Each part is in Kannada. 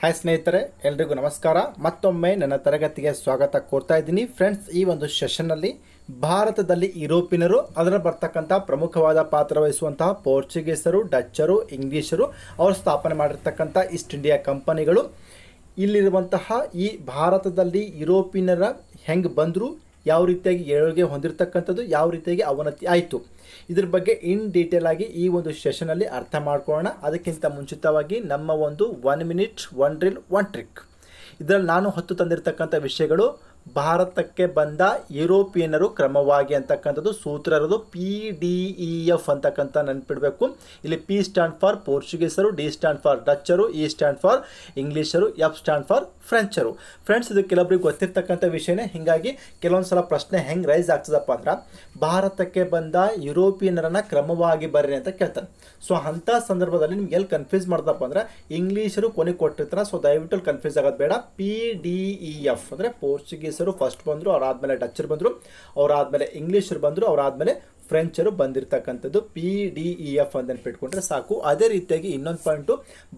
ಹಾಯ್ ಸ್ನೇಹಿತರೆ ಎಲ್ರಿಗೂ ನಮಸ್ಕಾರ ಮತ್ತೊಮ್ಮೆ ನನ್ನ ತರಗತಿಗೆ ಸ್ವಾಗತ ಕೋರ್ತಾ ಇದ್ದೀನಿ ಫ್ರೆಂಡ್ಸ್ ಈ ಒಂದು ಸೆಷನ್ನಲ್ಲಿ ಭಾರತದಲ್ಲಿ ಯುರೋಪಿನರು ಅದರ ಬರ್ತಕ್ಕಂಥ ಪ್ರಮುಖವಾದ ಪಾತ್ರ ವಹಿಸುವಂತಹ ಪೋರ್ಚುಗೀಸರು ಡಚ್ಚರು ಇಂಗ್ಲೀಷರು ಅವರು ಸ್ಥಾಪನೆ ಮಾಡಿರ್ತಕ್ಕಂಥ ಈಸ್ಟ್ ಇಂಡಿಯಾ ಕಂಪನಿಗಳು ಇಲ್ಲಿರುವಂತಹ ಈ ಭಾರತದಲ್ಲಿ ಯುರೋಪಿನರ ಹೆಂಗೆ ಬಂದರು ಯಾವ ರೀತಿಯಾಗಿ ಏಳಿಗೆ ಹೊಂದಿರತಕ್ಕಂಥದ್ದು ಯಾವ ರೀತಿಯಾಗಿ ಅವನತಿ ಆಯಿತು ಇದ್ರ ಬಗ್ಗೆ ಇನ್ ಡೀಟೇಲ್ ಆಗಿ ಈ ಒಂದು ಸೆಷನಲ್ಲಿ ಅರ್ಥ ಮಾಡ್ಕೊಳ್ಳೋಣ ಅದಕ್ಕಿಂತ ಮುಂಚಿತವಾಗಿ ನಮ್ಮ ಒಂದು one minute one drill one trick ಇದರಲ್ಲಿ ನಾನು ಹೊತ್ತು ತಂದಿರತಕ್ಕಂಥ ವಿಷಯಗಳು ಭಾರತಕ್ಕೆ ಬಂದ ಯುರೋಪಿಯನರು ಕ್ರಮವಾಗಿ ಅಂತಕ್ಕಂಥದ್ದು ಸೂತ್ರರದು ಪಿ ಡಿ ಇ ಎಫ್ ಅಂತಕ್ಕಂಥ ನೆನ್ಪಿಡಬೇಕು ಇಲ್ಲಿ ಪಿ ಸ್ಟ್ಯಾಂಡ್ ಫಾರ್ ಪೋರ್ಚುಗೀಸರು ಡಿ ಸ್ಟ್ಯಾಂಡ್ ಫಾರ್ ಡಚ್ಚರು ಇ ಸ್ಟ್ಯಾಂಡ್ ಫಾರ್ ಇಂಗ್ಲೀಷರು ಎಫ್ ಸ್ಟ್ಯಾಂಡ್ ಫಾರ್ ಫ್ರೆಂಚರು ಫ್ರೆಂಡ್ಸ್ ಇದು ಕೆಲವೊಬ್ರಿಗೆ ಗೊತ್ತಿರ್ತಕ್ಕಂಥ ವಿಷಯನೇ ಹೀಗಾಗಿ ಕೆಲವೊಂದು ಸಲ ಪ್ರಶ್ನೆ ಹೆಂಗೆ ರೈಸ್ ಆಗ್ತದಪ್ಪ ಅಂದ್ರೆ ಭಾರತಕ್ಕೆ ಬಂದ ಯುರೋಪಿಯನರನ್ನು ಕ್ರಮವಾಗಿ ಬರ್ರಿ ಅಂತ ಕೇಳ್ತಾರೆ ಸೊ ಅಂಥ ಸಂದರ್ಭದಲ್ಲಿ ನಿಮ್ಗೆ ಎಲ್ಲಿ ಕನ್ಫ್ಯೂಸ್ ಮಾಡ್ದಪ್ಪ e ಅಂದ್ರೆ ಇಂಗ್ಲೀಷರು ಕೊನೆ ಕೊಟ್ಟಿರ್ತಾರೆ ಸೊ ದಯವಿಟ್ಟು ಕನ್ಫ್ಯೂಸ್ ಆಗೋದು ಬೇಡ ಪಿ ಡಿ ಇ ಎಫ್ ಅಂದರೆ ಪೋರ್ಚುಗೀಸ್ ಇಂಗ್ಲೀಷರು ಫಸ್ಟ್ ಬಂದರು ಅವರಾದ್ಮೇಲೆ ಡಚ್ಚರು ಬಂದರು ಅವ್ರಾದ್ಮೇಲೆ ಇಂಗ್ಲೀಷರು ಬಂದರು ಅವ್ರಾದ್ಮೇಲೆ ಫ್ರೆಂಚರು ಬಂದಿರತಕ್ಕಂಥದ್ದು P D E e F ಅಂತ ನೆನ್ಪಿಟ್ಕೊಂಡ್ರೆ ಸಾಕು ಅದೇ ರೀತಿಯಾಗಿ ಇನ್ನೊಂದು ಪಾಯಿಂಟು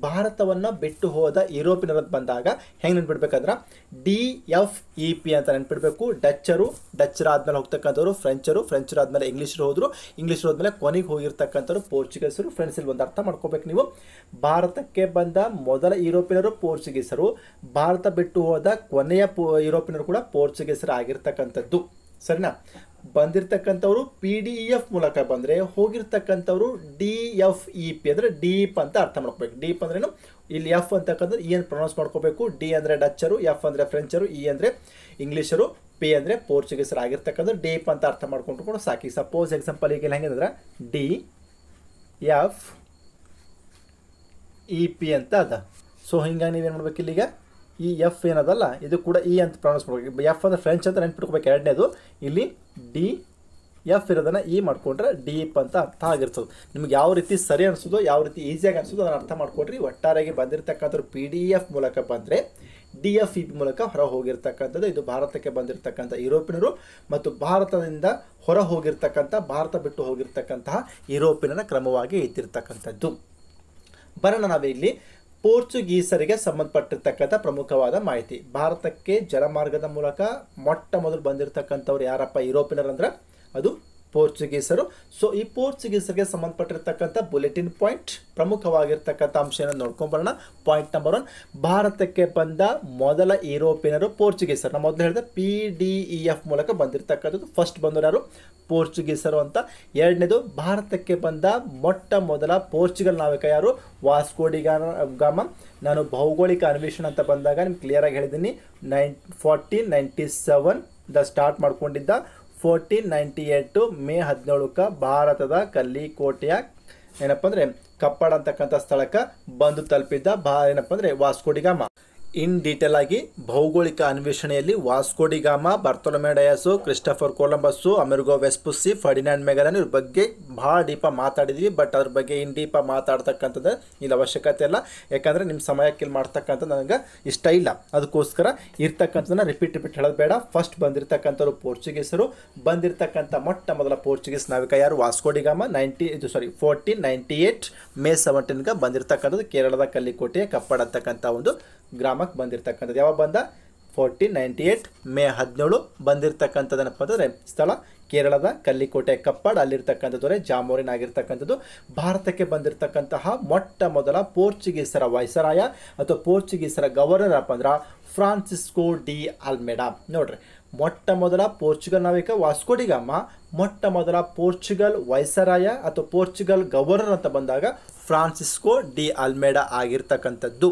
ಭಾರತವನ್ನು ಬಿಟ್ಟು ಹೋದ ಯುರೋಪಿನವ್ರ ಬಂದಾಗ ಹೆಂಗೆ ನೆನ್ಪಿಡ್ಬೇಕಾದ್ರೆ D F E e P ಅಂತ ನೆನ್ಪಿಡ್ಬೇಕು ಡಚ್ಚರು ಡಚ್ಚರ ಆದಮೇಲೆ ಹೋಗ್ತಕ್ಕಂಥವ್ರು ಫ್ರೆಂಚರು ಫ್ರೆಂಚರು ಆದಮೇಲೆ ಇಂಗ್ಲೀಷರು ಹೋದರು ಇಂಗ್ಲೀಷರು ಹೋದ್ಮೇಲೆ ಕೊನೆಗೆ ಹೋಗಿರ್ತಕ್ಕಂಥವ್ರು ಪೋರ್ಚುಗೀಸರು ಫ್ರೆಂಡ್ಸ್ ಇಲ್ಲಿ ಒಂದು ಅರ್ಥ ಮಾಡ್ಕೋಬೇಕು ನೀವು ಭಾರತಕ್ಕೆ ಬಂದ ಮೊದಲ ಯುರೋಪಿನರು ಪೋರ್ಚುಗೀಸರು ಭಾರತ ಬಿಟ್ಟು ಹೋದ ಕೊನೆಯ ಪೋ ಯುರೋಪಿನರು ಕೂಡ ಪೋರ್ಚುಗೀಸರು ಆಗಿರ್ತಕ್ಕಂಥದ್ದು ಸರಿನಾ ಬಂದಿರತಕ್ಕಂಥವ್ರು ಪಿ ಡಿ ಇ ಎಫ್ ಮೂಲಕ ಬಂದರೆ ಹೋಗಿರ್ತಕ್ಕಂಥವ್ರು ಡಿ ಎಫ್ ಇ ಪಿ ಅಂದರೆ ಡಿಪ್ ಅಂತ ಅರ್ಥ ಮಾಡ್ಕೋಬೇಕು ಡೀಪ್ e ಅಂದ್ರೇನು ಇಲ್ಲಿ ಎಫ್ ಅಂತಕ್ಕಂಥದ್ದು ಇ e ಏನು ಪ್ರೊನೌನ್ಸ್ ಮಾಡ್ಕೋಬೇಕು ಡಿ ಅಂದರೆ ಡಚ್ಚರು ಎಫ್ ಅಂದರೆ ಫ್ರೆಂಚರು ಇ e ಅಂದರೆ ಇಂಗ್ಲೀಷರು ಪಿ ಅಂದರೆ ಪೋರ್ಚುಗೀಸರು ಆಗಿರ್ತಕ್ಕಂಥ ಡೀಪ್ ಅಂತ ಅರ್ಥ ಮಾಡ್ಕೊಂಡು ಕೂಡ ಸಾಕಿ ಸಪೋಸ್ ಎಕ್ಸಾಂಪಲ್ ಈಗ ಅಂದ್ರೆ ಡಿ ಎಫ್ ಇ ಪಿ ಅಂತ ಅದ ಸೊ ಹಿಂಗಾಗಿ ನೀವೇನು ಮಾಡ್ಬೇಕು ಇಲ್ಲಿಗೆ ಈ ಎಫ್ ಏನದಲ್ಲ ಇದು ಕೂಡ ಇ e ಅಂತ ಪ್ರೊನೌನ್ಸ್ ಮಾಡ್ಬೇಕು ಎಫ್ ಅಂದರೆ ಫ್ರೆಂಚ್ ಅಂತ ನೆನ್ಪಿಟ್ಕೋಬೇಕು ಎರಡನೇದು ಇಲ್ಲಿ ಡಿ ಎಫ್ ಇರೋದನ್ನ ಇ ಡಿ ಡೀಪ್ ಅಂತ ಅರ್ಥ ಆಗಿರ್ತದೆ ನಿಮ್ಗೆ ಯಾವ ರೀತಿ ಸರಿ ಅನಿಸೋದು ಯಾವ ರೀತಿ ಈಸಿಯಾಗಿ ಅನಿಸೋದು ಅದನ್ನು ಅರ್ಥ ಮಾಡ್ಕೊಡ್ರಿ ಒಟ್ಟಾರೆಯಾಗಿ ಬಂದಿರತಕ್ಕಂಥ ಪಿ ಡಿ ಎಫ್ ಮೂಲಕ ಬಂದರೆ ಡಿ ಎಫ್ ಇ e ಮೂಲಕ ಹೊರ ಹೋಗಿರ್ತಕ್ಕಂಥದ್ದು ಇದು ಭಾರತಕ್ಕೆ ಬಂದಿರತಕ್ಕಂಥ ಯುರೋಪಿಯನರು ಮತ್ತು ಭಾರತದಿಂದ ಹೊರ ಹೋಗಿರ್ತಕ್ಕಂಥ ಭಾರತ ಬಿಟ್ಟು ಹೋಗಿರ್ತಕ್ಕಂತಹ ಯುರೋಪಿಯನ ಕ್ರಮವಾಗಿ ಇದ್ದಿರ್ತಕ್ಕಂಥದ್ದು ಬರೋಣ ಇಲ್ಲಿ ಪೋರ್ಚುಗೀಸರಿಗೆ ಸಂಬಂಧಪಟ್ಟಿರ್ತಕ್ಕಂಥ ಪ್ರಮುಖವಾದ ಮಾಹಿತಿ ಭಾರತಕ್ಕೆ ಜಲಮಾರ್ಗದ ಮೂಲಕ ಮೊಟ್ಟ ಮೊದಲು ಬಂದಿರತಕ್ಕಂಥವ್ರು ಯಾರಪ್ಪ ಯುರೋಪಿನರ್ ಅಂದ್ರೆ ಅದು ಪೋರ್ಚುಗೀಸರು ಸೊ ಈ ಪೋರ್ಚುಗೀಸರಿಗೆ ಸಂಬಂಧಪಟ್ಟಿರ್ತಕ್ಕಂಥ ಬುಲೆಟಿನ್ ಪಾಯಿಂಟ್ ಪ್ರಮುಖವಾಗಿರ್ತಕ್ಕಂಥ ಅಂಶ ಏನೋ ನೋಡ್ಕೊಂಬರೋಣ ಪಾಯಿಂಟ್ ನಂಬರ್ ಒನ್ ಭಾರತಕ್ಕೆ ಬಂದ ಮೊದಲ ಯುರೋಪಿಯನರು ಪೋರ್ಚುಗೀಸರು ನಾವು ಮೊದಲು ಹೇಳಿದ P D E e F ಮೂಲಕ ಬಂದಿರತಕ್ಕಂಥದ್ದು ಫಸ್ಟ್ ಬಂದವರು ಯಾರು ಪೋರ್ಚುಗೀಸರು ಅಂತ ಎರಡನೇದು ಭಾರತಕ್ಕೆ ಬಂದ ಮೊಟ್ಟ ಮೊದಲ ಪೋರ್ಚುಗಲ್ ನಾವಿಕ ಯಾರು ವಾಸ್ಕೋಡಿಗಾನ ಗಾಮ ನಾನು ಭೌಗೋಳಿಕ ಅನ್ವೇಷಣ ಅಂತ ಬಂದಾಗ ನಿಮ್ಗೆ ಕ್ಲಿಯರಾಗಿ ಹೇಳಿದ್ದೀನಿ nine fourteen ninety seven the start ಮಾಡ್ಕೊಂಡಿದ್ದ ಫೋರ್ಟೀನ್ ನೈಂಟಿ ಏಯ್ಟು ಮೇ ಹದಿನೇಳಕ್ಕೆ ಭಾರತದ ಕಲ್ಲಿಕೋಟೆಯ ಏನಪ್ಪ ಅಂದರೆ ಕಪ್ಪಡ ಅಂತಕ್ಕಂಥ ಸ್ಥಳಕ್ಕೆ ಬಂದು ತಲುಪಿದ್ದ ಬಾ ಏನಪ್ಪ ಅಂದರೆ ವಾಸ್ಕೋಡಿಗಾಮ ಇನ್ ಡೀಟೇಲ್ ಆಗಿ ಭೌಗೋಳಿಕ ಅನ್ವೇಷಣೆಯಲ್ಲಿ Vasco da Gama Bartholomew Dias Christopher Columbus Amerigo Vespucci Ferdinand Magellan ಇವ್ರ ಬಗ್ಗೆ ಭಾಳ ಡೀಪ ಮಾತಾಡಿದ್ವಿ ಬಟ್ ಅದ್ರ ಬಗ್ಗೆ ಇನ್ ಡೀಪ ಮಾತಾಡ್ತಕ್ಕಂಥದ್ದು ಇಲ್ಲಿ ಅವಶ್ಯಕತೆ ಇಲ್ಲ ಯಾಕಂದರೆ ನಿಮ್ಮ ಸಮಯಕ್ಕೆ ಮಾಡ್ತಕ್ಕಂಥದ್ದು ನನಗೆ ಇಷ್ಟ ಇಲ್ಲ ಅದಕ್ಕೋಸ್ಕರ ಇರ್ತಕ್ಕಂಥದ್ದನ್ನ ರಿಪೀಟ್ ರಿಪೀಟ್ ಹೇಳೋದು ಬೇಡ ಫಸ್ಟ್ ಬಂದಿರತಕ್ಕಂಥವ್ರು ಪೋರ್ಚುಗೀಸರು ಬಂದಿರತಕ್ಕಂಥ ಮೊಟ್ಟ ಮೊದಲ ಪೋರ್ಚುಗೀಸ್ ನಾವಿಕ ಯಾರು ವಾಸ್ಕೋಡಿಗಾಮ ನೈಂಟಿ ಇದು sorry fourteen ninety eight May ಸೆವೆಂಟೀನ್ಗೆ ಬಂದಿರತಕ್ಕಂಥದ್ದು ಕೇರಳದ ಕಲ್ಲಿಕೋಟೆಯ ಕಪ್ಪಡ್ ಅಂತಕ್ಕಂಥ ಒಂದು ಗ್ರಾಮಕ್ಕೆ ಬಂದಿರತಕ್ಕಂಥದ್ದು ಯಾವಾಗ ಬಂದ ಫೋರ್ಟೀನ್ ನೈಂಟಿ ಏಟ್ ಮೇ ಹದಿನೇಳು ಬಂದಿರತಕ್ಕಂಥದ್ದೇನಪ್ಪ ಅಂದರೆ ಸ್ಥಳ ಕೇರಳದ ಕಲ್ಲಿಕೋಟೆ ಕಪ್ಪಡ್ ಅಲ್ಲಿರ್ತಕ್ಕಂಥದ್ದು ಜಾಮೋರಿನಾಗಿರ್ತಕ್ಕಂಥದ್ದು ಆಗಿರ್ತಕ್ಕಂಥದ್ದು ಭಾರತಕ್ಕೆ ಬಂದಿರತಕ್ಕಂತಹ ಮೊಟ್ಟ ಮೊದಲ ಪೋರ್ಚುಗೀಸರ ವೈಸರಾಯ ಅಥವಾ ಪೋರ್ಚುಗೀಸರ ಗವರ್ನರ್ ಅಪ್ಪ ಅಂದ್ರೆ ಫ್ರಾನ್ಸಿಸ್ಕೋ ಡಿ ಅಲ್ಮೆಡಾ ನೋಡ್ರಿ ಮೊಟ್ಟ ಮೊದಲ ಪೋರ್ಚುಗಲ್ ನಾವಿಕ ವಾಸ್ಕೋಡಿಗಮ್ಮ ಮೊಟ್ಟ ಮೊದಲ ಪೋರ್ಚುಗಲ್ ವೈಸರಾಯ ಅಥವಾ ಪೋರ್ಚುಗಲ್ ಗವರ್ನರ್ ಅಂತ ಬಂದಾಗ ಫ್ರಾನ್ಸಿಸ್ಕೋ ಡಿ ಅಲ್ಮೇಡಾ ಆಗಿರ್ತಕ್ಕಂಥದ್ದು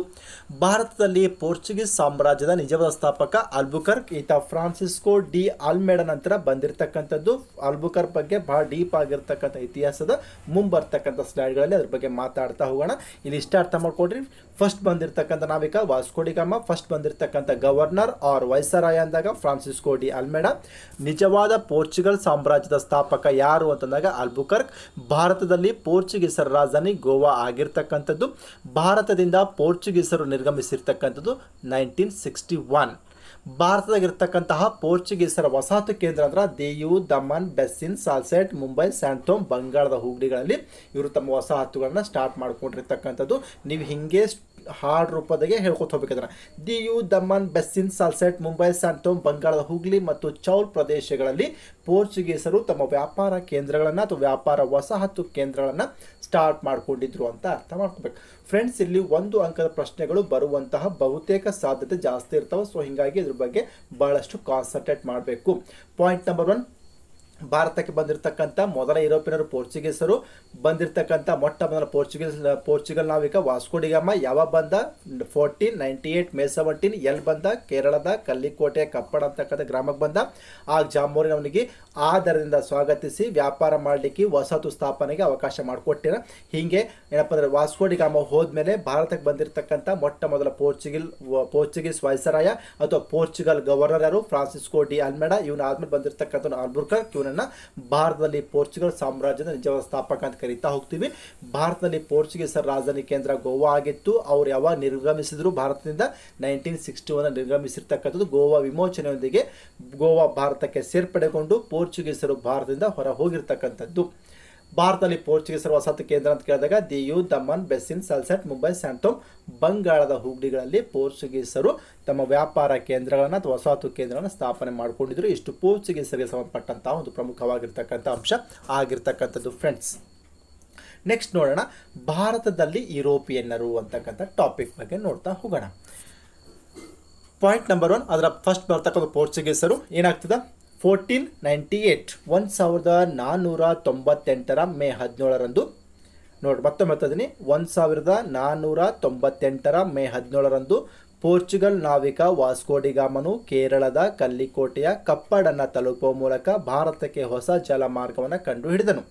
ಭಾರತದಲ್ಲಿ ಪೋರ್ಚುಗೀಸ್ ಸಾಮ್ರಾಜ್ಯದ ನಿಜವಾದ ಸ್ಥಾಪಕ ಅಲ್ಬುಕರ್ಕ್ ಈತ ಫ್ರಾನ್ಸಿಸ್ಕೋ ಡಿ ಅಲ್ಮೇಡ ನಂತರ ಬಂದಿರತಕ್ಕಂಥದ್ದು ಅಲ್ಬುಕರ್ ಬಗ್ಗೆ ಬಹಳ ಡೀಪ್ ಆಗಿರ್ತಕ್ಕಂಥ ಇತಿಹಾಸದ ಮುಂಬರ್ತಕ್ಕಂಥ ಸ್ಲಾಡ್ಗಳಲ್ಲಿ ಅದ್ರ ಬಗ್ಗೆ ಮಾತಾಡ್ತಾ ಹೋಗೋಣ ಇಲ್ಲಿ ಇಷ್ಟ ಅರ್ಥ ಮಾಡ್ಕೊಡ್ರಿ ಫಸ್ಟ್ ಬಂದಿರತಕ್ಕಂಥ ನಾವಿಕ ವಾಸ್ಕೋಡಿಗಮ್ಮ ಫಸ್ಟ್ ಬಂದಿರತಕ್ಕಂಥ ಗವರ್ನರ್ ಆರ್ ವೈಸರಾಯ ಅಂದಾಗ ಫ್ರಾನ್ಸಿಸ್ಕೋ ಡಿ ಅಲ್ಮೇಡ ನಿಜವಾದ ಪೋರ್ಚುಗಲ್ ಸಾಮ್ರಾಜ್ಯದ ಸ್ಥಾಪಕ ಯಾರು ಅಂತಂದಾಗ ಅಲ್ಬುಕರ್ಕ್ ಭಾರತದಲ್ಲಿ ಪೋರ್ಚುಗೀಸರ ರಾಜಧಾನಿ ಗೋವಾ ಆಗಿರ್ತಕ್ಕಂಥದ್ದು ಭಾರತದಿಂದ ಪೋರ್ಚುಗೀಸರು ನಿರ್ಗಮಿಸಿರ್ತಕ್ಕಂಥದ್ದು ನೈನ್ಟೀನ್ ಸಿಕ್ಸ್ಟಿ ಒನ್ ಭಾರತದಾಗಿರ್ತಕ್ಕಂತಹ ಪೋರ್ಚುಗೀಸರ ವಸಾಹತು ಕೇಂದ್ರ ಅಂದ್ರೆ ದೇಯು ದಮನ್ ಬೆಸ್ಸಿನ್ ಸಾಲ್ಸೆಟ್ ಮುಂಬೈ ಸ್ಯಾಂಟೋಮ್ ಬಂಗಾಳದ ಹುಗ್ಡಿಗಳಲ್ಲಿ ಇವರು ತಮ್ಮ ವಸಾಹತುಗಳನ್ನ ಸ್ಟಾರ್ಟ್ ಮಾಡ್ಕೊಂಡಿರ್ತಕ್ಕಂಥದ್ದು ನೀವು ಹಿಂಗೆ ಹಾಡ್ ರೂಪದಾಗೆ ಹೇಳ್ಕೊತ ದಿ ದಿಯು ದಮನ್ ಬೆಸ್ಸಿನ್ ಸಾಲ್ಸೆಟ್ ಮುಂಬೈ ಸ್ಯಾಂಟೋಮ್ ಬಂಗಾಳದ ಹುಗ್ಲಿ ಮತ್ತು ಚೌಲ್ ಪ್ರದೇಶಗಳಲ್ಲಿ ಪೋರ್ಚುಗೀಸರು ತಮ್ಮ ವ್ಯಾಪಾರ ಕೇಂದ್ರಗಳನ್ನು ಅಥವಾ ವ್ಯಾಪಾರ ವಸಾಹತು ಕೇಂದ್ರಗಳನ್ನು ಸ್ಟಾರ್ಟ್ ಮಾಡಿಕೊಂಡಿದ್ರು ಅಂತ ಅರ್ಥ ಮಾಡ್ಕೋಬೇಕು ಫ್ರೆಂಡ್ಸ್ ಇಲ್ಲಿ ಒಂದು ಅಂಕದ ಪ್ರಶ್ನೆಗಳು ಬರುವಂತಹ ಬಹುತೇಕ ಸಾಧ್ಯತೆ ಜಾಸ್ತಿ ಇರ್ತವೆ ಸೊ ಹೀಗಾಗಿ ಇದ್ರ ಬಗ್ಗೆ ಬಹಳಷ್ಟು ಕಾನ್ಸಂಟ್ರೇಟ್ ಮಾಡಬೇಕು ಪಾಯಿಂಟ್ ನಂಬರ್ ಒನ್ ಭಾರತಕ್ಕೆ ಬಂದಿರತಕ್ಕಂಥ ಮೊದಲ ಯುರೋಪಿಯನರು ಪೋರ್ಚುಗೀಸರು ಬಂದಿರತಕ್ಕಂಥ ಮೊಟ್ಟ ಮೊದಲ ಪೋರ್ಚುಗೀಸ್ ಪೋರ್ಚುಗಲ್ ನಾವಿಕ ವಾಸ್ಕೋಡಿಗಮ್ಮ ಯಾವಾಗ ಬಂದ fourteen ninety eight May seventeen ಎಲ್ಲಿ ಬಂದ ಕೇರಳದ ಕಲ್ಲಿಕೋಟೆ ಕಪ್ಪಡ ಅಂತಕ್ಕಂಥ ಗ್ರಾಮಕ್ಕೆ ಬಂದ ಆ ಜಾಮೂರಿನ ಅವನಿಗೆ ಆ ದರದಿಂದ ಸ್ವಾಗತಿಸಿ ವ್ಯಾಪಾರ ಮಾಡಲಿಕ್ಕೆ ವಸತು ಸ್ಥಾಪನೆಗೆ ಅವಕಾಶ ಮಾಡಿಕೊಟ್ಟಿರ ಹೀಗೆ ಏನಪ್ಪ ಅಂದರೆ ವಾಸ್ಕೋಡಿಗಾಮ ಹೋದ್ಮೇಲೆ ಭಾರತಕ್ಕೆ ಬಂದಿರತಕ್ಕಂಥ ಮೊಟ್ಟ ಮೊದಲ ಪೋರ್ಚುಗಲ್ ಪೋರ್ಚುಗೀಸ್ ವೈಸರಾಯ ಅಥವಾ ಪೋರ್ಚುಗಲ್ ಗವರ್ನರ್ ಯಾರು ಫ್ರಾನ್ಸಿಸ್ಕೋ ಡಿ ಅಲ್ಮೆಡಾ ಇವನಾದ್ಮೇಲೆ ಬಂದಿರತಕ್ಕಂಥ ಆಲ್ಬುರ್ಕರ್ ಭಾರತದಲ್ಲಿ ಪೋರ್ಚುಗಲ್ ಸಾಮ್ರಾಜ್ಯದ ನಿಜವಾದ ಸ್ಥಾಪಕ ಅಂತ ಕರೀತಾ ಹೋಗ್ತೀವಿ ಭಾರತದಲ್ಲಿ ಪೋರ್ಚುಗೀಸರ ರಾಜಧಾನಿ ಕೇಂದ್ರ ಗೋವಾ ಆಗಿತ್ತು ಅವ್ರು ಯಾವಾಗ ನಿರ್ಗಮಿಸಿದ್ರು ಭಾರತದಿಂದ ನೈನ್ಟೀನ್ ಸಿಕ್ಸ್ಟಿ ಒನ್ ನಿರ್ಗಮಿಸಿರ್ತಕ್ಕಂಥದ್ದು ಗೋವಾ ವಿಮೋಚನೆಯೊಂದಿಗೆ ಗೋವಾ ಭಾರತಕ್ಕೆ ಸೇರ್ಪಡೆಗೊಂಡು ಪೋರ್ಚುಗೀಸರು ಭಾರತದಿಂದ ಹೊರ ಹೋಗಿರ್ತಕ್ಕಂಥದ್ದು ಭಾರತದಲ್ಲಿ ಪೋರ್ಚುಗೀಸರ ವಸತಿ ಕೇಂದ್ರ ಅಂತ ಕೇಳಿದಾಗ ದಿಯು ದಮನ್ ಬೆಸಿನ್ ಸಲ್ಸೆಟ್ ಮುಂಬೈ ಸ್ಯಾಂಟೋಮ್ ಬಂಗಾಳದ ಹುಗ್ಡಿಗಳಲ್ಲಿ ಪೋರ್ಚುಗೀಸರು ತಮ್ಮ ವ್ಯಾಪಾರ ಕೇಂದ್ರಗಳನ್ನು ಅಥವಾ ವಸಾಹತು ಕೇಂದ್ರಗಳನ್ನು ಸ್ಥಾಪನೆ ಮಾಡಿಕೊಂಡಿದ್ರು ಇಷ್ಟು ಪೋರ್ಚುಗೀಸರಿಗೆ ಸಂಬಂಧಪಟ್ಟಂತಹ ಒಂದು ಪ್ರಮುಖವಾಗಿರ್ತಕ್ಕಂಥ ಅಂಶ ಆಗಿರ್ತಕ್ಕಂಥದ್ದು ಫ್ರೆಂಡ್ಸ್ ನೆಕ್ಸ್ಟ್ ನೋಡೋಣ ಭಾರತದಲ್ಲಿ ಯುರೋಪಿಯನ್ನರು ಅಂತಕ್ಕಂಥ ಟಾಪಿಕ್ ಬಗ್ಗೆ ನೋಡ್ತಾ ಹೋಗೋಣ ಪಾಯಿಂಟ್ ನಂಬರ್ ಒನ್ ಅದರ ಫಸ್ಟ್ ಬರ್ತಕ್ಕಂಥ ಪೋರ್ಚುಗೀಸರು ಏನಾಗ್ತದೆ ಫೋರ್ಟೀನ್ ನೈಂಟಿ ಏಯ್ಟ್ ಒಂದು ಸಾವಿರದ ನಾನ್ನೂರ ತೊಂಬತ್ತೆಂಟರ ಮೇ ಹದಿನೇಳರಂದು ನೋಡಿ ಮತ್ತೊಮ್ಮೆ ಹೇಳ್ತಿದ್ದೀನಿ ಒಂದು ಸಾವಿರದ ನಾನ್ನೂರ ತೊಂಬತ್ತೆಂಟರ ಮೇ ಹದಿನೇಳರಂದು ಪೋರ್ಚುಗಲ್ ನಾವಿಕ ವಾಸ್ಕೋಡಿಗಾಮನು ಕೇರಳದ ಕಲ್ಲಿಕೋಟೆಯ ಕಪ್ಪಡನ್ನು ತಲುಪುವ ಮೂಲಕ ಭಾರತಕ್ಕೆ ಹೊಸ ಜಲಮಾರ್ಗವನ್ನು ಕಂಡುಹಿಡಿದನು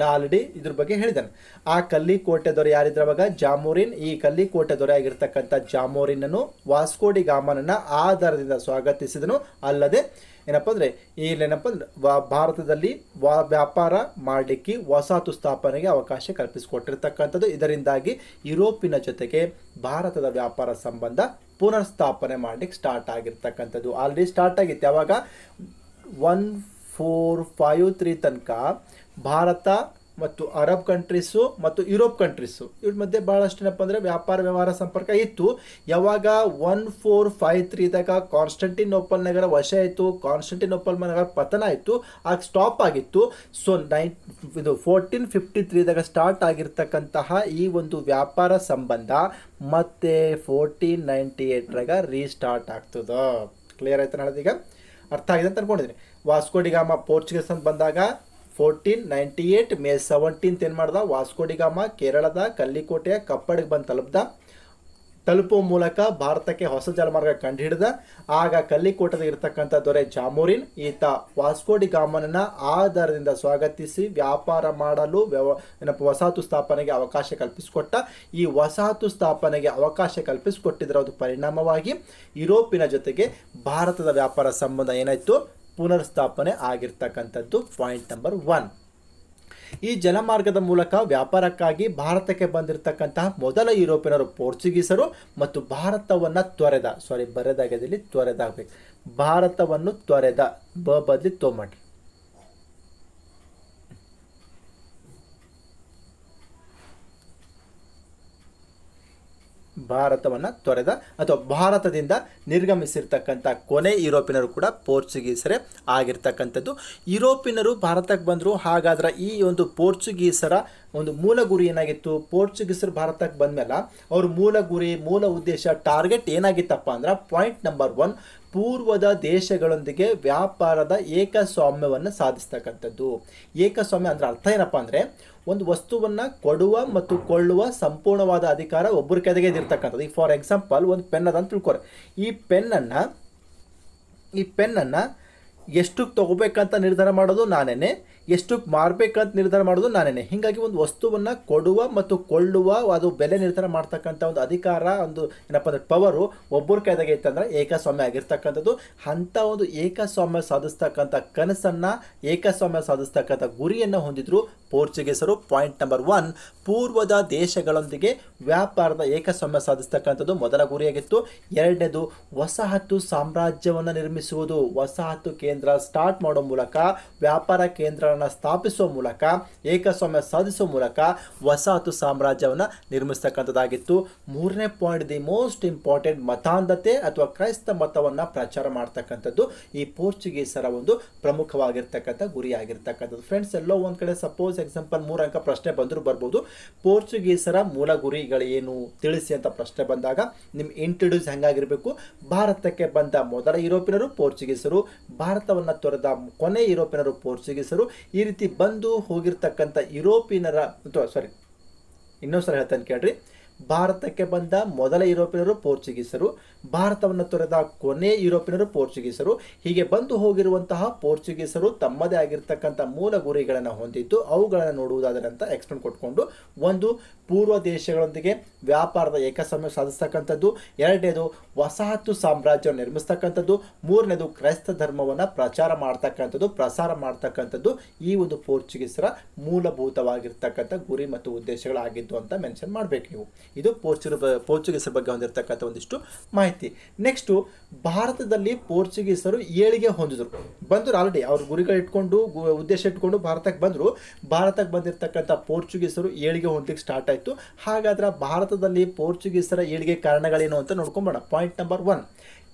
ನಾ ಆಲ್ರೆಡಿ ಇದ್ರ ಬಗ್ಗೆ ಹೇಳಿದನು ಆ ಕಲ್ಲಿ ಕೋಟೆ ದೊರೆ ಯಾರಿದ್ರ ಅವಾಗ ಜಾಮೋರಿನ್ ಈ ಕಲ್ಲಿ ಕೋಟೆ ದೊರೆ ಆಗಿರ್ತಕ್ಕಂಥ ಜಾಮೋರಿನನ್ನು ವಾಸ್ಕೋಡಿ ಗಾಮನನ್ನು ಆಧಾರದಿಂದ ಸ್ವಾಗತಿಸಿದನು ಅಲ್ಲದೆ ಏನಪ್ಪ ಅಂದರೆ ಇಲ್ಲೇನಪ್ಪ ಅಂದ್ರೆ ಭಾರತದಲ್ಲಿ ವಾ ವ್ಯಾಪಾರ ಮಾಡಲಿಕ್ಕೆ ವಸಾಹತು ಸ್ಥಾಪನೆಗೆ ಅವಕಾಶ ಕಲ್ಪಿಸಿಕೊಟ್ಟಿರ್ತಕ್ಕಂಥದ್ದು ಇದರಿಂದಾಗಿ ಯುರೋಪಿನ ಜೊತೆಗೆ ಭಾರತದ ವ್ಯಾಪಾರ ಸಂಬಂಧ ಪುನರ್ಸ್ಥಾಪನೆ ಮಾಡಲಿಕ್ಕೆ ಸ್ಟಾರ್ಟ್ ಆಗಿರ್ತಕ್ಕಂಥದ್ದು ಆಲ್ರೆಡಿ ಸ್ಟಾರ್ಟ್ ಆಗಿತ್ತು ಯಾವಾಗ ಒನ್ ಫೋರ್ ಫೈವ್ ತ್ರೀ ತನಕ ಭಾರತ ಮತ್ತು ಅರಬ್ ಕಂಟ್ರೀಸು ಮತ್ತು ಯುರೋಪ್ ಕಂಟ್ರೀಸು ಇವ್ರ ಮಧ್ಯೆ ಭಾಳಷ್ಟು ಏನಪ್ಪ ಅಂದರೆ ವ್ಯಾಪಾರ ವ್ಯವಹಾರ ಸಂಪರ್ಕ ಇತ್ತು ಯಾವಾಗ ಒನ್ ಫೋರ್ ಫೈವ್ ತ್ರೀದಾಗ ಕಾನ್ಸ್ಟಂಟಿನೋಪಲ್ ನಗರ ವಶ ಆಯಿತು ಕಾನ್ಸ್ಟಂಟಿನೋಪಲ್ ನಗರ ಪತನ ಆಯಿತು ಆಗ ಸ್ಟಾಪ್ ಆಗಿತ್ತು ಸೊ ನೈನ್ ಇದು ಫೋರ್ಟೀನ್ ಫಿಫ್ಟಿ ತ್ರೀದಾಗ ಸ್ಟಾರ್ಟ್ ಆಗಿರ್ತಕ್ಕಂತಹ ಈ ಒಂದು ವ್ಯಾಪಾರ ಸಂಬಂಧ ಮತ್ತೆ ಫೋರ್ಟೀನ್ ನೈಂಟಿ ಏಟ್ರಾಗ ರೀಸ್ಟಾರ್ಟ್ ಆಗ್ತದ ಕ್ಲಿಯರ್ ಆಯ್ತು ಈಗ ಅರ್ಥ ಆಗಿದೆ ಅಂತ ಅನ್ಕೊಂಡಿದ್ದೀನಿ ವಾಸ್ಕೋಡಿಗಾಮ ಪೋರ್ಚುಗೀಸ್ ಅಂತ ಬಂದಾಗ fourteen ninety eight May seventeenth ಏನು ಮಾಡ್ದ ವಾಸ್ಕೋಡಿಗಾಮ ಕೇರಳದ ಕಲ್ಲಿಕೋಟೆಯ ಕಪ್ಪಡಿಗೆ ಬಂದು ತಲುಪ್ದ ತಲುಪುವ ಮೂಲಕ ಭಾರತಕ್ಕೆ ಹೊಸ ಜಲಮಾರ್ಗ ಕಂಡುಹಿಡ್ದ ಆಗ ಕಲ್ಲಿಕೋಟದ ಇರ್ತಕ್ಕಂಥ ದೊರೆ ಜಾಮೂರಿನ್ ಈತ ವಾಸ್ಕೋಡಿಗಾಮನನ್ನ ಆಧಾರದಿಂದ ಸ್ವಾಗತಿಸಿ ವ್ಯಾಪಾರ ಮಾಡಲು ವ್ಯವ ಏನಪ್ಪ ವಸಾಹತು ಸ್ಥಾಪನೆಗೆ ಅವಕಾಶ ಕಲ್ಪಿಸಿಕೊಟ್ಟ ಈ ವಸಾಹತು ಸ್ಥಾಪನೆಗೆ ಅವಕಾಶ ಕಲ್ಪಿಸಿಕೊಟ್ಟಿದ್ರ ಅದು ಪರಿಣಾಮವಾಗಿ ಯುರೋಪಿನ ಜೊತೆಗೆ ಭಾರತದ ವ್ಯಾಪಾರ ಸಂಬಂಧ ಏನಾಯಿತು ಪುನರ್ಸ್ಥಾಪನೆ ಆಗಿರ್ತಕ್ಕಂಥದ್ದು ಪಾಯಿಂಟ್ ನಂಬರ್ ಒನ್ ಈ ಜಲಮಾರ್ಗದ ಮೂಲಕ ವ್ಯಾಪಾರಕ್ಕಾಗಿ ಭಾರತಕ್ಕೆ ಬಂದಿರತಕ್ಕಂತಹ ಮೊದಲ ಯುರೋಪಿಯನರು ಪೋರ್ಚುಗೀಸರು ಮತ್ತು ಭಾರತವನ್ನು ತೊರೆದ ಸಾರಿ ಬರೆದಾಗದಲ್ಲಿ ತೊರೆದಾಗಬೇಕು ಭಾರತವನ್ನು ತೊರೆದ ಬ ಬದಲಿ ತೋಮಟ್ ಭಾರತವನ್ನು ತೊರೆದ ಅಥವಾ ಭಾರತದಿಂದ ನಿರ್ಗಮಿಸಿರ್ತಕ್ಕಂಥ ಕೊನೆ ಯುರೋಪಿನರು ಕೂಡ ಪೋರ್ಚುಗೀಸರೇ ಆಗಿರ್ತಕ್ಕಂಥದ್ದು ಯುರೋಪಿನರು ಭಾರತಕ್ಕೆ ಬಂದರು ಹಾಗಾದ್ರೆ ಈ ಒಂದು ಪೋರ್ಚುಗೀಸರ ಒಂದು ಮೂಲ ಗುರಿ ಏನಾಗಿತ್ತು ಪೋರ್ಚುಗೀಸರು ಭಾರತಕ್ಕೆ ಬಂದಮೇಲೆ ಅವ್ರ ಮೂಲ ಗುರಿ ಮೂಲ ಉದ್ದೇಶ ಟಾರ್ಗೆಟ್ ಏನಾಗಿತ್ತಪ್ಪ ಅಂದ್ರೆ ಪಾಯಿಂಟ್ ನಂಬರ್ ಒನ್ ಪೂರ್ವದ ದೇಶಗಳೊಂದಿಗೆ ವ್ಯಾಪಾರದ ಏಕಸ್ವಾಮ್ಯವನ್ನು ಸಾಧಿಸ್ತಕ್ಕಂಥದ್ದು ಏಕಸ್ವಾಮ್ಯ ಅಂದರೆ ಅರ್ಥ ಏನಪ್ಪ ಅಂದರೆ ಒಂದು ವಸ್ತುವನ್ನು ಕೊಡುವ ಮತ್ತು ಕೊಳ್ಳುವ ಸಂಪೂರ್ಣವಾದ ಅಧಿಕಾರ ಒಬ್ಬರ ಕೈದಾಗೆ ಇದಿರ್ತಕ್ಕಂಥದ್ದು ಈಗ ಫಾರ್ ಎಕ್ಸಾಂಪಲ್ ಒಂದು ಪೆನ್ ಅದಂತ ಅಂತ ತಿಳ್ಕೊರೆ ಈ ಪೆನ್ನನ್ನು ಈ ಪೆನ್ನನ್ನು ಎಷ್ಟು ತಗೋಬೇಕಂತ ನಿರ್ಧಾರ ಮಾಡೋದು ನಾನೇ ಎಷ್ಟು ಮಾರ್ಬೇಕಂತ ನಿರ್ಧಾರ ಮಾಡೋದು ನಾನೇನೆ ಹೀಗಾಗಿ ಒಂದು ವಸ್ತುವನ್ನು ಕೊಡುವ ಮತ್ತು ಕೊಳ್ಳುವ ಅದು ಬೆಲೆ ನಿರ್ಧಾರ ಮಾಡ್ತಕ್ಕಂಥ ಒಂದು ಅಧಿಕಾರ ಒಂದು ಏನಪ್ಪ ಅಂದರೆ ಪವರು ಒಬ್ಬರ ಕೈದಾಗ ಇತ್ತಂದ್ರೆ ಏಕಸ್ವಾಮ್ಯ ಆಗಿರ್ತಕ್ಕಂಥದ್ದು ಅಂಥ ಒಂದು ಏಕಸ್ವಾಮ್ಯ ಸಾಧಿಸ್ತಕ್ಕಂಥ ಕನಸನ್ನು ಏಕಸ್ವಾಮ್ಯ ಸಾಧಿಸ್ತಕ್ಕಂಥ ಗುರಿಯನ್ನು ಹೊಂದಿದ್ರು ಪೋರ್ಚುಗೀಸರು ಪಾಯಿಂಟ್ ನಂಬರ್ ಒನ್ ಪೂರ್ವದ ದೇಶಗಳೊಂದಿಗೆ ವ್ಯಾಪಾರದ ಏಕಸ್ವಾಮ್ಯ ಸಾಧಿಸ್ತಕ್ಕಂಥದ್ದು ಮೊದಲ ಗುರಿಯಾಗಿತ್ತು ಎರಡನೇದು ವಸಾಹತು ಸಾಮ್ರಾಜ್ಯವನ್ನು ನಿರ್ಮಿಸುವುದು ವಸಾಹತು ಕೇಂದ್ರ ಸ್ಟಾರ್ಟ್ ಮಾಡೋ ಮೂಲಕ ವ್ಯಾಪಾರ ಕೇಂದ್ರ ಸರ್ಕಾರಗಳನ್ನು ಸ್ಥಾಪಿಸುವ ಮೂಲಕ ಏಕಸ್ವಾಮ್ಯ ಸಾಧಿಸುವ ಮೂಲಕ ವಸಾಹತು ಸಾಮ್ರಾಜ್ಯವನ್ನು ನಿರ್ಮಿಸತಕ್ಕಂಥದ್ದಾಗಿತ್ತು ಮೂರನೇ ಪಾಯಿಂಟ್ ದಿ ಮೋಸ್ಟ್ ಇಂಪಾರ್ಟೆಂಟ್ ಮತಾಂಧತೆ ಅಥವಾ ಕ್ರೈಸ್ತ ಮತವನ್ನು ಪ್ರಚಾರ ಮಾಡ್ತಕ್ಕಂಥದ್ದು ಈ ಪೋರ್ಚುಗೀಸರ ಒಂದು ಪ್ರಮುಖವಾಗಿರ್ತಕ್ಕಂಥ ಗುರಿಯಾಗಿರ್ತಕ್ಕಂಥದ್ದು ಫ್ರೆಂಡ್ಸ್ ಎಲ್ಲೋ ಒಂದು ಕಡೆ ಸಪೋಸ್ ಎಕ್ಸಾಂಪಲ್ ಮೂರು ಅಂಕ ಪ್ರಶ್ನೆ ಬಂದರೂ ಬರ್ಬೋದು ಪೋರ್ಚುಗೀಸರ ಮೂಲ ಗುರಿಗಳೇನು ತಿಳಿಸಿ ಅಂತ ಪ್ರಶ್ನೆ ಬಂದಾಗ ನಿಮ್ಮ ಇಂಟ್ರೊಡ್ಯೂಸ್ ಹೆಂಗಾಗಿರಬೇಕು ಭಾರತಕ್ಕೆ ಬಂದ ಮೊದಲ ಯುರೋಪಿನರು ಪೋರ್ಚುಗೀಸರು ಭಾರತವನ್ನು ತೊರೆದ ಕೊನೆ ಯುರೋಪಿಯನರು ಪೋರ್ಚುಗೀಸರು ಈ ರೀತಿ ಬಂದು ಹೋಗಿರ್ತಕ್ಕಂಥ ಯುರೋಪಿಯನರ ಅಥವಾ ಸಾರಿ ಇನ್ನೊಂದು ಹೇಳ್ತಾನೆ ಕೇಳ್ರಿ ಭಾರತಕ್ಕೆ ಬಂದ ಮೊದಲ ಯುರೋಪಿಯನರು ಪೋರ್ಚುಗೀಸರು ಭಾರತವನ್ನು ತೊರೆದ ಕೊನೆ ಯುರೋಪಿಯನರು ಪೋರ್ಚುಗೀಸರು ಹೀಗೆ ಬಂದು ಹೋಗಿರುವಂತಹ ಪೋರ್ಚುಗೀಸರು ತಮ್ಮದೇ ಆಗಿರ್ತಕ್ಕಂಥ ಮೂಲ ಗುರಿಗಳನ್ನು ಹೊಂದಿದ್ದು ಅವುಗಳನ್ನು ನೋಡುವುದಾದರೆ ಅಂತ ಎಕ್ಸ್ಪ್ಲೇನ್ ಕೊಟ್ಕೊಂಡು ಒಂದು ಪೂರ್ವ ದೇಶಗಳೊಂದಿಗೆ ವ್ಯಾಪಾರದ ಏಕಸಮ್ಯ ಸಾಧಿಸ್ತಕ್ಕಂಥದ್ದು ಎರಡನೇದು ವಸಾಹತು ಸಾಮ್ರಾಜ್ಯವನ್ನು ನಿರ್ಮಿಸ್ತಕ್ಕಂಥದ್ದು ಮೂರನೇದು ಕ್ರೈಸ್ತ ಧರ್ಮವನ್ನು ಪ್ರಚಾರ ಮಾಡ್ತಕ್ಕಂಥದ್ದು ಪ್ರಸಾರ ಮಾಡ್ತಕ್ಕಂಥದ್ದು ಈ ಒಂದು ಪೋರ್ಚುಗೀಸರ ಮೂಲಭೂತವಾಗಿರ್ತಕ್ಕಂಥ ಗುರಿ ಮತ್ತು ಉದ್ದೇಶಗಳಾಗಿದ್ದು ಅಂತ ಮೆನ್ಷನ್ ಮಾಡಬೇಕು ನೀವು ಇದು ಪೋರ್ಚುಗ ಪೋರ್ಚುಗೀಸರ ಬಗ್ಗೆ ಹೊಂದಿರತಕ್ಕಂಥ ಒಂದಿಷ್ಟು ಮಾಹಿತಿ ನೆಕ್ಸ್ಟು ಭಾರತದಲ್ಲಿ ಪೋರ್ಚುಗೀಸರು ಏಳಿಗೆ ಹೊಂದಿದ್ರು ಬಂದರು ಆಲ್ರೆಡಿ ಅವ್ರ ಗುರಿಗಳು ಇಟ್ಕೊಂಡು ಉದ್ದೇಶ ಇಟ್ಕೊಂಡು ಭಾರತಕ್ಕೆ ಬಂದರು ಭಾರತಕ್ಕೆ ಬಂದಿರತಕ್ಕಂಥ ಪೋರ್ಚುಗೀಸರು ಏಳಿಗೆ ಹೊಂದಲಿಕ್ಕೆ ಸ್ಟಾರ್ಟ್ ಆಯಿತು ಹಾಗಾದ್ರೆ ಭಾರತದಲ್ಲಿ ಪೋರ್ಚುಗೀಸರ ಏಳಿಗೆ ಕಾರಣಗಳೇನು ಅಂತ ನೋಡ್ಕೊಂಬೋಣ ಪಾಯಿಂಟ್ ನಂಬರ್ ಒನ್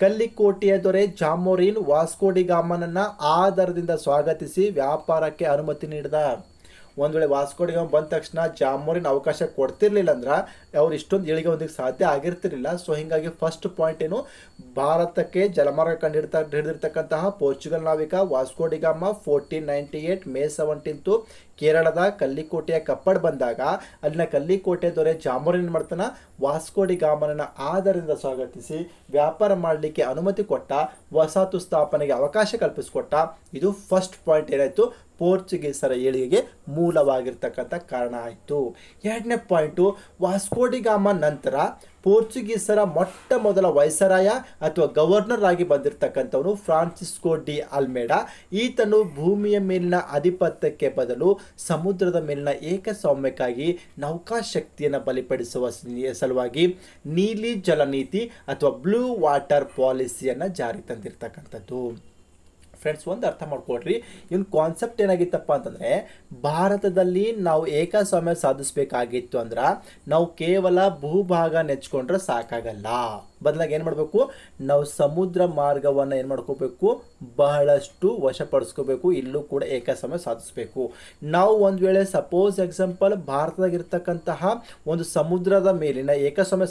ಕಲ್ಲಿಕೋಟೆಯ ದೊರೆ ಜಾಮೋರಿನ್ ವಾಸ್ಕೋಡಿಗಾಮನನ್ನು ಆಧಾರದಿಂದ ಸ್ವಾಗತಿಸಿ ವ್ಯಾಪಾರಕ್ಕೆ ಅನುಮತಿ ನೀಡಿದ ಒಂದು ವೇಳೆ ವಾಸ್ಕೋಡಿಗೆ ಬಂದ ತಕ್ಷಣ ಜಾಮೂರಿನ ಅವಕಾಶ ಕೊಡ್ತಿರ್ಲಿಲ್ಲ ಅಂದ್ರೆ ಅವ್ರು ಇಷ್ಟೊಂದು ಇಳಿಗೆ ಒಂದಿಗೆ ಸಾಧ್ಯ ಆಗಿರ್ತಿರ್ಲಿಲ್ಲ ಸೊ ಹೀಗಾಗಿ ಫಸ್ಟ್ ಪಾಯಿಂಟ್ ಏನು ಭಾರತಕ್ಕೆ ಜಲಮಾರ್ಗ ಕಂಡು ಹಿಡಿದಿರ್ತಕ್ಕಂತಹ ಪೋರ್ಚುಗಲ್ ನಾವಿಕ Vasco da Gama fourteen ninety eight May seventeenth ಕೇರಳದ ಕಲ್ಲಿಕೋಟೆಯ ಕಪ್ಪಡ್ ಬಂದಾಗ ಅಲ್ಲಿನ ಕಲ್ಲಿಕೋಟೆ ದೊರೆ ಜಾಮೂರಿನ ಮಾಡ್ತಾನೆ ವಾಸ್ಕೋಡಿಗಾಮನ ಆಧಾರದಿಂದ ಸ್ವಾಗತಿಸಿ ವ್ಯಾಪಾರ ಮಾಡಲಿಕ್ಕೆ ಅನುಮತಿ ಕೊಟ್ಟ ವಸಾತು ಸ್ಥಾಪನೆಗೆ ಅವಕಾಶ ಕಲ್ಪಿಸಿಕೊಟ್ಟ ಇದು ಫಸ್ಟ್ ಪಾಯಿಂಟ್ ಏನಾಯಿತು ಪೋರ್ಚುಗೀಸರ ಏಳಿಗೆಗೆ ಮೂಲವಾಗಿರ್ತಕ್ಕಂಥ ಕಾರಣ ಆಯಿತು ಎರಡನೇ ಪಾಯಿಂಟು ವಾಸ್ಕೋಡಿಗಾಮ ನಂತರ ಪೋರ್ಚುಗೀಸರ ಮೊಟ್ಟ ಮೊದಲ ವೈಸರಾಯ ಅಥವಾ ಗವರ್ನರ್ ಆಗಿ ಬಂದಿರತಕ್ಕಂಥವನು ಫ್ರಾನ್ಸಿಸ್ಕೋ ಡಿ ಅಲ್ಮೇಡ ಈತನು ಭೂಮಿಯ ಮೇಲಿನ ಅಧಿಪತ್ಯಕ್ಕೆ ಬದಲು ಸಮುದ್ರದ ಮೇಲಿನ ಏಕಸ್ವಾಮ್ಯಕ್ಕಾಗಿ ನೌಕಾಶಕ್ತಿಯನ್ನು ಬಲಿಪಡಿಸುವ ಸಲುವಾಗಿ ನೀಲಿ ಜಲನೀತಿ ಅಥವಾ ಬ್ಲೂ ವಾಟರ್ ಪಾಲಿಸಿಯನ್ನು ಜಾರಿ ತಂದಿರತಕ್ಕಂಥದ್ದು ಫ್ರೆಂಡ್ಸ್ ಒಂದು ಅರ್ಥ ಮಾಡ್ಕೊಡ್ರಿ ಇವನ್ ಕಾನ್ಸೆಪ್ಟ್ ಏನಾಗಿತ್ತಪ್ಪ ಅಂತಂದ್ರೆ ಭಾರತದಲ್ಲಿ ನಾವು ಏಕಸ್ವಾಮ್ಯ ಸಾಧಿಸಬೇಕಾಗಿತ್ತು ಅಂದ್ರೆ ನಾವು ಕೇವಲ ಭೂಭಾಗ ನೆಚ್ಕೊಂಡ್ರೆ ಸಾಕಾಗಲ್ಲ ಬದಲಾಗಿ ಏನು ಮಾಡಬೇಕು ನಾವು ಸಮುದ್ರ ಮಾರ್ಗವನ್ನು ಏನು ಮಾಡ್ಕೋಬೇಕು ಬಹಳಷ್ಟು ವಶಪಡಿಸ್ಕೋಬೇಕು ಇಲ್ಲೂ ಕೂಡ ಏಕಸಮಯ ಸಾಧಿಸಬೇಕು ನಾವು ಒಂದು ವೇಳೆ ಸಪೋಸ್ ಎಕ್ಸಾಂಪಲ್ ಭಾರತದಾಗಿರ್ತಕ್ಕಂತಹ ಒಂದು ಸಮುದ್ರದ ಮೇಲಿನ ಏಕಸಮಯ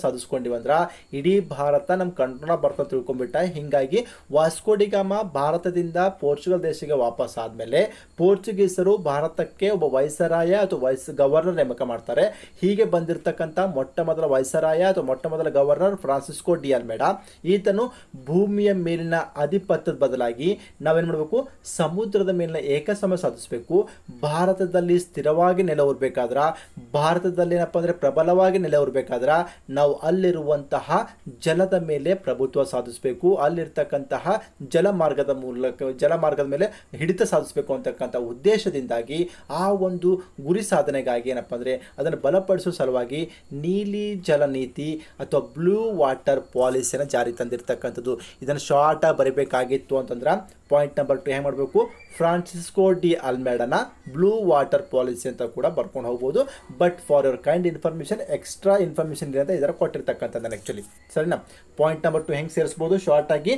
ಅಂದ್ರೆ ಇಡೀ ಭಾರತ ನಮ್ಮ ಕಂಟ್ರೋಲ್ ಬರ್ತ ತಿಳ್ಕೊಂಡ್ಬಿಟ್ಟ ಹೀಗಾಗಿ ವಾಸ್ಕೋಡಿಗಾಮ ಭಾರತದಿಂದ ಪೋರ್ಚುಗಲ್ ದೇಶಕ್ಕೆ ವಾಪಸ್ ಆದಮೇಲೆ ಪೋರ್ಚುಗೀಸರು ಭಾರತಕ್ಕೆ ಒಬ್ಬ ವೈಸರಾಯ ಅಥವಾ ವಯಸ್ ಗವರ್ನರ್ ನೇಮಕ ಮಾಡ್ತಾರೆ ಹೀಗೆ ಬಂದಿರತಕ್ಕಂಥ ಮೊಟ್ಟ ಮೊದಲ ವಯಸ್ಸರಾಯ ಅಥವಾ ಮೊಟ್ಟ ಮೊದಲ ಗವರ್ನರ್ ಫ್ರಾನ್ಸಿಸ್ಕೋ ಡಿ ಅಲ್ಮೇಡ ಈತನು ಭೂಮಿಯ ಮೇಲಿನ ಅಧಿಪತ್ಯದ ಬದಲಾಗಿ ನಾವೇನು ಮಾಡಬೇಕು ಸಮುದ್ರದ ಮೇಲಿನ ಏಕಸಮ ಸಾಧಿಸಬೇಕು ಭಾರತದಲ್ಲಿ ಸ್ಥಿರವಾಗಿ ನೆಲೆ ಉರಬೇಕಾದ್ರೆ ಭಾರತದಲ್ಲಿ ಏನಪ್ಪ ಅಂದ್ರೆ ಪ್ರಬಲವಾಗಿ ನೆಲೆ ಉರಬೇಕಾದ್ರೆ ನಾವು ಅಲ್ಲಿರುವಂತಹ ಜಲದ ಮೇಲೆ ಪ್ರಭುತ್ವ ಸಾಧಿಸಬೇಕು ಅಲ್ಲಿರ್ತಕ್ಕಂತಹ ಜಲಮಾರ್ಗದ ಮೂಲಕ ಜಲಮಾರ್ಗದ ಮೇಲೆ ಹಿಡಿತ ಸಾಧಿಸಬೇಕು ಅಂತಕ್ಕಂಥ ಉದ್ದೇಶದಿಂದಾಗಿ ಆ ಒಂದು ಗುರಿ ಸಾಧನೆಗಾಗಿ ಏನಪ್ಪ ಅಂದ್ರೆ ಅದನ್ನು ಬಲಪಡಿಸುವ ಸಲುವಾಗಿ ನೀಲಿ ಜಲ ನೀತಿ ಅಥವಾ ಬ್ಲೂ ವಾಟರ್ ಪಾಲಿಸಿಯನ್ನು ಜಾರಿ ತಂದಿರತಕ್ಕಂಥದ್ದು ಇದನ್ನು ಶಾರ್ಟಾಗಿ ಬರೀಬೇಕಾಗಿತ್ತು ಅಂತಂದ್ರೆ ಪಾಯಿಂಟ್ ನಂಬರ್ ಟು ಏನು ಮಾಡಬೇಕು ಫ್ರಾನ್ಸಿಸ್ಕೋ ಡಿ ಅಲ್ಮೇಡನ ಬ್ಲೂ ವಾಟರ್ ಪಾಲಿಸಿ ಅಂತ ಕೂಡ ಬರ್ಕೊಂಡು ಹೋಗ್ಬೋದು but for your kind information extra information ಇದೆ ಅಂತ ಇದರ ಕೊಟ್ಟಿರ್ತಕ್ಕಂಥದ್ದು ಆ್ಯಕ್ಚುಲಿ ಸರಿನಾ ಪಾಯಿಂಟ್ ನಂಬರ್ ಟು ಹೆಂಗೆ ಸೇರಿಸ್ಬೋದು ಶಾರ್ಟಾಗಿ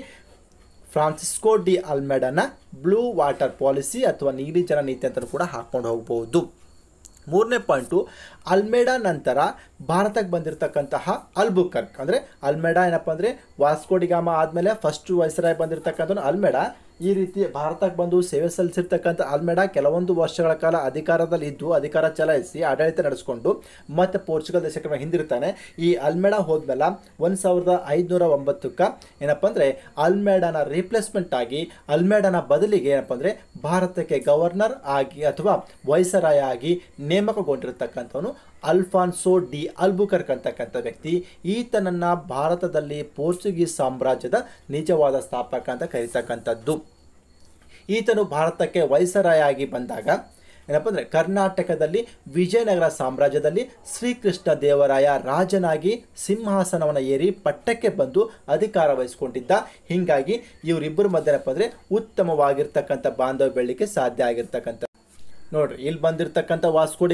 ಫ್ರಾನ್ಸಿಸ್ಕೋ ಡಿ ಅಲ್ಮೇಡನ ಬ್ಲೂ ವಾಟರ್ ಪಾಲಿಸಿ ಅಥವಾ ನೀಲಿ ಜನ ನೀತಿ ಅಂತ ಕೂಡ ಹಾಕ್ಕೊಂಡು ಹೋಗ್ಬೋದು ಮೂರನೇ ಪಾಯಿಂಟು ಅಲ್ಮೇಡಾ ನಂತರ ಭಾರತಕ್ಕೆ ಬಂದಿರತಕ್ಕಂತಹ ಅಲ್ಬುಕರ್ಕ್ ಅಂದರೆ ಅಲ್ಮೇಡಾ ಏನಪ್ಪ ಅಂದರೆ ವಾಸ್ಕೋಡಿಗಾಮ ಆದಮೇಲೆ ಫಸ್ಟು ವಯಸ್ಸರಾಗಿ ಬಂದಿರತಕ್ಕಂಥ ಅಲ್ಮೇಡಾ ಈ ರೀತಿ ಭಾರತಕ್ಕೆ ಬಂದು ಸೇವೆ ಸಲ್ಲಿಸಿರ್ತಕ್ಕಂಥ ಆಲ್ಮೇಡ ಕೆಲವೊಂದು ವರ್ಷಗಳ ಕಾಲ ಅಧಿಕಾರದಲ್ಲಿ ಇದ್ದು ಅಧಿಕಾರ ಚಲಾಯಿಸಿ ಆಡಳಿತ ನಡೆಸಿಕೊಂಡು ಮತ್ತೆ ಪೋರ್ಚುಗಲ್ ದೇಶಕ್ಕೆ ಹಿಂದಿರ್ತಾನೆ ಈ ಅಲ್ಮೇಡಾ ಹೋದ್ಮೇಲೆ ಒಂದು ಸಾವಿರದ ಐದುನೂರ ಒಂಬತ್ತಕ್ಕೆ ಏನಪ್ಪ ಅಂದರೆ ಅಲ್ಮೇಡಾನ ರೀಪ್ಲೇಸ್ಮೆಂಟ್ ಆಗಿ ಅಲ್ಮೇಡಾನ ಬದಲಿಗೆ ಏನಪ್ಪ ಅಂದರೆ ಭಾರತಕ್ಕೆ ಗವರ್ನರ್ ಆಗಿ ಅಥವಾ ವೈಸರಾಯ ಆಗಿ ನೇಮಕಗೊಂಡಿರ್ತಕ್ಕಂಥವನು ಅಲ್ಫಾನ್ಸೋ ಡಿ ಅಲ್ಬುಕರ್ಕ್ ಅಂತಕ್ಕಂಥ ವ್ಯಕ್ತಿ ಈತನನ್ನ ಭಾರತದಲ್ಲಿ ಪೋರ್ಚುಗೀಸ್ ಸಾಮ್ರಾಜ್ಯದ ನಿಜವಾದ ಸ್ಥಾಪಕ ಅಂತ ಕರೀತಕ್ಕಂಥದ್ದು ಈತನು ಭಾರತಕ್ಕೆ ಆಗಿ ಬಂದಾಗ ಏನಪ್ಪ ಅಂದರೆ ಕರ್ನಾಟಕದಲ್ಲಿ ವಿಜಯನಗರ ಸಾಮ್ರಾಜ್ಯದಲ್ಲಿ ಶ್ರೀಕೃಷ್ಣ ದೇವರಾಯ ರಾಜನಾಗಿ ಸಿಂಹಾಸನವನ್ನು ಏರಿ ಪಟ್ಟಕ್ಕೆ ಬಂದು ಅಧಿಕಾರ ವಹಿಸಿಕೊಂಡಿದ್ದ ಹೀಗಾಗಿ ಇವರಿಬ್ಬರ ಮಧ್ಯೆ ಏನಪ್ಪ ಅಂದರೆ ಉತ್ತಮವಾಗಿರ್ತಕ್ಕಂಥ ಬಾಂಧವ್ಯ ಬೆಳಲಿಕ್ಕೆ ಸಾಧ್ಯ ಆಗಿರ್ತಕ್ಕಂಥ ನೋಡ್ರಿ ಇಲ್ಲಿ ಬಂದಿರತಕ್ಕಂಥ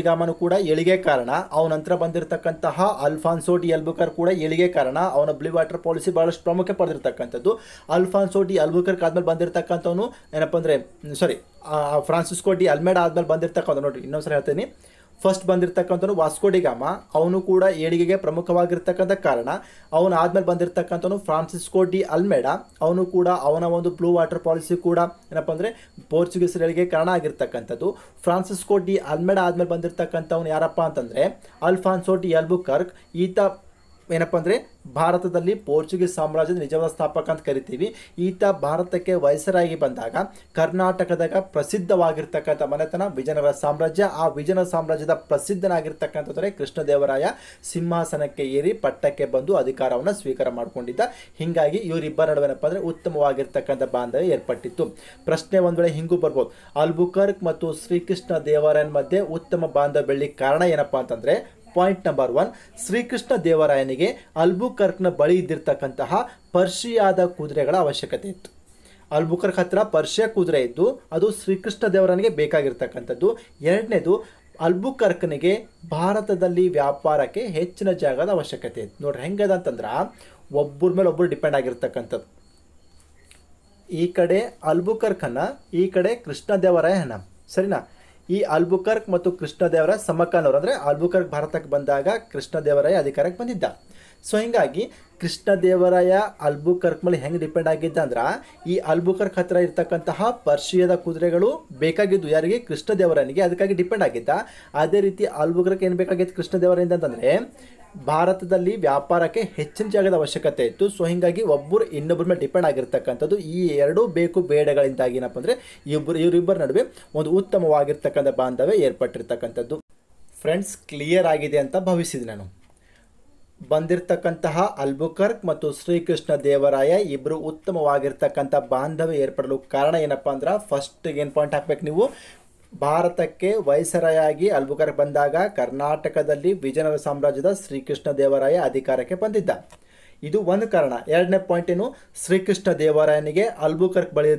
ಗಾಮನು ಕೂಡ ಎಳಿಗೆ ಕಾರಣ ಅವನ ನಂತರ ಬಂದಿರತಕ್ಕಂತಹ ಅಲ್ಫಾನ್ಸೋ ಡಿ ಅಲ್ಬುಕರ್ ಕೂಡ ಎಳಿಗೆ ಕಾರಣ ಅವನ ಬ್ಲೂ ವಾಟರ್ ಪಾಲಿಸಿ ಭಾಳಷ್ಟು ಪ್ರಾಮುಖ್ಯ ಪಡೆದಿರ್ತಕ್ಕಂಥದ್ದು ಅಲ್ಫಾನ್ಸೋ ಡಿ ಅಲ್ಬುಕರ್ ಆದ್ಮೇಲೆ ಬಂದಿರತಕ್ಕಂಥವನು ಏನಪ್ಪ ಅಂದರೆ ಸಾರಿ ಫ್ರಾನ್ಸಿಸ್ಕೋ ಡಿ ಅಲ್ಮೇಡ್ ಆದ್ಮೇಲೆ ಬಂದಿರತಕ್ಕಂಥ ನೋಡ್ರಿ ಇನ್ನೊಂದ್ಸರಿ ಹೇಳ್ತೀನಿ ಫಸ್ಟ್ ಬಂದಿರತಕ್ಕಂಥವ್ನು ವಾಸ್ಕೋಡಿಗಾಮ ಅವನು ಕೂಡ ಏಳಿಗೆಗೆ ಪ್ರಮುಖವಾಗಿರ್ತಕ್ಕಂಥ ಕಾರಣ ಅವನು ಆದಮೇಲೆ ಬಂದಿರತಕ್ಕಂಥವನು ಫ್ರಾನ್ಸಿಸ್ಕೋ ಡಿ ಅಲ್ಮೇಡ ಅವನು ಕೂಡ ಅವನ ಒಂದು ಬ್ಲೂ ವಾಟರ್ ಪಾಲಿಸಿ ಕೂಡ ಏನಪ್ಪ ಅಂದರೆ ಪೋರ್ಚುಗೀಸರಿಗೆ ಕಾರಣ ಆಗಿರ್ತಕ್ಕಂಥದ್ದು ಫ್ರಾನ್ಸಿಸ್ಕೋ ಡಿ ಅಲ್ಮೇಡ ಆದಮೇಲೆ ಬಂದಿರತಕ್ಕಂಥವ್ನು ಯಾರಪ್ಪ ಅಂತಂದರೆ ಅಲ್ಫಾನ್ಸೋ ಡಿ ಅಲ್ಬುಕರ್ಕ್ ಈತ ಏನಪ್ಪ ಅಂದರೆ ಭಾರತದಲ್ಲಿ ಪೋರ್ಚುಗೀಸ್ ಸಾಮ್ರಾಜ್ಯದ ನಿಜವಾದ ಸ್ಥಾಪಕ ಅಂತ ಕರಿತೀವಿ ಈತ ಭಾರತಕ್ಕೆ ವಯಸ್ಸರಾಗಿ ಬಂದಾಗ ಕರ್ನಾಟಕದಾಗ ಪ್ರಸಿದ್ಧವಾಗಿರ್ತಕ್ಕಂಥ ಮನೆತನ ವಿಜಯನಗರ ಸಾಮ್ರಾಜ್ಯ ಆ ವಿಜಯನಗರ ಸಾಮ್ರಾಜ್ಯದ ಪ್ರಸಿದ್ಧನಾಗಿರ್ತಕ್ಕಂಥದ್ದರೆ ಕೃಷ್ಣದೇವರಾಯ ಸಿಂಹಾಸನಕ್ಕೆ ಏರಿ ಪಟ್ಟಕ್ಕೆ ಬಂದು ಅಧಿಕಾರವನ್ನು ಸ್ವೀಕಾರ ಮಾಡಿಕೊಂಡಿದ್ದ ಹೀಗಾಗಿ ಇವರಿಬ್ಬರ ನಡುವೆನಪ್ಪ ಅಂದರೆ ಉತ್ತಮವಾಗಿರ್ತಕ್ಕಂಥ ಬಾಂಧವ್ಯ ಏರ್ಪಟ್ಟಿತ್ತು ಪ್ರಶ್ನೆ ಒಂದು ವೇಳೆ ಹಿಂಗೂ ಬರ್ಬೋದು ಅಲ್ಬುಕರ್ಕ್ ಮತ್ತು ಶ್ರೀಕೃಷ್ಣ ದೇವರಾಯನ ಮಧ್ಯೆ ಉತ್ತಮ ಬಾಂಧವ್ಯ ಬೆಳ್ಳಿ ಕಾರಣ ಏನಪ್ಪ ಅಂತಂದರೆ ಪಾಯಿಂಟ್ ನಂಬರ್ ಒನ್ ಶ್ರೀಕೃಷ್ಣ ದೇವರಾಯನಿಗೆ ಅಲ್ಬುಕರ್ಕ್ನ ಬಳಿ ಇದ್ದಿರ್ತಕ್ಕಂತಹ ಪರ್ಷಿಯಾದ ಕುದುರೆಗಳ ಅವಶ್ಯಕತೆ ಇತ್ತು ಅಲ್ಬುಕರ್ಕ್ ಹತ್ರ ಪರ್ಷಿಯ ಕುದುರೆ ಇದ್ದು ಅದು ಶ್ರೀಕೃಷ್ಣ ದೇವರಾಯನಿಗೆ ಬೇಕಾಗಿರ್ತಕ್ಕಂಥದ್ದು ಎರಡನೇದು ಅಲ್ಬುಕರ್ಕ್ನಿಗೆ ಭಾರತದಲ್ಲಿ ವ್ಯಾಪಾರಕ್ಕೆ ಹೆಚ್ಚಿನ ಜಾಗದ ಅವಶ್ಯಕತೆ ಇತ್ತು ನೋಡ್ರಿ ಹೆಂಗದ ಅಂತಂದ್ರೆ ಒಬ್ಬರ ಮೇಲೆ ಒಬ್ಬರು ಡಿಪೆಂಡ್ ಆಗಿರ್ತಕ್ಕಂಥದ್ದು ಈ ಕಡೆ ಅಲ್ಬುಕರ್ಕನ ಈ ಕಡೆ ಕೃಷ್ಣ ದೇವರಾಯನ ಸರಿನಾ ಈ ಅಲ್ಬುಕರ್ಕ್ ಮತ್ತು ಕೃಷ್ಣದೇವರ ಸಮಕಾಲವರು ಅಂದರೆ ಆಲ್ಬುಕರ್ಕ್ ಭಾರತಕ್ಕೆ ಬಂದಾಗ ಕೃಷ್ಣದೇವರಾಯ ಅಧಿಕಾರಕ್ಕೆ ಬಂದಿದ್ದ ಸೊ ಹೀಗಾಗಿ ಕೃಷ್ಣದೇವರಾಯ ಅಲ್ಬುಕರ್ಕ್ ಮೇಲೆ ಹೆಂಗೆ ಡಿಪೆಂಡ್ ಆಗಿದ್ದ ಅಂದ್ರೆ ಈ ಅಲ್ಬುಕರ್ಕ್ ಹತ್ರ ಇರ್ತಕ್ಕಂತಹ ಪರ್ಷಿಯದ ಕುದುರೆಗಳು ಬೇಕಾಗಿದ್ದು ಯಾರಿಗೆ ಕೃಷ್ಣದೇವರನಿಗೆ ಅದಕ್ಕಾಗಿ ಡಿಪೆಂಡ್ ಆಗಿದ್ದ ಅದೇ ರೀತಿ ಅಲ್ಬುಕರ್ಕ್ ಏನು ಬೇಕಾಗಿತ್ತು ಕೃಷ್ಣದೇವರಿಂದ ಅಂತಂದರೆ ಭಾರತದಲ್ಲಿ ವ್ಯಾಪಾರಕ್ಕೆ ಹೆಚ್ಚಿನ ಜಾಗದ ಅವಶ್ಯಕತೆ ಇತ್ತು ಸೊ ಹೀಗಾಗಿ ಒಬ್ಬರು ಇನ್ನೊಬ್ಬರ ಮೇಲೆ ಡಿಪೆಂಡ್ ಆಗಿರ್ತಕ್ಕಂಥದ್ದು ಈ ಎರಡೂ ಬೇಕು ಬೇಡಗಳಿಂದಾಗಿ ಏನಪ್ಪ ಅಂದರೆ ಇಬ್ಬರು ಇವರಿಬ್ಬರ ನಡುವೆ ಒಂದು ಉತ್ತಮವಾಗಿರ್ತಕ್ಕಂಥ ಬಾಂಧವ್ಯ ಏರ್ಪಟ್ಟಿರ್ತಕ್ಕಂಥದ್ದು ಫ್ರೆಂಡ್ಸ್ ಕ್ಲಿಯರ್ ಆಗಿದೆ ಅಂತ ಭಾವಿಸಿದೆ ನಾನು ಬಂದಿರತಕ್ಕಂತಹ ಅಲ್ಬುಕರ್ಕ್ ಮತ್ತು ಶ್ರೀಕೃಷ್ಣ ದೇವರಾಯ ಇಬ್ಬರು ಉತ್ತಮವಾಗಿರ್ತಕ್ಕಂಥ ಬಾಂಧವ್ಯ ಏರ್ಪಡಲು ಕಾರಣ ಏನಪ್ಪ ಅಂದ್ರೆ ಫಸ್ಟ್ ಏನು ಪಾಯಿಂಟ್ ಹಾಕ್ಬೇಕು ನೀವು ಭಾರತಕ್ಕೆ ವೈಸರಾಯಾಗಿ ಅಲ್ಬುಕರ್ ಬಂದಾಗ ಕರ್ನಾಟಕದಲ್ಲಿ ವಿಜಯನಗರ ಸಾಮ್ರಾಜ್ಯದ ಶ್ರೀಕೃಷ್ಣ ದೇವರಾಯ ಅಧಿಕಾರಕ್ಕೆ ಬಂದಿದ್ದ ಇದು ಒಂದು ಕಾರಣ ಎರಡನೇ ಪಾಯಿಂಟ್ ಏನು ಶ್ರೀಕೃಷ್ಣ ದೇವರಾಯನಿಗೆ ಅಲ್ಬುಕರ್ಕ್ ಬಳಿ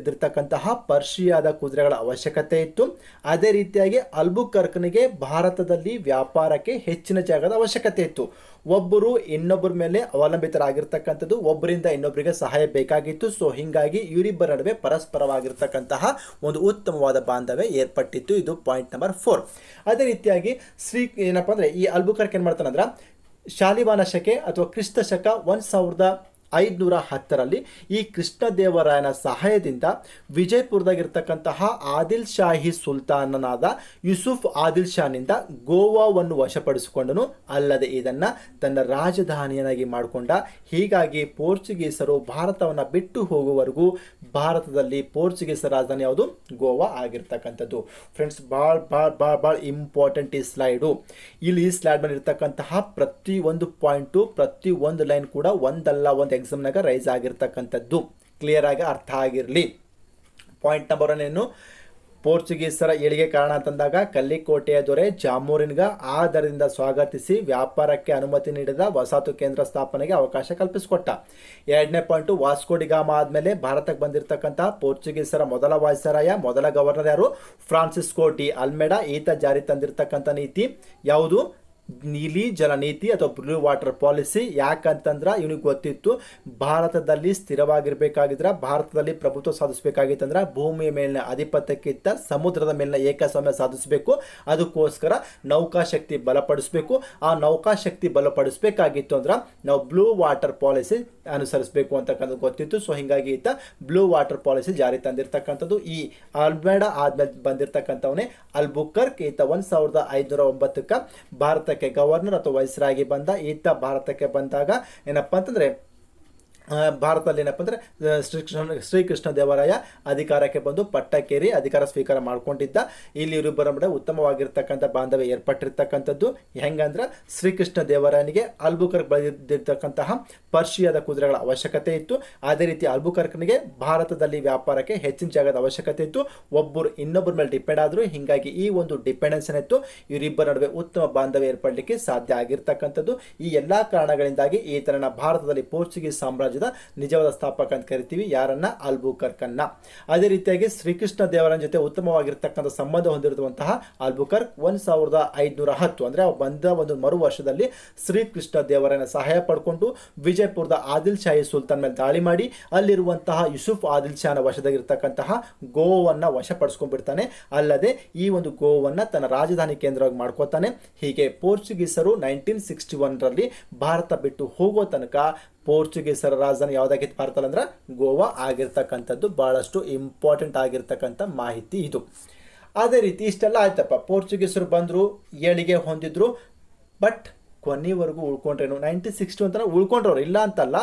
ಪರ್ಷಿಯಾದ ಕುದುರೆಗಳ ಅವಶ್ಯಕತೆ ಇತ್ತು ಅದೇ ರೀತಿಯಾಗಿ ಅಲ್ಬುಕರ್ಕ್ನಿಗೆ ಭಾರತದಲ್ಲಿ ವ್ಯಾಪಾರಕ್ಕೆ ಹೆಚ್ಚಿನ ಜಾಗದ ಅವಶ್ಯಕತೆ ಇತ್ತು ಒಬ್ಬರು ಇನ್ನೊಬ್ಬರ ಮೇಲೆ ಅವಲಂಬಿತರಾಗಿರ್ತಕ್ಕಂಥದ್ದು ಒಬ್ಬರಿಂದ ಇನ್ನೊಬ್ಬರಿಗೆ ಸಹಾಯ ಬೇಕಾಗಿತ್ತು ಸೊ ಹೀಗಾಗಿ ಇವರಿಬ್ಬರ ನಡುವೆ ಪರಸ್ಪರವಾಗಿರ್ತಕ್ಕಂತಹ ಒಂದು ಉತ್ತಮವಾದ ಬಾಂಧವ್ಯ ಏರ್ಪಟ್ಟಿತ್ತು ಇದು ಪಾಯಿಂಟ್ ನಂಬರ್ ಫೋರ್ ಅದೇ ರೀತಿಯಾಗಿ ಶ್ರೀ ಏನಪ್ಪ ಅಂದ್ರೆ ಈ ಅಲ್ಬುಕರ್ಕ್ ಏನು ಮಾಡ್ತಾನೆ ಅಂದ್ರೆ ಶಾಲಿವಾನ ಶಕೆ ಅಥವಾ ಕ್ರಿಸ್ತ ಶಕ ಒಂದು ಸಾವಿರದ ಐದುನೂರ ಹತ್ತರಲ್ಲಿ ಈ ಕೃಷ್ಣದೇವರಾಯನ ಸಹಾಯದಿಂದ ವಿಜಯಪುರದಾಗಿರ್ತಕ್ಕಂತಹ ಆದಿಲ್ ಶಾಹಿ ಸುಲ್ತಾನನಾದ ಯೂಸುಫ್ ಆದಿಲ್ ಶಾನಿಂದ ಗೋವಾವನ್ನು ವಶಪಡಿಸಿಕೊಂಡನು ಅಲ್ಲದೆ ಇದನ್ನು ತನ್ನ ರಾಜಧಾನಿಯನ್ನಾಗಿ ಮಾಡಿಕೊಂಡ ಹೀಗಾಗಿ ಪೋರ್ಚುಗೀಸರು ಭಾರತವನ್ನು ಬಿಟ್ಟು ಹೋಗುವವರೆಗೂ ಭಾರತದಲ್ಲಿ ಪೋರ್ಚುಗೀಸರ ರಾಜಧಾನಿ ಯಾವುದು ಗೋವಾ ಆಗಿರ್ತಕ್ಕಂಥದ್ದು ಫ್ರೆಂಡ್ಸ್ ಭಾಳ ಭಾಳ ಭಾಳ ಭಾಳ ಇಂಪಾರ್ಟೆಂಟ್ ಈ ಸ್ಲೈಡು ಇಲ್ಲಿ ಈ ಸ್ಲೈಡ್ ಮೇಲೆ ಇರ್ತಕ್ಕಂತಹ ಪ್ರತಿ ಒಂದು ಪಾಯಿಂಟು ಪ್ರತಿ ಒಂದು ಲೈನ್ ಕೂಡ ಒಂದಲ್ಲ ಒಂದು ಎಕ್ಸಾಮ್ನಾಗ ರೈಸ್ ಆಗಿರ್ತಕ್ಕಂಥದ್ದು ಕ್ಲಿಯರ್ ಆಗಿ ಅರ್ಥ ಆಗಿರಲಿ ಪಾಯಿಂಟ್ ನಂಬರ್ ಒನ್ ಏನು ಪೋರ್ಚುಗೀಸರ ಏಳಿಗೆ ಕಾರಣ ಅಂತಂದಾಗ ಕಲ್ಲಿಕೋಟೆಯ ದೊರೆ ಜಾಮೂರಿನ್ಗ ಆಧಾರದಿಂದ ಸ್ವಾಗತಿಸಿ ವ್ಯಾಪಾರಕ್ಕೆ ಅನುಮತಿ ನೀಡಿದ ವಸಾತು ಕೇಂದ್ರ ಸ್ಥಾಪನೆಗೆ ಅವಕಾಶ ಕಲ್ಪಿಸಿಕೊಟ್ಟ ಎರಡನೇ ಪಾಯಿಂಟು ವಾಸ್ಕೋಡಿಗಾಮ ಆದಮೇಲೆ ಭಾರತಕ್ಕೆ ಬಂದಿರತಕ್ಕಂಥ ಪೋರ್ಚುಗೀಸರ ಮೊದಲ ವಾಯ್ಸರಾಯ ಮೊದಲ ಗವರ್ನರ್ ಯಾರು ಫ್ರಾನ್ಸಿಸ್ಕೋ ಡಿ ಅಲ್ಮೆಡಾ ಈತ ಜಾರಿ ತಂದಿರತಕ್ಕಂಥ ನೀತಿ ಯಾವುದು ನೀಲಿ ಜಲ ನೀತಿ ಅಥವಾ ಬ್ಲೂ ವಾಟರ್ ಪಾಲಿಸಿ ಯಾಕಂತಂದ್ರೆ ಇವನಿಗೆ ಗೊತ್ತಿತ್ತು ಭಾರತದಲ್ಲಿ ಸ್ಥಿರವಾಗಿರಬೇಕಾಗಿದ್ರೆ ಭಾರತದಲ್ಲಿ ಪ್ರಭುತ್ವ ಸಾಧಿಸಬೇಕಾಗಿತ್ತಂದ್ರೆ ಭೂಮಿಯ ಮೇಲಿನ ಆಧಿಪತ್ಯಕ್ಕಿಂತ ಸಮುದ್ರದ ಮೇಲಿನ ಏಕಸ್ವಾಮ್ಯ ಸಾಧಿಸಬೇಕು ಅದಕ್ಕೋಸ್ಕರ ನೌಕಾಶಕ್ತಿ ಬಲಪಡಿಸಬೇಕು ಆ ನೌಕಾಶಕ್ತಿ ಬಲಪಡಿಸಬೇಕಾಗಿತ್ತು ಅಂದ್ರೆ ನಾವು ಬ್ಲೂ ವಾಟರ್ ಪಾಲಿಸಿ ಅನುಸರಿಸಬೇಕು ಅಂತಕ್ಕಂಥದ್ದು ಗೊತ್ತಿತ್ತು ಸೊ ಹೀಗಾಗಿ ಈತ ಬ್ಲೂ ವಾಟರ್ ಪಾಲಿಸಿ ಜಾರಿ ತಂದಿರತಕ್ಕಂಥದ್ದು ಈ ಅಲ್ಬೇಡ ಆದ್ಮೇಲೆ ಬಂದಿರತಕ್ಕಂಥವನೇ ಅಲ್ಬುಕರ್ಕ್ ಈತ ಒಂದು ಸಾವಿರದ ಐದುನೂರ ಒಂಬತ್ತಕ್ಕೆ ಭಾರತ ಭಾರತಕ್ಕೆ ಗವರ್ನರ್ ಅಥವಾ ವೈಸ್ರಾಗಿ ಬಂದ ಈತ ಭಾರತಕ್ಕೆ ಬಂದಾಗ ಏನಪ್ಪಾ ಅಂತಂದ್ರೆ ಭಾರತದಲ್ಲಿ ಏನಪ್ಪ ಅಂದರೆ ಶ್ರೀಕೃಷ್ಣ ಶ್ರೀಕೃಷ್ಣ ದೇವರಾಯ ಅಧಿಕಾರಕ್ಕೆ ಬಂದು ಪಟ್ಟಕ್ಕೇರಿ ಅಧಿಕಾರ ಸ್ವೀಕಾರ ಮಾಡಿಕೊಂಡಿದ್ದ ಇಲ್ಲಿ ಇವರಿಬ್ಬರ ಮೇಲೆ ಉತ್ತಮವಾಗಿರ್ತಕ್ಕಂಥ ಬಾಂಧವ್ಯ ಏರ್ಪಟ್ಟಿರ್ತಕ್ಕಂಥದ್ದು ಹೆಂಗಂದ್ರೆ ಶ್ರೀಕೃಷ್ಣ ದೇವರಾಯನಿಗೆ ಅಲ್ಬುಕರ್ಕ್ ಬಳಿದಿರ್ತಕ್ಕಂತಹ ಪರ್ಷಿಯಾದ ಕುದುರೆಗಳ ಅವಶ್ಯಕತೆ ಇತ್ತು ಅದೇ ರೀತಿ ಅಲ್ಬುಕರ್ಕನಿಗೆ ಭಾರತದಲ್ಲಿ ವ್ಯಾಪಾರಕ್ಕೆ ಹೆಚ್ಚಿನ ಜಾಗದ ಅವಶ್ಯಕತೆ ಇತ್ತು ಒಬ್ಬರು ಇನ್ನೊಬ್ಬರ ಮೇಲೆ ಡಿಪೆಂಡ್ ಆದರು ಹೀಗಾಗಿ ಈ ಒಂದು ಡಿಪೆಂಡೆನ್ಸ್ ಇತ್ತು ಇವರಿಬ್ಬರ ನಡುವೆ ಉತ್ತಮ ಬಾಂಧವ್ಯ ಏರ್ಪಡಲಿಕ್ಕೆ ಸಾಧ್ಯ ಆಗಿರ್ತಕ್ಕಂಥದ್ದು ಈ ಎಲ್ಲ ಕಾರಣಗಳಿಂದಾಗಿ ಈ ಥರನ ಭಾರತದಲ್ಲಿ ಪೋರ್ಚುಗೀಸ್ ಸಾಮ್ರಾಜ್ಯ ಸಾಮ್ರಾಜ್ಯದ ನಿಜವಾದ ಸ್ಥಾಪಕ ಅಂತ ಕರಿತೀವಿ ಯಾರನ್ನ ಆಲ್ಬುಕರ್ಕನ್ನ ಅದೇ ರೀತಿಯಾಗಿ ಶ್ರೀಕೃಷ್ಣ ದೇವರ ಜೊತೆ ಉತ್ತಮವಾಗಿರ್ತಕ್ಕಂಥ ಸಂಬಂಧ ಹೊಂದಿರುವಂತಹ ಆಲ್ಬುಕರ್ಕ್ ಒಂದು ಸಾವಿರದ ಐದುನೂರ ಹತ್ತು ಅಂದರೆ ಬಂದ ಒಂದು ಮರು ವರ್ಷದಲ್ಲಿ ಶ್ರೀಕೃಷ್ಣ ದೇವರನ್ನ ಸಹಾಯ ಪಡ್ಕೊಂಡು ವಿಜಯಪುರದ ಆದಿಲ್ ಶಾಹಿ ಸುಲ್ತಾನ್ ಮೇಲೆ ದಾಳಿ ಮಾಡಿ ಅಲ್ಲಿರುವಂತಹ ಯೂಸುಫ್ ಆದಿಲ್ ಶಾಹನ ವಶದಾಗಿರ್ತಕ್ಕಂತಹ ಗೋವನ್ನು ವಶಪಡಿಸ್ಕೊಂಡ್ಬಿಡ್ತಾನೆ ಅಲ್ಲದೆ ಈ ಒಂದು ಗೋವನ್ನು ತನ್ನ ರಾಜಧಾನಿ ಕೇಂದ್ರವಾಗಿ ಮಾಡ್ಕೋತಾನೆ ಹೀಗೆ ಪೋರ್ಚುಗೀಸರು ನೈನ್ಟೀನ್ ಸಿಕ್ಸ್ಟಿ ಒನ್ರಲ್ಲಿ ಭಾರತ ಬಿಟ್ಟು ಹೋಗೋ ತನಕ ಪೋರ್ಚುಗೀಸರ ರಾಜಧಾನಿ ಯಾವುದಾಗಿತ್ತು ಭಾರತದಲ್ಲಿ ಅಂದ್ರೆ ಗೋವಾ ಆಗಿರ್ತಕ್ಕಂಥದ್ದು ಭಾಳಷ್ಟು ಇಂಪಾರ್ಟೆಂಟ್ ಆಗಿರ್ತಕ್ಕಂಥ ಮಾಹಿತಿ ಇದು ಅದೇ ರೀತಿ ಇಷ್ಟೆಲ್ಲ ಆಯ್ತಪ್ಪ ಪೋರ್ಚುಗೀಸರು ಬಂದರು ಏಳಿಗೆ ಹೊಂದಿದ್ರು ಬಟ್ ಕೊನೆವರೆಗೂ ಉಳ್ಕೊಂಡ್ರೆ ನೈನ್ಟೀನ್ ಸಿಕ್ಸ್ಟಿ ಅಂತ ಉಳ್ಕೊಂಡ್ರವ್ರು ಇಲ್ಲ ಅಂತಲ್ಲ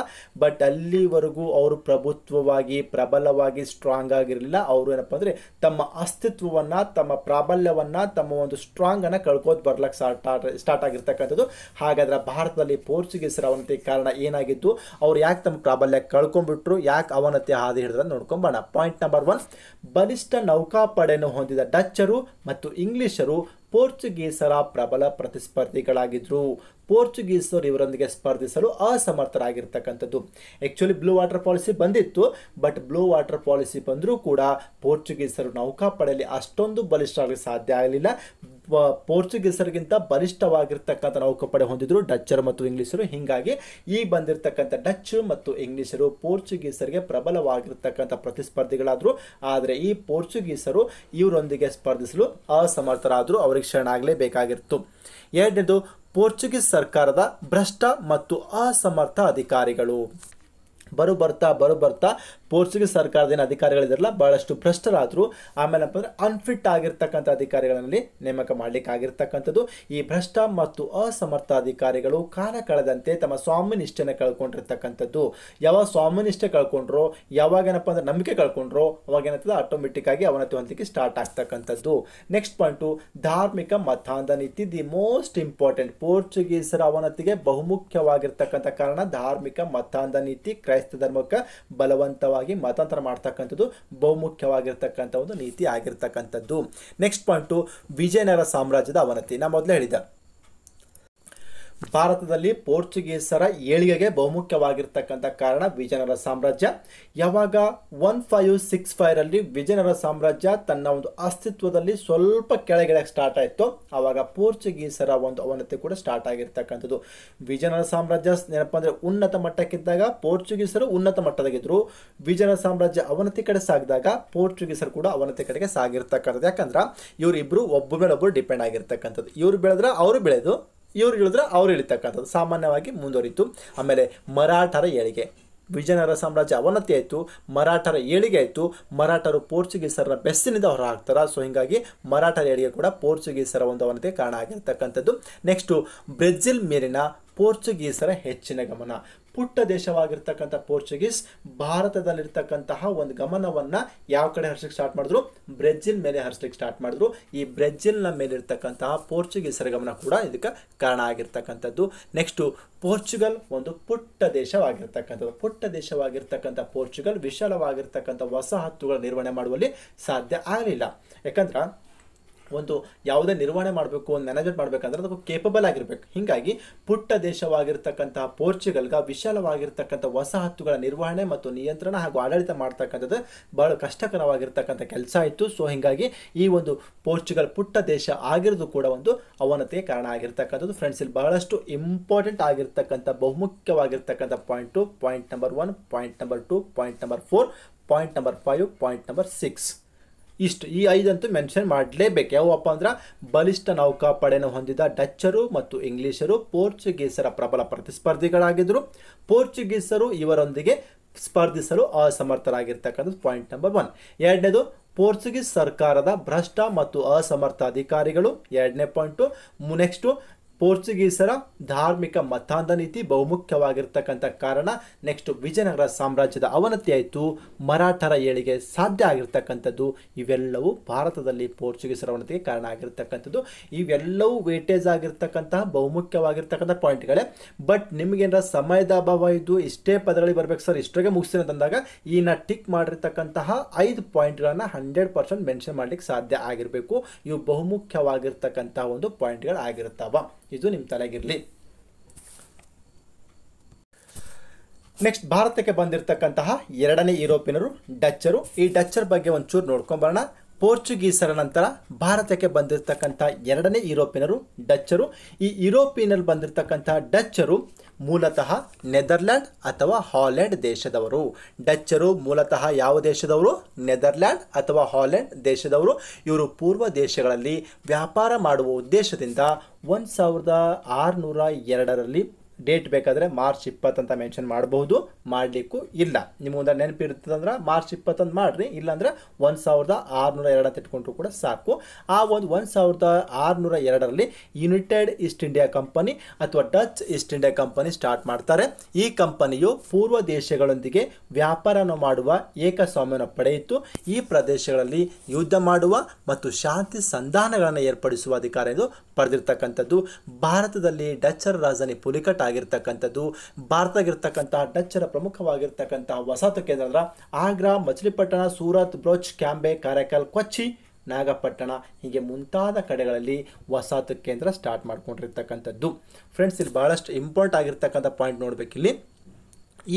ಬಟ್ ಅಲ್ಲಿವರೆಗೂ ಅವರು ಪ್ರಭುತ್ವವಾಗಿ ಪ್ರಬಲವಾಗಿ ಸ್ಟ್ರಾಂಗ್ ಆಗಿರಲಿಲ್ಲ ಅವರು ಏನಪ್ಪ ಅಂದರೆ ತಮ್ಮ ಅಸ್ತಿತ್ವವನ್ನು ತಮ್ಮ ಪ್ರಾಬಲ್ಯವನ್ನು ತಮ್ಮ ಒಂದು ಸ್ಟ್ರಾಂಗನ್ನು ಕಳ್ಕೋದು ಬರ್ಲಕ್ಕೆ ಸ್ಟಾರ್ಟ್ ಸ್ಟಾರ್ಟ್ ಆಗಿರ್ತಕ್ಕಂಥದ್ದು ಹಾಗಾದ್ರೆ ಭಾರತದಲ್ಲಿ ಪೋರ್ಚುಗೀಸರ ಅವನತಿ ಕಾರಣ ಏನಾಗಿದ್ದು ಅವ್ರು ಯಾಕೆ ತಮ್ಮ ಪ್ರಾಬಲ್ಯ ಕಳ್ಕೊಂಡ್ಬಿಟ್ರು ಯಾಕೆ ಅವನತಿ ಹಾದಿ ಹಿಡಿದ್ರೆ ನೋಡ್ಕೊಂಬೋಣ ಪಾಯಿಂಟ್ ನಂಬರ್ ಒನ್ ಬಲಿಷ್ಠ ನೌಕಾಪಡೆಯನ್ನು ಹೊಂದಿದ ಡಚ್ಚರು ಮತ್ತು ಇಂಗ್ಲಿಷರು ಪೋರ್ಚುಗೀಸರ ಪ್ರಬಲ ಪ್ರತಿಸ್ಪರ್ಧಿಗಳಾಗಿದ್ದರು ಪೋರ್ಚುಗೀಸರು ಇವರೊಂದಿಗೆ ಸ್ಪರ್ಧಿಸಲು ಅಸಮರ್ಥರಾಗಿರ್ತಕ್ಕಂಥದ್ದು ಆ್ಯಕ್ಚುಲಿ ಬ್ಲೂ ವಾಟರ್ ಪಾಲಿಸಿ ಬಂದಿತ್ತು ಬಟ್ ಬ್ಲೂ ವಾಟರ್ ಪಾಲಿಸಿ ಬಂದರೂ ಕೂಡ ಪೋರ್ಚುಗೀಸರು ನೌಕಾಪಡೆಯಲ್ಲಿ ಅಷ್ಟೊಂದು ಆಗಲಿ ಸಾಧ್ಯ ಆಗಲಿಲ್ಲ ಪೋರ್ಚುಗೀಸರಿಗಿಂತ ಬಲಿಷ್ಠವಾಗಿರ್ತಕ್ಕಂಥ ನೌಕಾಪಡೆ ಹೊಂದಿದ್ರು ಡಚ್ಚರು ಮತ್ತು ಇಂಗ್ಲಿಷರು ಹೀಗಾಗಿ ಈ ಬಂದಿರತಕ್ಕಂಥ ಡಚ್ ಮತ್ತು ಇಂಗ್ಲಿಷರು ಪೋರ್ಚುಗೀಸರಿಗೆ ಪ್ರಬಲವಾಗಿರ್ತಕ್ಕಂಥ ಪ್ರತಿಸ್ಪರ್ಧಿಗಳಾದರು ಆದರೆ ಈ ಪೋರ್ಚುಗೀಸರು ಇವರೊಂದಿಗೆ ಸ್ಪರ್ಧಿಸಲು ಅಸಮರ್ಥರಾದರೂ ಅವರಿಗೆ ಶರಣಾಗಲೇಬೇಕಾಗಿತ್ತು ಎರಡನೇದು ಪೋರ್ಚುಗೀಸ್ ಸರ್ಕಾರದ ಭ್ರಷ್ಟ ಮತ್ತು ಅಸಮರ್ಥ ಅಧಿಕಾರಿಗಳು ಬರು ಬರ್ತಾ ಬರು ಬರ್ತಾ ಪೋರ್ಚುಗೀಸ್ ಸರ್ಕಾರದ ಏನು ಅಧಿಕಾರಿಗಳಿದ್ರಲ್ಲ ಬಹಳಷ್ಟು ಭ್ರಷ್ಟರಾದರು ಆಮೇಲೆ ಅಂತಂದ್ರೆ ಅನ್ಫಿಟ್ ಆಗಿರ್ತಕ್ಕಂಥ ಅಧಿಕಾರಿಗಳಲ್ಲಿ ನೇಮಕ ಮಾಡಲಿಕ್ಕೆ ಆಗಿರ್ತಕ್ಕಂಥದ್ದು ಈ ಭ್ರಷ್ಟ ಮತ್ತು ಅಸಮರ್ಥ ಅಧಿಕಾರಿಗಳು ಕಾಲ ಕಳೆದಂತೆ ತಮ್ಮ ಸ್ವಾಮಿನಿಷ್ಠೆಯನ್ನು ಕಳ್ಕೊಂಡಿರ್ತಕ್ಕಂಥದ್ದು ಯಾವಾಗ ಸ್ವಾಮ್ಯನಿಷ್ಠೆ ಕಳ್ಕೊಂಡ್ರೋ ಯಾವಾಗ ಏನಪ್ಪ ಅಂದ್ರೆ ನಂಬಿಕೆ ಕಳ್ಕೊಂಡ್ರೋ ಅವಾಗ ಆಟೋಮೆಟಿಕ್ ಆಗಿ ಅವನತಿ ಹೊಂದಿಕೆ ಸ್ಟಾರ್ಟ್ ಆಗ್ತಕ್ಕಂಥದ್ದು ನೆಕ್ಸ್ಟ್ ಪಾಯಿಂಟು ಧಾರ್ಮಿಕ ಮತಾಂಧ ನೀತಿ ದಿ ಮೋಸ್ಟ್ ಇಂಪಾರ್ಟೆಂಟ್ ಪೋರ್ಚುಗೀಸರ ಅವನತಿಗೆ ಬಹುಮುಖ್ಯವಾಗಿರ್ತಕ್ಕಂಥ ಕಾರಣ ಧಾರ್ಮಿಕ ಮತಾಂಧ ನೀತಿ ಕ್ರೈಸ್ತ ಧರ್ಮಕ್ಕೆ ಬಲವಂತವಾಗಿ ಮೂಲವಾಗಿ ಮತಾಂತರ ಮಾಡ್ತಕ್ಕಂಥದ್ದು ಬಹುಮುಖ್ಯವಾಗಿರ್ತಕ್ಕಂಥ ಒಂದು ನೀತಿ ಆಗಿರ್ತಕ್ಕಂಥದ್ದು ನೆಕ್ಸ್ಟ್ ಪಾಯಿಂಟು ವಿಜಯನಗರ ಸಾಮ್ರಾಜ್ಯದ ಅವನತಿ ನಾ ಮೊದಲೇ ಹೇಳಿದ್ದೆ ಭಾರತದಲ್ಲಿ ಪೋರ್ಚುಗೀಸರ ಏಳಿಗೆಗೆ ಬಹುಮುಖ್ಯವಾಗಿರ್ತಕ್ಕಂಥ ಕಾರಣ ವಿಜಯನಗರ ಸಾಮ್ರಾಜ್ಯ ಯಾವಾಗ ಒನ್ ಫೈವ್ ಸಿಕ್ಸ್ ಫೈವ್ರಲ್ಲಿ ವಿಜಯನಗರ ಸಾಮ್ರಾಜ್ಯ ತನ್ನ ಒಂದು ಅಸ್ತಿತ್ವದಲ್ಲಿ ಸ್ವಲ್ಪ ಕೆಳಗಡೆ ಸ್ಟಾರ್ಟ್ ಆಯಿತು ಆವಾಗ ಪೋರ್ಚುಗೀಸರ ಒಂದು ಅವನತಿ ಕೂಡ ಸ್ಟಾರ್ಟ್ ಆಗಿರ್ತಕ್ಕಂಥದ್ದು ವಿಜಯನಗರ ಸಾಮ್ರಾಜ್ಯ ಏನಪ್ಪ ಅಂದರೆ ಉನ್ನತ ಮಟ್ಟಕ್ಕಿದ್ದಾಗ ಪೋರ್ಚುಗೀಸರು ಉನ್ನತ ಮಟ್ಟದಾಗಿದ್ದರು ವಿಜಯನಗರ ಸಾಮ್ರಾಜ್ಯ ಅವನತಿ ಕಡೆ ಸಾಗಿದಾಗ ಪೋರ್ಚುಗೀಸರು ಕೂಡ ಅವನತಿ ಕಡೆಗೆ ಸಾಗಿರ್ತಕ್ಕಂಥದ್ದು ಯಾಕಂದ್ರೆ ಇವರಿಬ್ಬರು ಒಬ್ಬ ಮೇಲೆ ಒಬ್ಬರು ಡಿಪೆಂಡ್ ಆಗಿರ್ತಕ್ಕಂಥದ್ದು ಇವರು ಬೆಳೆದ್ರೆ ಅವರು ಬೆಳೆದು ಇವ್ರು ಹೇಳಿದ್ರೆ ಅವ್ರು ಹೇಳಿತಕ್ಕಂಥದ್ದು ಸಾಮಾನ್ಯವಾಗಿ ಮುಂದುವರಿತು ಆಮೇಲೆ ಮರಾಠರ ಏಳಿಗೆ ವಿಜಯನಗರ ಸಾಮ್ರಾಜ್ಯ ಅವನತಿ ಆಯಿತು ಮರಾಠರ ಏಳಿಗೆ ಆಯಿತು ಮರಾಠರು ಪೋರ್ಚುಗೀಸರ ಬೆಸ್ಸಿನಿಂದ ಹೊರ ಹಾಕ್ತಾರೆ ಸೊ ಹೀಗಾಗಿ ಮರಾಠರ ಏಳಿಗೆ ಕೂಡ ಪೋರ್ಚುಗೀಸರ ಒಂದು ಅವನತೆ ಕಾರಣ ಆಗಿರ್ತಕ್ಕಂಥದ್ದು ನೆಕ್ಸ್ಟು ಬ್ರೆಜಿಲ್ ಮೇಲಿನ ಪೋರ್ಚುಗೀಸರ ಹೆಚ್ಚಿನ ಗಮನ ಪುಟ್ಟ ದೇಶವಾಗಿರ್ತಕ್ಕಂಥ ಪೋರ್ಚುಗೀಸ್ ಭಾರತದಲ್ಲಿರ್ತಕ್ಕಂತಹ ಒಂದು ಗಮನವನ್ನು ಯಾವ ಕಡೆ ಹರಿಸಲಿಕ್ಕೆ ಸ್ಟಾರ್ಟ್ ಮಾಡಿದ್ರು ಬ್ರೆಜಿಲ್ ಮೇಲೆ ಹರಿಸ್ಲಿಕ್ಕೆ ಸ್ಟಾರ್ಟ್ ಮಾಡಿದ್ರು ಈ ಬ್ರೆಜಿಲ್ನ ಮೇಲಿರ್ತಕ್ಕಂತಹ ಪೋರ್ಚುಗೀಸರ ಗಮನ ಕೂಡ ಇದಕ್ಕೆ ಕಾರಣ ಆಗಿರ್ತಕ್ಕಂಥದ್ದು ನೆಕ್ಸ್ಟು ಪೋರ್ಚುಗಲ್ ಒಂದು ಪುಟ್ಟ ದೇಶವಾಗಿರ್ತಕ್ಕಂಥದ್ದು ಪುಟ್ಟ ದೇಶವಾಗಿರ್ತಕ್ಕಂಥ ಪೋರ್ಚುಗಲ್ ವಿಶಾಲವಾಗಿರ್ತಕ್ಕಂಥ ವಸಾಹತುಗಳ ನಿರ್ವಹಣೆ ಮಾಡುವಲ್ಲಿ ಸಾಧ್ಯ ಆಗಲಿಲ್ಲ ಯಾಕಂದ್ರೆ ಒಂದು ಯಾವುದೇ ನಿರ್ವಹಣೆ ಮಾಡಬೇಕು ಒಂದು ಮ್ಯಾನೇಜ್ಮೆಂಟ್ ಮಾಡಬೇಕಂದ್ರೆ ಅದಕ್ಕೆ ಕೇಪಬಲ್ ಆಗಿರಬೇಕು ಹೀಗಾಗಿ ಪುಟ್ಟ ದೇಶವಾಗಿರ್ತಕ್ಕಂತಹ ಪೋರ್ಚುಗಲ್ಗ ವಿಶಾಲವಾಗಿರ್ತಕ್ಕಂಥ ವಸಾಹತುಗಳ ನಿರ್ವಹಣೆ ಮತ್ತು ನಿಯಂತ್ರಣ ಹಾಗೂ ಆಡಳಿತ ಮಾಡ್ತಕ್ಕಂಥದ್ದು ಬಹಳ ಕಷ್ಟಕರವಾಗಿರ್ತಕ್ಕಂಥ ಕೆಲಸ ಇತ್ತು ಸೊ ಹೀಗಾಗಿ ಈ ಒಂದು ಪೋರ್ಚುಗಲ್ ಪುಟ್ಟ ದೇಶ ಆಗಿರೋದು ಕೂಡ ಒಂದು ಅವನತೆಯ ಕಾರಣ ಆಗಿರ್ತಕ್ಕಂಥದ್ದು ಫ್ರೆಂಡ್ಸ್ ಇಲ್ಲಿ ಬಹಳಷ್ಟು ಇಂಪಾರ್ಟೆಂಟ್ ಆಗಿರ್ತಕ್ಕಂಥ ಬಹುಮುಖ್ಯವಾಗಿರ್ತಕ್ಕಂಥ point point number one point number two point number four point number five point number six ಇಷ್ಟು ಈ ಐದಂತೂ ಮೆನ್ಷನ್ ಮಾಡಲೇಬೇಕು ಯಾವಪ್ಪ ಅಂದ್ರೆ ಬಲಿಷ್ಠ ನೌಕಾಪಡೆಯನ್ನು ಹೊಂದಿದ ಡಚ್ಚರು ಮತ್ತು ಇಂಗ್ಲಿಷರು ಪೋರ್ಚುಗೀಸರ ಪ್ರಬಲ ಪ್ರತಿಸ್ಪರ್ಧಿಗಳಾಗಿದ್ದರು ಪೋರ್ಚುಗೀಸರು ಇವರೊಂದಿಗೆ ಸ್ಪರ್ಧಿಸಲು ಅಸಮರ್ಥರಾಗಿರ್ತಕ್ಕಂಥದ್ದು ಪಾಯಿಂಟ್ ನಂಬರ್ ಒನ್ ಎರಡನೇದು ಪೋರ್ಚುಗೀಸ್ ಸರ್ಕಾರದ ಭ್ರಷ್ಟ ಮತ್ತು ಅಸಮರ್ಥ ಅಧಿಕಾರಿಗಳು ಎರಡನೇ ಪಾಯಿಂಟು ನೆಕ್ಸ್ಟು ಪೋರ್ಚುಗೀಸರ ಧಾರ್ಮಿಕ ಮತಾಂಧ ನೀತಿ ಬಹುಮುಖ್ಯವಾಗಿರ್ತಕ್ಕಂಥ ಕಾರಣ ನೆಕ್ಸ್ಟ್ ವಿಜಯನಗರ ಸಾಮ್ರಾಜ್ಯದ ಅವನತಿ ಆಯಿತು ಮರಾಠರ ಏಳಿಗೆ ಸಾಧ್ಯ ಆಗಿರ್ತಕ್ಕಂಥದ್ದು ಇವೆಲ್ಲವೂ ಭಾರತದಲ್ಲಿ ಪೋರ್ಚುಗೀಸರ ಅವನತಿಗೆ ಕಾರಣ ಆಗಿರ್ತಕ್ಕಂಥದ್ದು ಇವೆಲ್ಲವೂ ವೇಟೇಜ್ ಆಗಿರ್ತಕ್ಕಂತಹ ಬಹುಮುಖ್ಯವಾಗಿರ್ತಕ್ಕಂಥ ಪಾಯಿಂಟ್ಗಳೇ ಬಟ್ ನಿಮಗೇನರ ಸಮಯದ ಅಭಾವ ಇದ್ದು ಇಷ್ಟೇ ಪದಗಳಿಗೆ ಬರಬೇಕು ಸರ್ ಇಷ್ಟೊಗೆ ಅಂತಂದಾಗ ಈ ನಾ ಟಿಕ್ ಮಾಡಿರ್ತಕ್ಕಂತಹ ಐದು ಪಾಯಿಂಟ್ಗಳನ್ನು ಹಂಡ್ರೆಡ್ ಪರ್ಸೆಂಟ್ ಮೆನ್ಷನ್ ಮಾಡಲಿಕ್ಕೆ ಸಾಧ್ಯ ಆಗಿರಬೇಕು ಇವು ಬಹುಮುಖ್ಯವಾಗಿರ್ತಕ್ಕಂತಹ ಒಂದು ಪಾಯಿಂಟ್ಗಳಾಗಿರ್ತಾವ ಇದು ನಿಮ್ಮ ತಲೆಗಿರಲಿ ನೆಕ್ಸ್ಟ್ ಭಾರತಕ್ಕೆ ಬಂದಿರತಕ್ಕಂತಹ ಎರಡನೇ ಯುರೋಪಿಯನರು ಡಚ್ಚರು ಈ ಡಚ್ಚರ್ ಬಗ್ಗೆ ಒಂಚೂರು ನೋಡ್ಕೊಂಬರೋಣ ಪೋರ್ಚುಗೀಸರ ನಂತರ ಭಾರತಕ್ಕೆ ಬಂದಿರತಕ್ಕಂಥ ಎರಡನೇ ಯುರೋಪಿಯನರು ಡಚ್ಚರು ಈ ಯುರೋಪಿಯನ್ನಲ್ಲಿ ಬಂದಿರತಕ್ಕಂಥ ಡಚ್ಚರು ಮೂಲತಃ ನೆದರ್ಲ್ಯಾಂಡ್ ಅಥವಾ ಹಾಲೆಂಡ್ ದೇಶದವರು ಡಚ್ಚರು ಮೂಲತಃ ಯಾವ ದೇಶದವರು ನೆದರ್ಲ್ಯಾಂಡ್ ಅಥವಾ ಹಾಲೆಂಡ್ ದೇಶದವರು ಇವರು ಪೂರ್ವ ದೇಶಗಳಲ್ಲಿ ವ್ಯಾಪಾರ ಮಾಡುವ ಉದ್ದೇಶದಿಂದ ಒಂದು ಸಾವಿರದ ಆರುನೂರ ಎರಡರಲ್ಲಿ ಡೇಟ್ ಬೇಕಾದರೆ ಮಾರ್ಚ್ ಇಪ್ಪತ್ತಂತ ಮೆನ್ಷನ್ ಮಾಡಬಹುದು ಮಾಡಲಿಕ್ಕೂ ಇಲ್ಲ ನೆನಪಿರುತ್ತದೆ ನೆನಪಿರ್ತದಂದ್ರೆ ಮಾರ್ಚ್ ಇಪ್ಪತ್ತೊಂದು ಮಾಡಿರಿ ಇಲ್ಲಾಂದರೆ ಒಂದು ಸಾವಿರದ ಆರುನೂರ ಎರಡು ಅಂತ ಇಟ್ಕೊಂಡ್ರು ಕೂಡ ಸಾಕು ಆ ಒಂದು ಒಂದು ಸಾವಿರದ ಆರುನೂರ ಎರಡರಲ್ಲಿ ಯುನೈಟೆಡ್ ಈಸ್ಟ್ ಇಂಡಿಯಾ ಕಂಪನಿ ಅಥವಾ Dutch East India company start ಮಾಡ್ತಾರೆ ಈ ಕಂಪನಿಯು ಪೂರ್ವ ದೇಶಗಳೊಂದಿಗೆ ವ್ಯಾಪಾರವನ್ನು ಮಾಡುವ ಏಕಸ್ವಾಮ್ಯವನ್ನು ಪಡೆಯಿತು ಈ ಪ್ರದೇಶಗಳಲ್ಲಿ ಯುದ್ಧ ಮಾಡುವ ಮತ್ತು ಶಾಂತಿ ಸಂಧಾನಗಳನ್ನು ಏರ್ಪಡಿಸುವ ಅಧಿಕಾರ ಎಂದು ಪಡೆದಿರ್ತಕ್ಕಂಥದ್ದು ಭಾರತದಲ್ಲಿ ಡಚ್ಚರ ರಾಜಧಾನಿ ಪುಲಿಕಟ್ ಆಗಿರ್ತಕ್ಕಂಥದ್ದು ಭಾರತದಾಗಿರ್ತಕ್ಕಂತಹ ಡಚ್ಚರ ಪ್ರಮುಖವಾಗಿರ್ತಕ್ಕಂತಹ ವಸಾಹತು ಕೇಂದ್ರ ಅಂದ್ರೆ ಆಗ್ರಾ ಮಚಲಿಪಟ್ಟಣ ಸೂರತ್ ಬ್ರೋಚ್ ಕ್ಯಾಂಬೆ ಕಾರ್ಯಕಾಲ್ ಕೊಚ್ಚಿ ನಾಗಪಟ್ಟಣ ಹೀಗೆ ಮುಂತಾದ ಕಡೆಗಳಲ್ಲಿ ವಸಾಹತು ಕೇಂದ್ರ ಸ್ಟಾರ್ಟ್ ಮಾಡ್ಕೊಂಡಿರ್ತಕ್ಕಂಥದ್ದು ಫ್ರೆಂಡ್ಸ್ ಇಲ್ಲಿ ಬಹಳಷ್ಟು ಇಂಪಾರ್ಟೆಂಟ್ ಆಗಿರ್ತಕ್ಕಂಥ ಪಾಯಿಂಟ್ ಇಲ್ಲಿ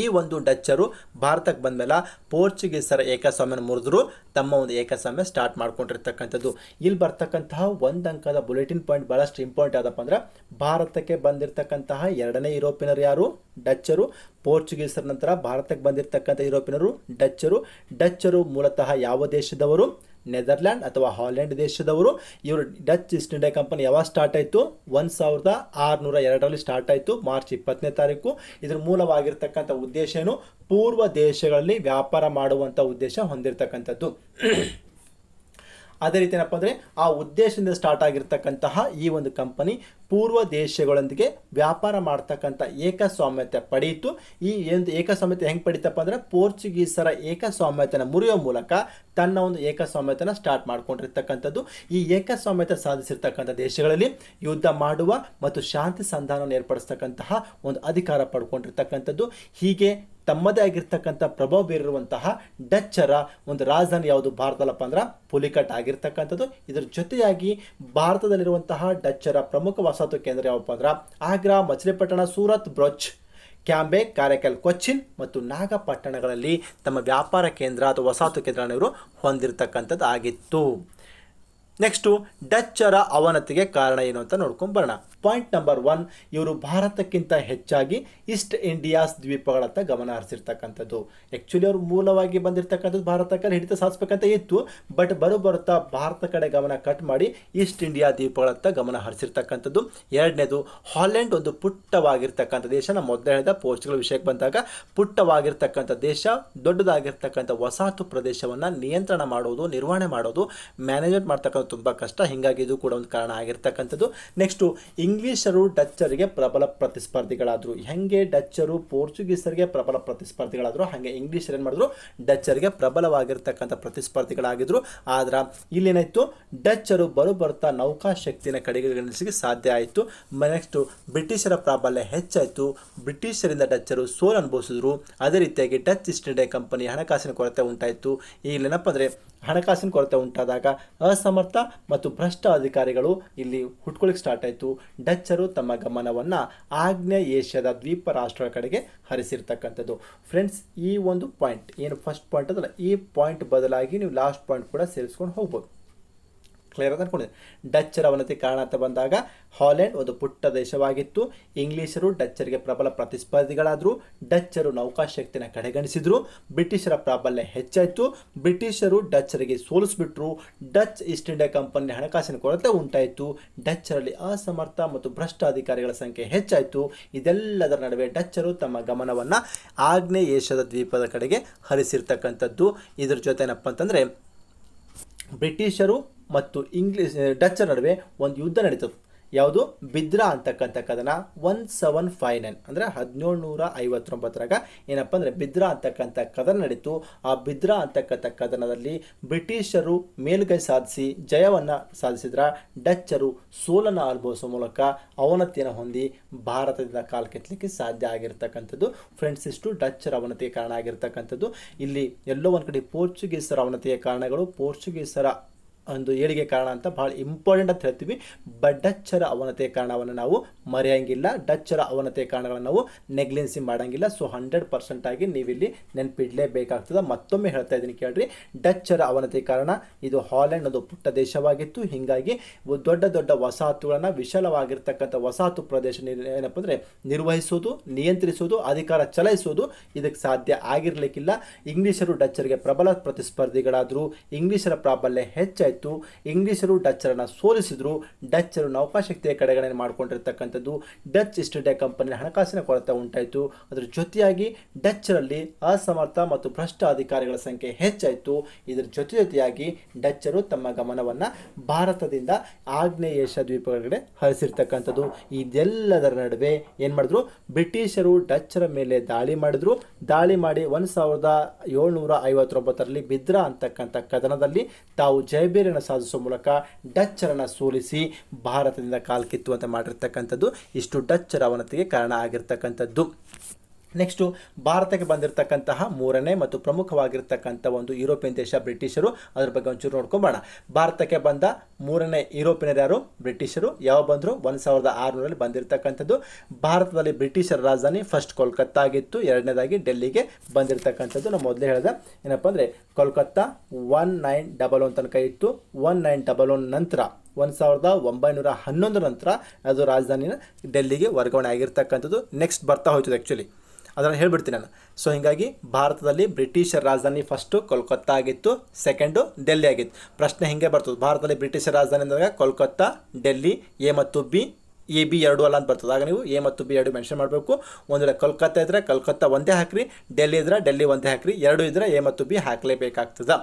ಈ ಒಂದು ಡಚ್ಚರು ಭಾರತಕ್ಕೆ ಬಂದಮೇಲೆ ಪೋರ್ಚುಗೀಸರ ಏಕಸ್ವಾಮ್ಯನ ಮುರಿದ್ರು ತಮ್ಮ ಒಂದು ಏಕಸ್ವಾಮ್ಯ ಸ್ಟಾರ್ಟ್ ಮಾಡ್ಕೊಂಡಿರ್ತಕ್ಕಂಥದ್ದು ಇಲ್ಲಿ ಬರ್ತಕ್ಕಂತಹ ಒಂದು ಅಂಕದ ಬುಲೆಟಿನ್ ಪಾಯಿಂಟ್ ಭಾಳಷ್ಟು ಇಂಪಾರ್ಟೆಂಟ್ ಆದಪ್ಪ ಅಂದ್ರೆ ಭಾರತಕ್ಕೆ ಬಂದಿರತಕ್ಕಂತಹ ಎರಡನೇ ಯುರೋಪಿಯನರು ಯಾರು ಡಚ್ಚರು ಪೋರ್ಚುಗೀಸರ ನಂತರ ಭಾರತಕ್ಕೆ ಬಂದಿರತಕ್ಕಂಥ ಯುರೋಪಿಯನರು ಡಚ್ಚರು ಡಚ್ಚರು ಮೂಲತಃ ಯಾವ ದೇಶದವರು ನೆದರ್ಲ್ಯಾಂಡ್ ಅಥವಾ ಹಾಲೆಂಡ್ ದೇಶದವರು ಇವರು ಡಚ್ ಈಸ್ಟ್ ಇಂಡಿಯಾ ಕಂಪನಿ ಯಾವಾಗ ಸ್ಟಾರ್ಟ್ ಆಯಿತು ಒಂದು ಸಾವಿರದ ಆರುನೂರ ಎರಡರಲ್ಲಿ ಸ್ಟಾರ್ಟ್ ಆಯಿತು ಮಾರ್ಚ್ ಇಪ್ಪತ್ತನೇ ತಾರೀಕು ಇದರ ಮೂಲವಾಗಿರ್ತಕ್ಕಂಥ ಉದ್ದೇಶ ಏನು ಪೂರ್ವ ದೇಶಗಳಲ್ಲಿ ವ್ಯಾಪಾರ ಮಾಡುವಂಥ ಉದ್ದೇಶ ಹೊಂದಿರತಕ್ಕಂಥದ್ದು ಅದೇ ರೀತಿ ಏನಪ್ಪ ಅಂದರೆ ಆ ಉದ್ದೇಶದಿಂದ ಸ್ಟಾರ್ಟ್ ಆಗಿರ್ತಕ್ಕಂತಹ ಈ ಒಂದು ಕಂಪನಿ ಪೂರ್ವ ದೇಶಗಳೊಂದಿಗೆ ವ್ಯಾಪಾರ ಮಾಡ್ತಕ್ಕಂಥ ಏಕಸ್ವಾಮ್ಯತೆ ಪಡೆಯಿತು ಈ ಒಂದು ಏಕಸ್ವಾಮ್ಯತೆ ಹೆಂಗೆ ಪಡೀತಪ್ಪ ಅಂದರೆ ಪೋರ್ಚುಗೀಸರ ಏಕಸ್ವಾಮ್ಯತೆಯನ್ನು ಮುರಿಯೋ ಮೂಲಕ ತನ್ನ ಒಂದು ಏಕಸ್ವಾಮ್ಯತೆಯನ್ನು ಸ್ಟಾರ್ಟ್ ಮಾಡ್ಕೊಂಡಿರ್ತಕ್ಕಂಥದ್ದು ಈ ಏಕಸ್ವಾಮ್ಯತೆ ಸಾಧಿಸಿರ್ತಕ್ಕಂಥ ದೇಶಗಳಲ್ಲಿ ಯುದ್ಧ ಮಾಡುವ ಮತ್ತು ಶಾಂತಿ ಸಂಧಾನವನ್ನು ಏರ್ಪಡಿಸ್ತಕ್ಕಂತಹ ಒಂದು ಅಧಿಕಾರ ಪಡ್ಕೊಂಡಿರ್ತಕ್ಕಂಥದ್ದು ಹೀಗೆ ತಮ್ಮದೇ ಆಗಿರ್ತಕ್ಕಂಥ ಪ್ರಭಾವ ಬೀರಿರುವಂತಹ ಡಚ್ಚರ ಒಂದು ರಾಜಧಾನಿ ಯಾವುದು ಭಾರತದಲ್ಲಪ್ಪ ಅಂದ್ರೆ ಪುಲಿಕಟ್ ಆಗಿರ್ತಕ್ಕಂಥದ್ದು ಇದರ ಜೊತೆಯಾಗಿ ಭಾರತದಲ್ಲಿರುವಂತಹ ಡಚ್ಚರ ಪ್ರಮುಖ ವಸಾಹತು ಕೇಂದ್ರ ಯಾವಪ್ಪ ಅಂದ್ರೆ ಆಗ್ರಾ ಮಚಿಲಿಪಟ್ಟಣ ಸೂರತ್ ಬ್ರೊಚ್ ಕ್ಯಾಂಬೆ ಕಾರ್ಯಕಲ್ ಕೊಚ್ಚಿನ್ ಮತ್ತು ನಾಗಪಟ್ಟಣಗಳಲ್ಲಿ ತಮ್ಮ ವ್ಯಾಪಾರ ಕೇಂದ್ರ ಅಥವಾ ವಸಾಹತು ಕೇಂದ್ರ ಇವರು ಹೊಂದಿರತಕ್ಕಂಥದ್ದು ಆಗಿತ್ತು ನೆಕ್ಸ್ಟು ಡಚ್ಚರ ಅವನತಿಗೆ ಕಾರಣ ಏನು ಅಂತ ನೋಡ್ಕೊಂಡು ಬರೋಣ ಪಾಯಿಂಟ್ ನಂಬರ್ ಒನ್ ಇವರು ಭಾರತಕ್ಕಿಂತ ಹೆಚ್ಚಾಗಿ ಈಸ್ಟ್ ಇಂಡಿಯಾಸ್ ದ್ವೀಪಗಳತ್ತ ಗಮನ ಹರಿಸಿರ್ತಕ್ಕಂಥದ್ದು ಆ್ಯಕ್ಚುಲಿ ಅವರು ಮೂಲವಾಗಿ ಬಂದಿರತಕ್ಕಂಥದ್ದು ಭಾರತ ಕಡೆ ಹಿಡಿತ ಸಾಧಿಸ್ಬೇಕಂತ ಇತ್ತು ಬಟ್ ಬರೋ ಬರುತ್ತಾ ಭಾರತ ಕಡೆ ಗಮನ ಕಟ್ ಮಾಡಿ ಈಸ್ಟ್ ಇಂಡಿಯಾ ದ್ವೀಪಗಳತ್ತ ಗಮನ ಹರಿಸಿರ್ತಕ್ಕಂಥದ್ದು ಎರಡನೇದು ಹಾಲೆಂಡ್ ಒಂದು ಪುಟ್ಟವಾಗಿರ್ತಕ್ಕಂಥ ದೇಶ ನಾನು ಮೊದಲೇ ಹೇಳಿದ ಪೋಸ್ಟ್ಗಳ ವಿಷಯಕ್ಕೆ ಬಂದಾಗ ಪುಟ್ಟವಾಗಿರ್ತಕ್ಕಂಥ ದೇಶ ದೊಡ್ಡದಾಗಿರ್ತಕ್ಕಂಥ ವಸಾಹತು ಪ್ರದೇಶವನ್ನು ನಿಯಂತ್ರಣ ಮಾಡೋದು ನಿರ್ವಹಣೆ ಮಾಡೋದು ಮ್ಯಾನೇಜ್ಮೆಂಟ್ ಮಾಡ್ತಕ್ಕಂಥ ಮಾಡೋದು ತುಂಬ ಕಷ್ಟ ಹೀಗಾಗಿ ಇದು ಕೂಡ ಒಂದು ಕಾರಣ ಆಗಿರ್ತಕ್ಕಂಥದ್ದು ನೆಕ್ಸ್ಟು ಇಂಗ್ಲೀಷರು ಡಚ್ಚರಿಗೆ ಪ್ರಬಲ ಪ್ರತಿಸ್ಪರ್ಧಿಗಳಾದರು ಹೆಂಗೆ ಡಚ್ಚರು ಪೋರ್ಚುಗೀಸರಿಗೆ ಪ್ರಬಲ ಪ್ರತಿಸ್ಪರ್ಧಿಗಳಾದರು ಹಾಗೆ ಇಂಗ್ಲೀಷರು ಏನು ಮಾಡಿದ್ರು ಡಚ್ಚರಿಗೆ ಪ್ರಬಲವಾಗಿರ್ತಕ್ಕಂಥ ಪ್ರತಿಸ್ಪರ್ಧಿಗಳಾಗಿದ್ರು ಆದ್ರೆ ಇಲ್ಲೇನಾಯಿತು ಡಚ್ಚರು ಬರು ಬರ್ತಾ ನೌಕಾಶಕ್ತಿನ ಕಡೆಗಣಿಸಲಿಕ್ಕೆ ಸಾಧ್ಯ ಆಯಿತು ನೆಕ್ಸ್ಟು ಬ್ರಿಟಿಷರ ಪ್ರಾಬಲ್ಯ ಹೆಚ್ಚಾಯಿತು ಬ್ರಿಟಿಷರಿಂದ ಡಚ್ಚರು ಸೋಲು ಅನುಭವಿಸಿದ್ರು ಅದೇ ರೀತಿಯಾಗಿ ಡಚ್ ಈಸ್ಟ್ ಇಂಡಿಯಾ ಕಂಪನಿ ಹಣಕಾಸಿನ ಕೊರತೆ ಉಂಟಾಯಿತು ಈಗೇನಪ್ಪ ಅಂದರೆ ಹಣಕಾಸಿನ ಕೊರತೆ ಉಂಟಾದಾಗ ಅಸಮರ್ಥ ಮತ್ತು ಭ್ರಷ್ಟ ಅಧಿಕಾರಿಗಳು ಇಲ್ಲಿ ಹುಟ್ಕೊಳ್ಳಿಕ್ಕೆ ಸ್ಟಾರ್ಟ್ ಆಯಿತು ಡಚ್ಚರು ತಮ್ಮ ಗಮನವನ್ನು ಆಗ್ನೇಯ ಏಷ್ಯಾದ ದ್ವೀಪ ರಾಷ್ಟ್ರಗಳ ಕಡೆಗೆ ಹರಿಸಿರ್ತಕ್ಕಂಥದ್ದು ಫ್ರೆಂಡ್ಸ್ ಈ ಒಂದು ಪಾಯಿಂಟ್ ಏನು ಫಸ್ಟ್ ಪಾಯಿಂಟ್ ಅದಲ್ಲ ಈ ಪಾಯಿಂಟ್ ಬದಲಾಗಿ ನೀವು ಲಾಸ್ಟ್ ಪಾಯಿಂಟ್ ಕೂಡ ಸೇರಿಸ್ಕೊಂಡು ಹೋಗ್ಬೋದು ಕ್ಲಿಯರ್ ಅಂತ ಅನ್ಕೊಂಡಿದೆ ಡಚ್ಚರ ಅವನತಿ ಕಾರಣ ಬಂದಾಗ ಹಾಲೆಂಡ್ ಒಂದು ಪುಟ್ಟ ದೇಶವಾಗಿತ್ತು ಇಂಗ್ಲಿಷರು ಡಚ್ಚರಿಗೆ ಪ್ರಬಲ ಪ್ರತಿಸ್ಪರ್ಧಿಗಳಾದರು ಡಚ್ಚರು ನೌಕಾಶಕ್ತಿನ ಕಡೆಗಣಿಸಿದ್ರು ಬ್ರಿಟಿಷರ ಪ್ರಾಬಲ್ಯ ಹೆಚ್ಚಾಯಿತು ಬ್ರಿಟಿಷರು ಡಚ್ಚರಿಗೆ ಸೋಲಿಸ್ಬಿಟ್ರು ಡಚ್ ಈಸ್ಟ್ ಇಂಡಿಯಾ ಕಂಪನಿಯ ಹಣಕಾಸಿನ ಕೊರತೆ ಉಂಟಾಯಿತು ಡಚ್ಚರಲ್ಲಿ ಅಸಮರ್ಥ ಮತ್ತು ಭ್ರಷ್ಟ ಅಧಿಕಾರಿಗಳ ಸಂಖ್ಯೆ ಹೆಚ್ಚಾಯಿತು ಇದೆಲ್ಲದರ ನಡುವೆ ಡಚ್ಚರು ತಮ್ಮ ಗಮನವನ್ನು ಏಷ್ಯಾದ ದ್ವೀಪದ ಕಡೆಗೆ ಹರಿಸಿರ್ತಕ್ಕಂಥದ್ದು ಇದರ ಜೊತೆ ಏನಪ್ಪ ಅಂತಂದರೆ ಬ್ರಿಟಿಷರು ಮತ್ತು ಇಂಗ್ಲಿಷ್ ಡಚ್ಚರ ನಡುವೆ ಒಂದು ಯುದ್ಧ ನಡೀತು ಯಾವುದು ಬಿದ್ರಾ ಅಂತಕ್ಕಂಥ ಕದನ ಒನ್ ಸೆವೆನ್ ಫೈವ್ ನೈನ್ ಅಂದರೆ ಹದಿನೇಳು ನೂರ ಐವತ್ತೊಂಬತ್ತರಾಗ ಏನಪ್ಪ ಅಂದರೆ ಬಿದ್ರಾ ಅಂತಕ್ಕಂಥ ಕದನ ನಡೀತು ಆ ಬಿದ್ರಾ ಅಂತಕ್ಕಂಥ ಕದನದಲ್ಲಿ ಬ್ರಿಟಿಷರು ಮೇಲುಗೈ ಸಾಧಿಸಿ ಜಯವನ್ನು ಸಾಧಿಸಿದ್ರ ಡಚ್ಚರು ಸೋಲನ್ನು ಅನುಭವಿಸುವ ಮೂಲಕ ಅವನತಿಯನ್ನು ಹೊಂದಿ ಭಾರತದಿಂದ ಕಾಲು ಕೆತ್ತಲಿಕ್ಕೆ ಸಾಧ್ಯ ಆಗಿರ್ತಕ್ಕಂಥದ್ದು ಫ್ರೆಂಡ್ಸ್ ಇಷ್ಟು ಡಚ್ಚರ ಅವನತಿಯ ಕಾರಣ ಆಗಿರ್ತಕ್ಕಂಥದ್ದು ಇಲ್ಲಿ ಎಲ್ಲೋ ಒಂದು ಕಡೆ ಪೋರ್ಚುಗೀಸರ ಅವನತಿಯ ಕಾರಣಗಳು ಪೋರ್ಚುಗೀಸರ ಒಂದು ಏಳಿಗೆ ಕಾರಣ ಅಂತ ಭಾಳ ಇಂಪಾರ್ಟೆಂಟ್ ಅಂತ ಹೇಳ್ತೀವಿ ಬಟ್ ಡಚ್ಚರ ಅವನತೆ ಕಾರಣವನ್ನು ನಾವು ಮರೆಯಂಗಿಲ್ಲ ಡಚ್ಚರ ಅವನತೆ ಕಾರಣಗಳನ್ನು ನಾವು ನೆಗ್ಲೆನ್ಸಿ ಮಾಡೋಂಗಿಲ್ಲ ಸೊ ಹಂಡ್ರೆಡ್ ಪರ್ಸೆಂಟ್ ಆಗಿ ನೀವಿಲ್ಲಿ ನೆನಪಿಡಲೇಬೇಕಾಗ್ತದೆ ಮತ್ತೊಮ್ಮೆ ಹೇಳ್ತಾ ಇದ್ದೀನಿ ಕೇಳ್ರಿ ಡಚ್ಚರ ಅವನತೆ ಕಾರಣ ಇದು ಹಾಲೆಂಡ್ ಒಂದು ಪುಟ್ಟ ದೇಶವಾಗಿತ್ತು ಹೀಗಾಗಿ ದೊಡ್ಡ ದೊಡ್ಡ ವಸಾಹತುಗಳನ್ನು ವಿಶಾಲವಾಗಿರ್ತಕ್ಕಂಥ ವಸಾಹತು ಪ್ರದೇಶ ಏನಪ್ಪ ಅಂದರೆ ನಿರ್ವಹಿಸೋದು ನಿಯಂತ್ರಿಸೋದು ಅಧಿಕಾರ ಚಲಾಯಿಸೋದು ಇದಕ್ಕೆ ಸಾಧ್ಯ ಆಗಿರಲಿಕ್ಕಿಲ್ಲ ಇಂಗ್ಲೀಷರು ಡಚ್ಚರಿಗೆ ಪ್ರಬಲ ಪ್ರತಿಸ್ಪರ್ಧಿಗಳಾದರೂ ಇಂಗ್ಲೀಷರ ಪ್ರಾಬಲ್ಯ ಹೆಚ್ಚಾಯಿತು ಗೆದ್ದು ಇಂಗ್ಲಿಷರು ಡಚ್ಚರನ್ನು ಸೋಲಿಸಿದ್ರು ಡಚ್ಚರು ನೌಕಾಶಕ್ತಿಯ ಕಡೆಗಣನೆ ಮಾಡಿಕೊಂಡಿರ್ತಕ್ಕಂಥದ್ದು ಡಚ್ ಈಸ್ಟ್ ಇಂಡಿಯಾ ಕಂಪನಿಯ ಹಣಕಾಸಿನ ಕೊರತೆ ಉಂಟಾಯಿತು ಅದರ ಜೊತೆಯಾಗಿ ಡಚ್ಚರಲ್ಲಿ ಅಸಮರ್ಥ ಮತ್ತು ಭ್ರಷ್ಟ ಅಧಿಕಾರಿಗಳ ಸಂಖ್ಯೆ ಹೆಚ್ಚಾಯಿತು ಇದರ ಜೊತೆ ಜೊತೆಯಾಗಿ ಡಚ್ಚರು ತಮ್ಮ ಗಮನವನ್ನು ಭಾರತದಿಂದ ಆಗ್ನೇಯ ಏಷ್ಯಾ ದ್ವೀಪಗಳ ಕಡೆ ಹರಿಸಿರ್ತಕ್ಕಂಥದ್ದು ಇದೆಲ್ಲದರ ನಡುವೆ ಏನು ಮಾಡಿದ್ರು ಬ್ರಿಟಿಷರು ಡಚ್ಚರ ಮೇಲೆ ದಾಳಿ ಮಾಡಿದ್ರು ದಾಳಿ ಮಾಡಿ ಒಂದು ಸಾವಿರದ ಏಳ್ನೂರ ಐವತ್ತೊಂಬತ್ತರಲ್ಲಿ ಬಿದ್ರಾ ಅಂತಕ್ಕಂಥ ಕದನದಲ್ಲಿ ತಾವು ಜಯಬೇರ್ ಮೇಲನ್ನು ಸಾಧಿಸುವ ಮೂಲಕ ಡಚ್ಚರನ್ನು ಸೋಲಿಸಿ ಭಾರತದಿಂದ ಅಂತ ಮಾಡಿರ್ತಕ್ಕಂಥದ್ದು ಇಷ್ಟು ಡಚ್ಚರ ಅವನತಿಗೆ ಕಾರಣ ಆಗಿರ್ತಕ್ಕಂಥದ್ದು ನೆಕ್ಸ್ಟು ಭಾರತಕ್ಕೆ ಬಂದಿರತಕ್ಕಂತಹ ಮೂರನೇ ಮತ್ತು ಪ್ರಮುಖವಾಗಿರ್ತಕ್ಕಂಥ ಒಂದು ಯುರೋಪಿಯನ್ ದೇಶ ಬ್ರಿಟಿಷರು ಅದ್ರ ಬಗ್ಗೆ ಒಂಚೂರು ನೋಡ್ಕೊಂಬೋಣ ಭಾರತಕ್ಕೆ ಬಂದ ಮೂರನೇ ಯುರೋಪಿಯನ್ ಯಾರು ಬ್ರಿಟಿಷರು ಯಾವ ಬಂದರು ಒಂದು ಸಾವಿರದ ಆರುನೂರಲ್ಲಿ ಬಂದಿರತಕ್ಕಂಥದ್ದು ಭಾರತದಲ್ಲಿ ಬ್ರಿಟಿಷರ ರಾಜಧಾನಿ ಫಸ್ಟ್ ಕೋಲ್ಕತ್ತಾ ಆಗಿತ್ತು ಎರಡನೇದಾಗಿ ಡೆಲ್ಲಿಗೆ ಬಂದಿರತಕ್ಕಂಥದ್ದು ನಾವು ಮೊದಲೇ ಹೇಳಿದೆ ಏನಪ್ಪ ಅಂದರೆ Kolkata one nine double one ತನಕ ಇತ್ತು ಒನ್ ನೈನ್ ಡಬಲ್ ಒನ್ ನಂತರ ಒಂದು ಸಾವಿರದ ಒಂಬೈನೂರ ಹನ್ನೊಂದು ನಂತರ ಅದು ರಾಜಧಾನಿನ ಡೆಲ್ಲಿಗೆ ವರ್ಗಾವಣೆ ಆಗಿರ್ತಕ್ಕಂಥದ್ದು ನೆಕ್ಸ್ಟ್ ಬರ್ತಾ ಹೋಯ್ತದೆ ಆ್ಯಕ್ಚುಲಿ ಅದನ್ನು ಹೇಳ್ಬಿಡ್ತೀನಿ ನಾನು ಸೊ ಹೀಗಾಗಿ ಭಾರತದಲ್ಲಿ ಬ್ರಿಟಿಷರ ರಾಜಧಾನಿ ಫಸ್ಟು ಕೋಲ್ಕತ್ತಾ ಆಗಿತ್ತು ಸೆಕೆಂಡು ಡೆಲ್ಲಿ ಆಗಿತ್ತು ಪ್ರಶ್ನೆ ಹಿಂಗೆ ಬರ್ತದೆ ಭಾರತದಲ್ಲಿ ಬ್ರಿಟಿಷರ ರಾಜಧಾನಿ ಅಂದಾಗ ಕೋಲ್ಕತ್ತಾ ಡೆಲ್ಲಿ ಎ ಮತ್ತು ಬಿ ಎ ಬಿ ಎರಡು ಅಲ್ಲ ಅಂತ ಬರ್ತದೆ ಆಗ ನೀವು ಎ ಮತ್ತು ಬಿ ಎರಡು ಮೆನ್ಷನ್ ಮಾಡಬೇಕು ಒಂದು ವೇಳೆ ಕಲ್ಕತ್ತಾ ಇದ್ದರೆ ಕಲ್ಕತ್ತಾ ಒಂದೇ ಹಾಕ್ರಿ ಡೆಲ್ಲಿ ಇದ್ದರೆ ಡೆಲ್ಲಿ ಒಂದೇ ಹಾಕ್ರಿ ಎರಡು ಇದ್ದರೆ ಎ ಮತ್ತು ಬಿ ಹಾಕಲೇಬೇಕಾಗ್ತದೆ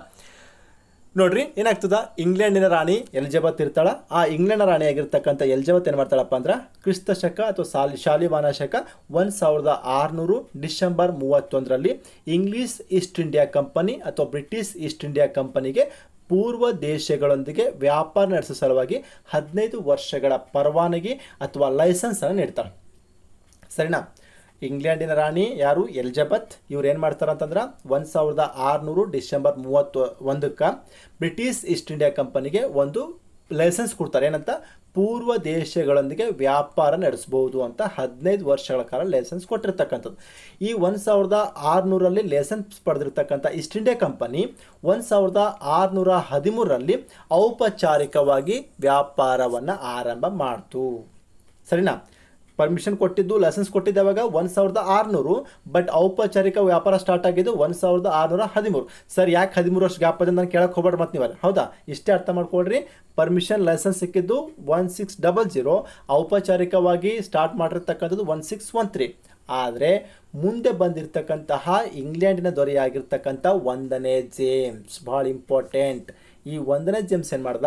ನೋಡ್ರಿ ಏನಾಗ್ತದ ಇಂಗ್ಲೆಂಡಿನ ರಾಣಿ ಎಲ್ಜಬತ್ ಇರ್ತಾಳ ಆ ಇಂಗ್ಲೆಂಡ್ನ ರಾಣಿಯಾಗಿರ್ತಕ್ಕಂಥ ಎಲಿಜಬತ್ ಏನು ಮಾಡ್ತಾಳಪ್ಪ ಅಂದ್ರೆ ಕ್ರಿಸ್ತ ಶಕ ಅಥವಾ ಸಾಲಿ ಶಾಲಿಮಾನ ಶಕ ಒಂದು ಸಾವಿರದ ಆರುನೂರು ಡಿಸೆಂಬರ್ ಮೂವತ್ತೊಂದರಲ್ಲಿ ಇಂಗ್ಲಿಷ್ ಈಸ್ಟ್ ಇಂಡಿಯಾ ಕಂಪನಿ ಅಥವಾ ಬ್ರಿಟಿಷ್ ಈಸ್ಟ್ ಇಂಡಿಯಾ ಕಂಪನಿಗೆ ಪೂರ್ವ ದೇಶಗಳೊಂದಿಗೆ ವ್ಯಾಪಾರ ನಡೆಸೋ ಸಲುವಾಗಿ ಹದಿನೈದು ವರ್ಷಗಳ ಪರವಾನಗಿ ಅಥವಾ ಲೈಸೆನ್ಸನ್ನು ನೀಡ್ತಾಳೆ ಸರಿನಾ ಇಂಗ್ಲೆಂಡಿನ ರಾಣಿ ಯಾರು ಎಲಿಜಬೆತ್ ಇವ್ರು ಏನು ಮಾಡ್ತಾರಂತಂದ್ರೆ ಒಂದು ಸಾವಿರದ ಆರುನೂರು ಡಿಸೆಂಬರ್ ಮೂವತ್ತು ಒಂದಕ್ಕೆ ಬ್ರಿಟಿಷ್ ಈಸ್ಟ್ ಇಂಡಿಯಾ ಕಂಪನಿಗೆ ಒಂದು ಲೈಸೆನ್ಸ್ ಕೊಡ್ತಾರೆ ಏನಂತ ಪೂರ್ವ ದೇಶಗಳೊಂದಿಗೆ ವ್ಯಾಪಾರ ನಡೆಸ್ಬೋದು ಅಂತ ಹದಿನೈದು ವರ್ಷಗಳ ಕಾಲ ಲೈಸೆನ್ಸ್ ಕೊಟ್ಟಿರ್ತಕ್ಕಂಥದ್ದು ಈ ಒಂದು ಸಾವಿರದ ಆರುನೂರಲ್ಲಿ ಲೈಸೆನ್ಸ್ ಪಡೆದಿರ್ತಕ್ಕಂಥ ಈಸ್ಟ್ ಇಂಡಿಯಾ ಕಂಪನಿ ಒಂದು ಸಾವಿರದ ಆರುನೂರ ಹದಿಮೂರರಲ್ಲಿ ಔಪಚಾರಿಕವಾಗಿ ವ್ಯಾಪಾರವನ್ನು ಆರಂಭ ಮಾಡ್ತು ಸರಿನಾ ಪರ್ಮಿಷನ್ ಕೊಟ್ಟಿದ್ದು ಲೈಸೆನ್ಸ್ ಕೊಟ್ಟಿದ್ದು ಯಾವಾಗ ಒಂದು ಸಾವಿರದ ಆರುನೂರು ಬಟ್ ಔಪಚಾರಿಕ ವ್ಯಾಪಾರ ಸ್ಟಾರ್ಟ್ ಆಗಿದ್ದು ಒಂದು ಸಾವಿರದ ಆರುನೂರ ಹದಿಮೂರು ಸರ್ ಯಾಕೆ ಹದಿಮೂರು ವರ್ಷ ಗ್ಯಾಪ್ ನಾನು ಕೇಳಕ್ಕೆ ಹೋಗ್ಬೇಡ ಮತ್ತೆ ನೀವಲ್ಲ ಹೌದಾ ಇಷ್ಟೇ ಅರ್ಥ ಮಾಡ್ಕೊಳ್ರಿ ಪರ್ಮಿಷನ್ ಲೈಸೆನ್ಸ್ ಸಿಕ್ಕಿದ್ದು ಒನ್ ಸಿಕ್ಸ್ ಡಬಲ್ ಜೀರೋ ಔಪಚಾರಿಕವಾಗಿ ಸ್ಟಾರ್ಟ್ ಮಾಡಿರ್ತಕ್ಕಂಥದ್ದು ಒನ್ ಸಿಕ್ಸ್ ಒನ್ ತ್ರೀ ಆದರೆ ಮುಂದೆ ಬಂದಿರತಕ್ಕಂತಹ ಇಂಗ್ಲೆಂಡಿನ ದೊರೆಯಾಗಿರ್ತಕ್ಕಂಥ ಒಂದನೇ ಜೇಮ್ಸ್ ಭಾಳ ಇಂಪಾರ್ಟೆಂಟ್ ಈ ಒಂದನೇ ಜೇಮ್ಸ್ ಏನು ಮಾಡ್ದ